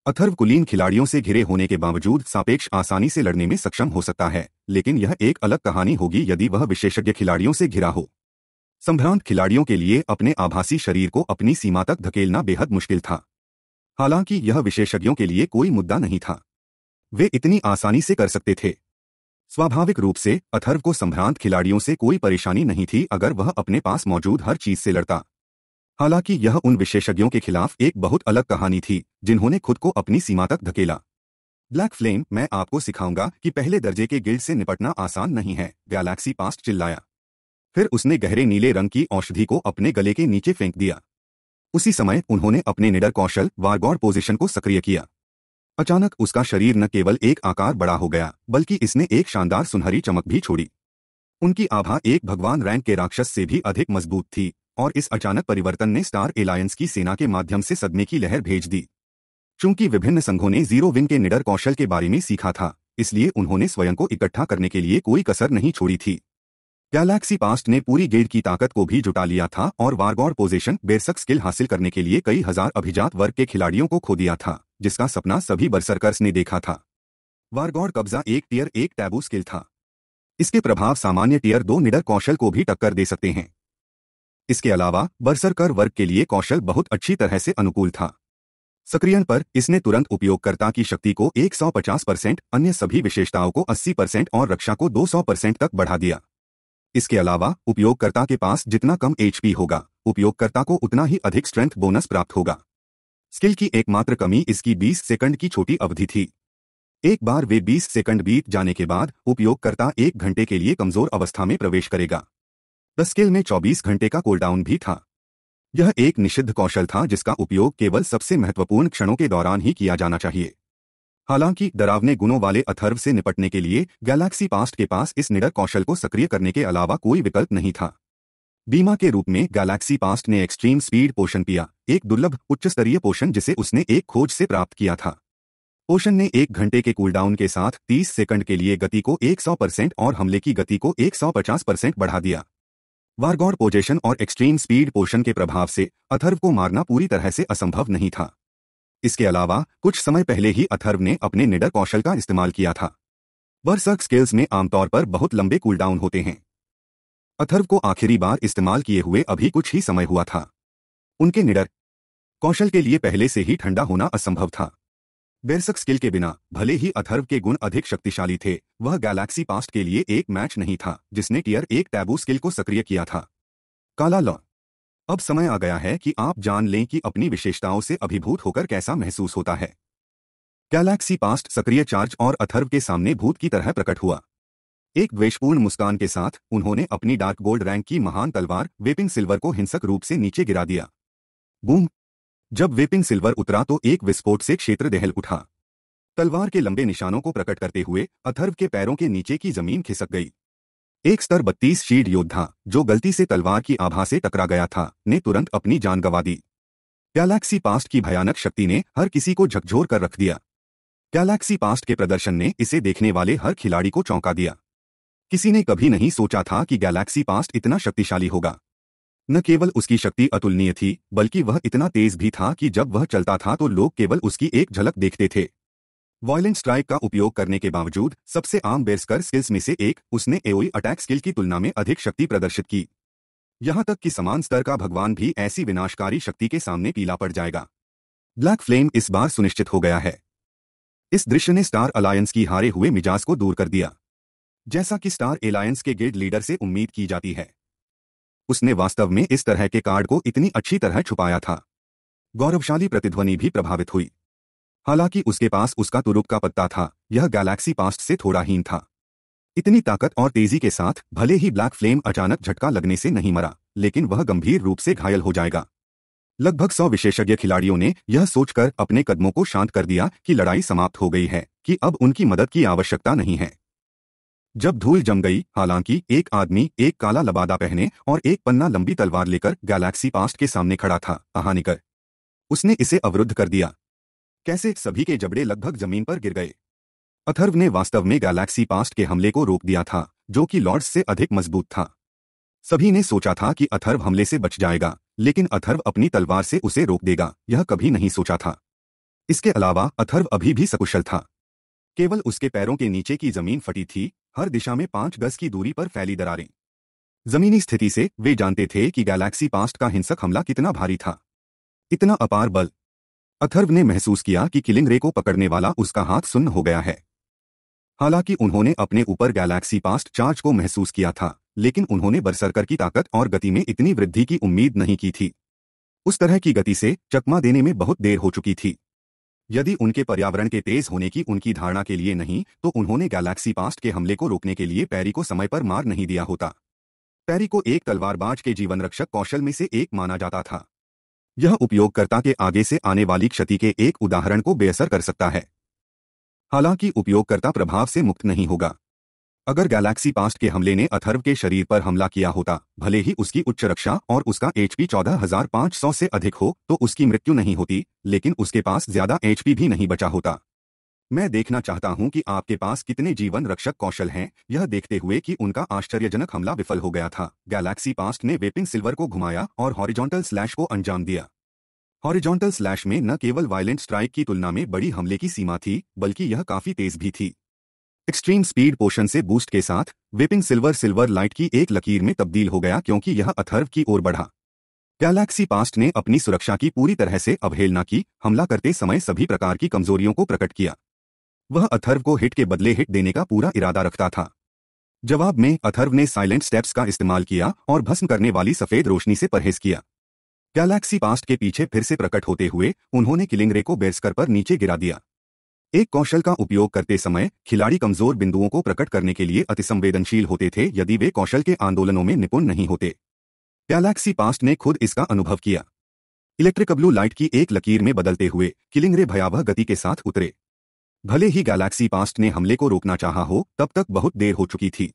अथर्व कुलीन खिलाड़ियों से घिरे होने के बावजूद सापेक्ष आसानी से लड़ने में सक्षम हो सकता है लेकिन यह एक अलग कहानी होगी यदि वह विशेषज्ञ खिलाड़ियों से घिरा हो संभ्रांत खिलाड़ियों के लिए अपने आभासी शरीर को अपनी सीमा तक धकेलना बेहद मुश्किल था हालांकि यह विशेषज्ञों के लिए कोई मुद्दा नहीं था वे इतनी आसानी से कर सकते थे स्वाभाविक रूप से अथर्व को संभ्रांत खिलाड़ियों से कोई परेशानी नहीं थी अगर वह अपने पास मौजूद हर चीज से लड़ता हालांकि यह उन विशेषज्ञों के खिलाफ एक बहुत अलग कहानी थी जिन्होंने खुद को अपनी सीमा तक धकेला ब्लैक फ्लेम मैं आपको सिखाऊंगा कि पहले दर्जे के गिल्ड से निपटना आसान नहीं है गैलेक्सी पास्ट चिल्लाया फिर उसने गहरे नीले रंग की औषधि को अपने गले के नीचे फेंक दिया उसी समय उन्होंने अपने निडर कौशल वारगौर पोजिशन को सक्रिय किया अचानक उसका शरीर न केवल एक आकार बड़ा हो गया बल्कि इसने एक शानदार सुनहरी चमक भी छोड़ी उनकी आभा एक भगवान रैंक के राक्षस से भी अधिक मजबूत थी और इस अचानक परिवर्तन ने स्टार एलायंस की सेना के माध्यम से सदमे की लहर भेज दी चूंकि विभिन्न संघों ने जीरो विंग के निडर कौशल के बारे में सीखा था इसलिए उन्होंने स्वयं को इकट्ठा करने के लिए कोई कसर नहीं छोड़ी थी गैलेक्सी पास्ट ने पूरी गेड की ताकत को भी जुटा लिया था और वारगौर पोजीशन बेरसक स्किल हासिल करने के लिए कई हजार अभिजात वर्ग के खिलाड़ियों को खो दिया था जिसका सपना सभी बर्सरकर्स ने देखा था वारगौर कब्जा एक टीयर एक टैबू स्किल था इसके प्रभाव सामान्य टीयर दो निडर कौशल को भी टक्कर दे सकते हैं इसके अलावा कर वर्ग के लिए कौशल बहुत अच्छी तरह से अनुकूल था सक्रियण पर इसने तुरंत उपयोगकर्ता की शक्ति को 150 परसेंट अन्य सभी विशेषताओं को 80 परसेंट और रक्षा को 200 परसेंट तक बढ़ा दिया इसके अलावा उपयोगकर्ता के पास जितना कम एचपी होगा उपयोगकर्ता को उतना ही अधिक स्ट्रेंथ बोनस प्राप्त होगा स्किल की एकमात्र कमी इसकी 20 सेकंड की छोटी अवधि थी एक बार वे 20 सेकंड बीत जाने के बाद उपयोगकर्ता एक घंटे के लिए कमजोर अवस्था में प्रवेश करेगा द स्किल में 24 घंटे का कोलडाउन भी था यह एक निषिद्ध कौशल था जिसका उपयोग केवल सबसे महत्वपूर्ण क्षणों के दौरान ही किया जाना चाहिए हालांकि डरावने गुणों वाले अथर्व से निपटने के लिए गैलेक्सी पास्ट के पास इस निडर कौशल को सक्रिय करने के अलावा कोई विकल्प नहीं था बीमा के रूप में गैलेक्सी पास्ट ने एक्सट्रीम स्पीड पोषण पिया एक दुर्लभ उच्च स्तरीय पोषण जिसे उसने एक खोज से प्राप्त किया था पोषण ने एक घंटे के कूलडाउन के साथ 30 सेकंड के लिए गति को 100 परसेंट और हमले की गति को 150 परसेंट बढ़ा दिया वारगॉड पोजेशन और एक्सट्रीम स्पीड पोशन के प्रभाव से अथर्व को मारना पूरी तरह से असंभव नहीं था इसके अलावा कुछ समय पहले ही अथर्व ने अपने निडर कौशल का इस्तेमाल किया था बर्सक स्किल्स में आमतौर पर बहुत लंबे कूलडाउन होते हैं अथर्व को आखिरी बार इस्तेमाल किए हुए अभी कुछ ही समय हुआ था उनके निडर कौशल के लिए पहले से ही ठंडा होना असंभव था बेरसक स्किल के बिना भले ही अथर्व के गुण अधिक शक्तिशाली थे वह गैलेक्सी पास्ट के लिए एक मैच नहीं था जिसने टियर एक टैबू स्किल को सक्रिय किया था काला लॉ अब समय आ गया है कि आप जान लें कि अपनी विशेषताओं से अभिभूत होकर कैसा महसूस होता है गैलेक्सी पास्ट सक्रिय चार्ज और अथर्व के सामने भूत की तरह प्रकट हुआ एक द्वेषपूर्ण मुस्कान के साथ उन्होंने अपनी डार्क गोल्ड रैंक की महान तलवार वेपिंग सिल्वर को हिंसक रूप से नीचे गिरा दिया बूम जब वेपिंग सिल्वर उतरा तो एक विस्फोट से क्षेत्र दहल उठा तलवार के लंबे निशानों को प्रकट करते हुए अथर्व के पैरों के नीचे की जमीन खिसक गई एक स्तर बत्तीस शीड योद्धा जो गलती से तलवार की आभा से टकरा गया था ने तुरंत अपनी जान गंवा दी गैलेक्सी पास्ट की भयानक शक्ति ने हर किसी को झकझोर कर रख दिया गैलेक्सी पास्ट के प्रदर्शन ने इसे देखने वाले हर खिलाड़ी को चौंका दिया किसी ने कभी नहीं सोचा था कि गैलेक्सी पास्ट इतना शक्तिशाली होगा न केवल उसकी शक्ति अतुलनीय थी बल्कि वह इतना तेज भी था कि जब वह चलता था तो लोग केवल उसकी एक झलक देखते थे वॉयलेंट स्ट्राइक का उपयोग करने के बावजूद सबसे आम बेस्कर स्किल्स में से एक उसने एओई अटैक स्किल की तुलना में अधिक शक्ति प्रदर्शित की यहां तक कि समान स्तर का भगवान भी ऐसी विनाशकारी शक्ति के सामने पीला पड़ जाएगा ब्लैक फ्लेम इस बार सुनिश्चित हो गया है इस दृश्य ने स्टार अलायंस की हारे हुए मिजाज को दूर कर दिया जैसा कि स्टार अलायंस के गिल्ड लीडर से उम्मीद की जाती है उसने वास्तव में इस तरह के कार्ड को इतनी अच्छी तरह छुपाया था गौरवशाली प्रतिध्वनि भी प्रभावित हुई हालांकि उसके पास उसका तुरुप का पत्ता था यह गैलेक्सी पास्ट से थोड़ा हीन था इतनी ताकत और तेजी के साथ भले ही ब्लैक फ्लेम अचानक झटका लगने से नहीं मरा लेकिन वह गंभीर रूप से घायल हो जाएगा लगभग सौ विशेषज्ञ खिलाड़ियों ने यह सोचकर अपने कदमों को शांत कर दिया कि लड़ाई समाप्त हो गई है कि अब उनकी मदद की आवश्यकता नहीं है जब धूल जम गई हालांकि एक आदमी एक काला लबादा पहने और एक पन्ना लंबी तलवार लेकर गैलेक्सी पास्ट के सामने खड़ा था कहानीकर उसने इसे अवरुद्ध कर दिया कैसे सभी के जबड़े लगभग जमीन पर गिर गए अथर्व ने वास्तव में गैलेक्सी पास्ट के हमले को रोक दिया था जो कि लॉर्ड्स से अधिक मजबूत था सभी ने सोचा था कि अथर्व हमले से बच जाएगा लेकिन अथर्व अपनी तलवार से उसे रोक देगा यह कभी नहीं सोचा था इसके अलावा अथर्व अभी भी सकुशल था केवल उसके पैरों के नीचे की जमीन फटी थी हर दिशा में पांच गज की दूरी पर फैली दरारें जमीनी स्थिति से वे जानते थे कि गैलेक्सी पास्ट का हिंसक हमला कितना भारी था इतना अपार बल अथर्व ने महसूस किया कि किलिंग रे को पकड़ने वाला उसका हाथ सुन्न हो गया है हालांकि उन्होंने अपने ऊपर गैलेक्सी पास्ट चार्ज को महसूस किया था लेकिन उन्होंने बरसरकर की ताकत और गति में इतनी वृद्धि की उम्मीद नहीं की थी उस तरह की गति से चकमा देने में बहुत देर हो चुकी थी यदि उनके पर्यावरण के तेज होने की उनकी धारणा के लिए नहीं तो उन्होंने गैलेक्सी पास्ट के हमले को रोकने के लिए पैरी को समय पर मार नहीं दिया होता पैरी को एक तलवारबाज के जीवन रक्षक कौशल में से एक माना जाता था यह उपयोगकर्ता के आगे से आने वाली क्षति के एक उदाहरण को बेअसर कर सकता है हालांकि उपयोगकर्ता प्रभाव से मुक्त नहीं होगा अगर गैलेक्सी पास्ट के हमले ने अथर्व के शरीर पर हमला किया होता भले ही उसकी उच्च रक्षा और उसका एचपी 14,500 से अधिक हो तो उसकी मृत्यु नहीं होती लेकिन उसके पास ज्यादा एचपी भी नहीं बचा होता मैं देखना चाहता हूं कि आपके पास कितने जीवन रक्षक कौशल हैं यह देखते हुए कि उनका आश्चर्यजनक हमला विफल हो गया था गैलेक्सी पास्ट ने वेपिंग सिल्वर को घुमाया और हॉरिजॉन्टल स्लैश को अंजाम दिया हॉरिजॉन्टल स्लैश में न केवल वायलेंट स्ट्राइक की तुलना में बड़ी हमले की सीमा थी बल्कि यह काफी तेज भी थी एक्सट्रीम स्पीड पोशन से बूस्ट के साथ विपिंग सिल्वर सिल्वर लाइट की एक लकीर में तब्दील हो गया क्योंकि यह अथर्व की ओर बढ़ा गैलेक्सी पास्ट ने अपनी सुरक्षा की पूरी तरह से अवहेलना की हमला करते समय सभी प्रकार की कमजोरियों को प्रकट किया वह अथर्व को हिट के बदले हिट देने का पूरा इरादा रखता था जवाब में अथर्व ने साइलेंट स्टेप्स का इस्तेमाल किया और भस्म करने वाली सफेद रोशनी से परहेज किया गैलेक्सी पास्ट के पीछे फिर से प्रकट होते हुए उन्होंने किलिंगरे को बेरस्कर पर नीचे गिरा दिया एक कौशल का उपयोग करते समय खिलाड़ी कमजोर बिंदुओं को प्रकट करने के लिए अतिसंवेदनशील होते थे यदि वे कौशल के आंदोलनों में निपुण नहीं होते प्यालैक्सी पास्ट ने खुद इसका अनुभव किया इलेक्ट्रिक लाइट की एक लकीर में बदलते हुए किलिंगरे भयावह गति के साथ उतरे भले ही गैलेक्सी पास्ट ने हमले को रोकना चाहा हो तब तक बहुत देर हो चुकी थी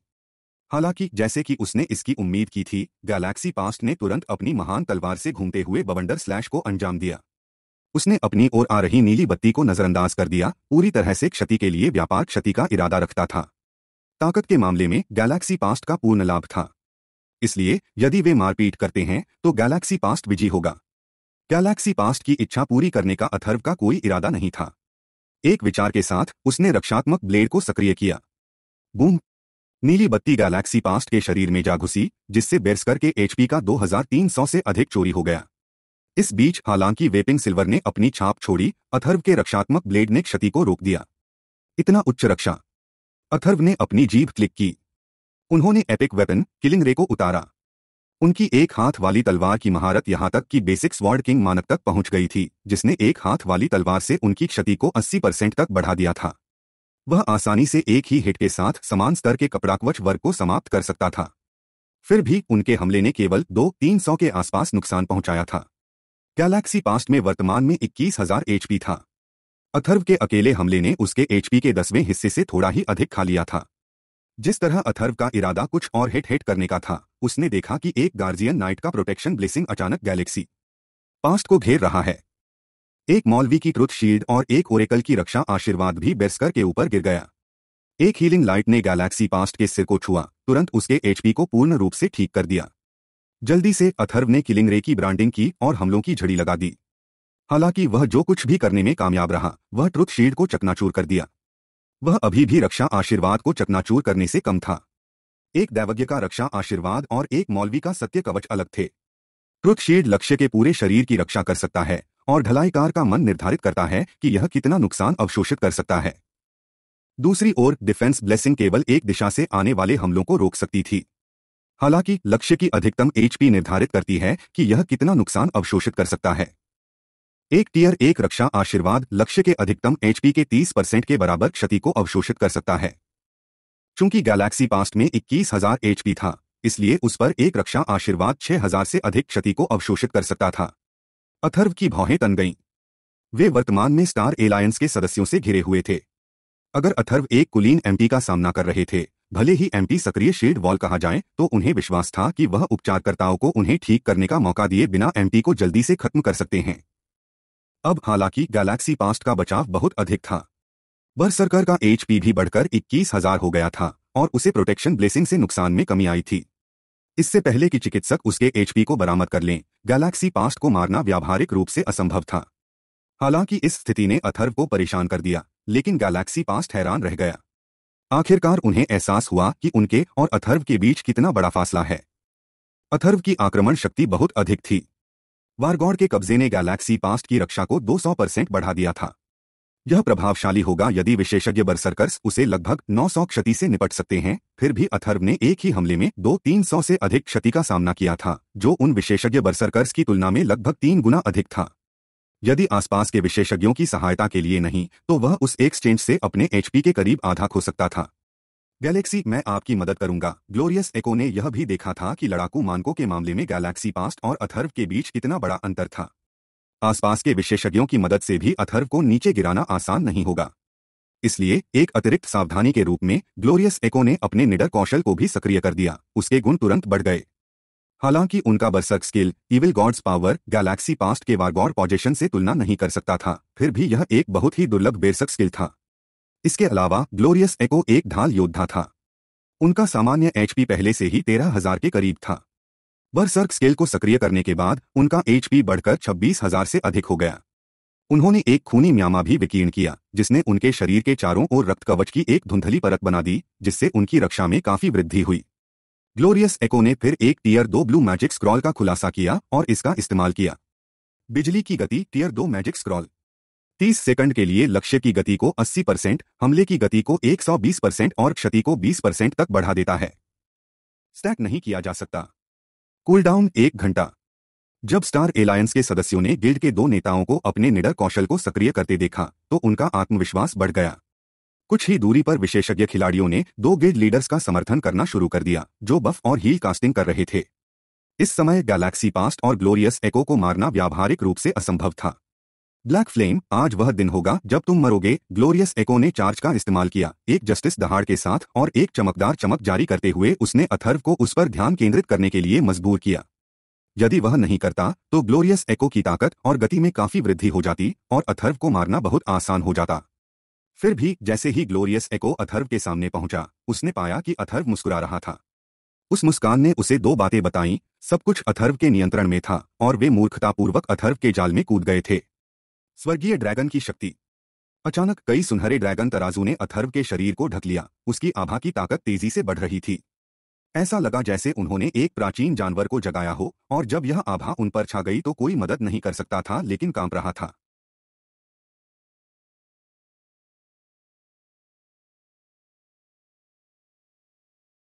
हालांकि जैसे कि उसने इसकी उम्मीद की थी गैलेक्सी पास्ट ने तुरंत अपनी महान तलवार से घूमते हुए बवंडर स्लैश को अंजाम दिया उसने अपनी ओर आ रही नीली बत्ती को नजरअंदाज कर दिया पूरी तरह से क्षति के लिए व्यापार क्षति का इरादा रखता था ताकत के मामले में गैलेक्सी पास्ट का पूर्ण लाभ था इसलिए यदि वे मारपीट करते हैं तो गैलेक्सी पास्ट विजयी होगा गैलेक्सी पास्ट की इच्छा पूरी करने का अथर्व का कोई इरादा नहीं था एक विचार के साथ उसने रक्षात्मक ब्लेड को सक्रिय किया बूम नीली बत्ती गैलेक्सी पास्ट के शरीर में जा घुसी जिससे बेरस्कर के एचपी का 2300 से अधिक चोरी हो गया इस बीच हालांकि वेपिंग सिल्वर ने अपनी छाप छोड़ी अथर्व के रक्षात्मक ब्लेड ने क्षति को रोक दिया इतना उच्च रक्षा अथर्व ने अपनी जीभ क्लिक की उन्होंने एपिक वेपन किलिंग रे को उतारा उनकी एक हाथ वाली तलवार की महारत यहां तक कि बेसिक स्वॉर्ड किंग मानक तक पहुंच गई थी जिसने एक हाथ वाली तलवार से उनकी क्षति को 80 परसेंट तक बढ़ा दिया था वह आसानी से एक ही हिट के साथ समान स्तर के कपड़ाकवच वर्ग को समाप्त कर सकता था फिर भी उनके हमले ने केवल दो तीन सौ के आसपास नुकसान पहुंचाया था गैलेक्सी पास्ट में वर्तमान में इक्कीस हजार एचपी था अथर्व के अकेले हमले ने उसके एचपी के दसवें हिस्से से थोड़ा ही अधिक खा लिया था जिस तरह अथर्व का इरादा कुछ और हिट हिट करने का था उसने देखा कि एक गार्जियन नाइट का प्रोटेक्शन ब्लेसिंग अचानक गैलेक्सी पास्ट को घेर रहा है एक मौलवी की क्रुत शील्ड और एक ओरेकल की रक्षा आशीर्वाद भी बेस्कर के ऊपर गिर गया एक हीलिंग लाइट ने गैलेक्सी पास्ट के सिर को छुआ तुरंत उसके एचपी को पूर्ण रूप से ठीक कर दिया जल्दी से अथर्व ने किलिंग रे की ब्रांडिंग की और हमलों की झड़ी लगा दी हालांकि वह जो कुछ भी करने में कामयाब रहा वह ट्रुथ शील्ड को चकनाचूर कर दिया वह अभी भी रक्षा आशीर्वाद को चकनाचूर करने से कम था एक दैवज्ञ का रक्षा आशीर्वाद और एक मौलवी का सत्य कवच अलग थे ट्रुथ शील्ड लक्ष्य के पूरे शरीर की रक्षा कर सकता है और ढलाईकार का मन निर्धारित करता है कि यह कितना नुकसान अवशोषित कर सकता है दूसरी ओर डिफेंस ब्लेसिंग केवल एक दिशा से आने वाले हमलों को रोक सकती थी हालांकि लक्ष्य की अधिकतम एचपी निर्धारित करती है कि यह कितना नुकसान अवशोषित कर सकता है एक टीयर एक रक्षा आशीर्वाद लक्ष्य के अधिकतम एचपी के 30 परसेंट के बराबर क्षति को अवशोषित कर सकता है चूंकि गैलेक्सी पास्ट में इक्कीस हजार एचपी था इसलिए उस पर एक रक्षा आशीर्वाद 6000 से अधिक क्षति को अवशोषित कर सकता था अथर्व की भौहें तन गईं वे वर्तमान में स्टार एलायंस के सदस्यों से घिरे हुए थे अगर अथर्व एक कुलीन एमपी का सामना कर रहे थे भले ही एमपी सक्रिय शेड वॉल कहा जाए तो उन्हें विश्वास था कि वह उपचारकर्ताओं को उन्हें ठीक करने का मौका दिए बिना एमपी को जल्दी से खत्म कर सकते हैं अब हालांकि गैलेक्सी पास्ट का बचाव बहुत अधिक था बर्सरकर का एचपी भी बढ़कर इक्कीस हजार हो गया था और उसे प्रोटेक्शन ब्लेसिंग से नुकसान में कमी आई थी इससे पहले कि चिकित्सक उसके एचपी को बरामद कर लें गैलेक्सी पास्ट को मारना व्यावहारिक रूप से असंभव था हालांकि इस स्थिति ने अथर्व को परेशान कर दिया लेकिन गैलेक्सी पास्ट हैरान रह गया आखिरकार उन्हें एहसास हुआ कि उनके और अथर्व के बीच कितना बड़ा फासला है अथर्व की आक्रमण शक्ति बहुत अधिक थी वारगौड़ के कब्जे ने गैलेक्सी पास्ट की रक्षा को 200 परसेंट बढ़ा दिया था यह प्रभावशाली होगा यदि विशेषज्ञ बर्सरकर्स उसे लगभग 900 क्षति से निपट सकते हैं फिर भी अथर्व ने एक ही हमले में दो तीन सौ से अधिक क्षति का सामना किया था जो उन विशेषज्ञ बर्सरकर्स की तुलना में लगभग तीन गुना अधिक था यदि आसपास के विशेषज्ञों की सहायता के लिए नहीं तो वह उस एक्सचेंज से अपने एचपी के करीब आधा खो सकता था गैलेक्सी मैं आपकी मदद करूंगा ग्लोरियस एको ने यह भी देखा था कि लड़ाकू मानकों के मामले में गैलेक्सी पास्ट और अथर्व के बीच कितना बड़ा अंतर था आसपास के विशेषज्ञों की मदद से भी अथर्व को नीचे गिराना आसान नहीं होगा इसलिए एक अतिरिक्त सावधानी के रूप में ग्लोरियस एको ने अपने निडर कौशल को भी सक्रिय कर दिया उसके गुण तुरंत बढ़ गए हालांकि उनका berserk skill evil gods power galaxy past के वारगॉड पॉजिशन से तुलना नहीं कर सकता था फिर भी यह एक बहुत ही दुर्लभ बेरसक स्किल था इसके अलावा ग्लोरियस एको एक ढाल योद्धा था उनका सामान्य एचपी पहले से ही तेरह हजार के करीब था बर्सर्क स्केल को सक्रिय करने के बाद उनका एचपी बढ़कर छब्बीस हजार से अधिक हो गया उन्होंने एक खूनी म्यामा भी विकीर्ण किया जिसने उनके शरीर के चारों ओर रक्त कवच की एक धुंधली परत बना दी जिससे उनकी रक्षा में काफी वृद्धि हुई ग्लोरियस एको ने फिर एक टीयर दो ब्लू मैजिक स्क्रॉल का खुलासा किया और इसका इस्तेमाल किया बिजली की गति टीयर दो मैजिक स्क्रॉल 30 सेकंड के लिए लक्ष्य की गति को 80 परसेंट हमले की गति को 120 परसेंट और क्षति को 20 परसेंट तक बढ़ा देता है स्टैक नहीं किया जा सकता कूलडाउन एक घंटा जब स्टार एलायंस के सदस्यों ने गिल्ड के दो नेताओं को अपने निडर कौशल को सक्रिय करते देखा तो उनका आत्मविश्वास बढ़ गया कुछ ही दूरी पर विशेषज्ञ खिलाड़ियों ने दो गिल्ड लीडर्स का समर्थन करना शुरू कर दिया जो बफ और हील कास्टिंग कर रहे थे इस समय गैलेक्सी पास्ट और ग्लोरियस एको को मारना व्यावहारिक रूप से असंभव था ब्लैक फ्लेम आज वह दिन होगा जब तुम मरोगे ग्लोरियस एको ने चार्ज का इस्तेमाल किया एक जस्टिस दहाड़ के साथ और एक चमकदार चमक जारी करते हुए उसने अथर्व को उस पर ध्यान केंद्रित करने के लिए मजबूर किया यदि वह नहीं करता तो ग्लोरियस एको की ताकत और गति में काफी वृद्धि हो जाती और अथर्व को मारना बहुत आसान हो जाता फिर भी जैसे ही ग्लोरियस एको अथर्व के सामने पहुंचा उसने पाया कि अथर्व मुस्कुरा रहा था उस मुस्कान ने उसे दो बातें बताईं सब कुछ अथर्व के नियंत्रण में था और वे मूर्खतापूर्वक अथर्व के जाल में कूद गए थे स्वर्गीय ड्रैगन की शक्ति अचानक कई सुनहरे ड्रैगन तराजू ने अथर्व के शरीर को ढक लिया उसकी आभा की ताकत तेजी से बढ़ रही थी ऐसा लगा जैसे उन्होंने एक प्राचीन जानवर को जगाया हो और जब यह आभा उन पर छा गई तो कोई मदद नहीं कर सकता था लेकिन कांप रहा था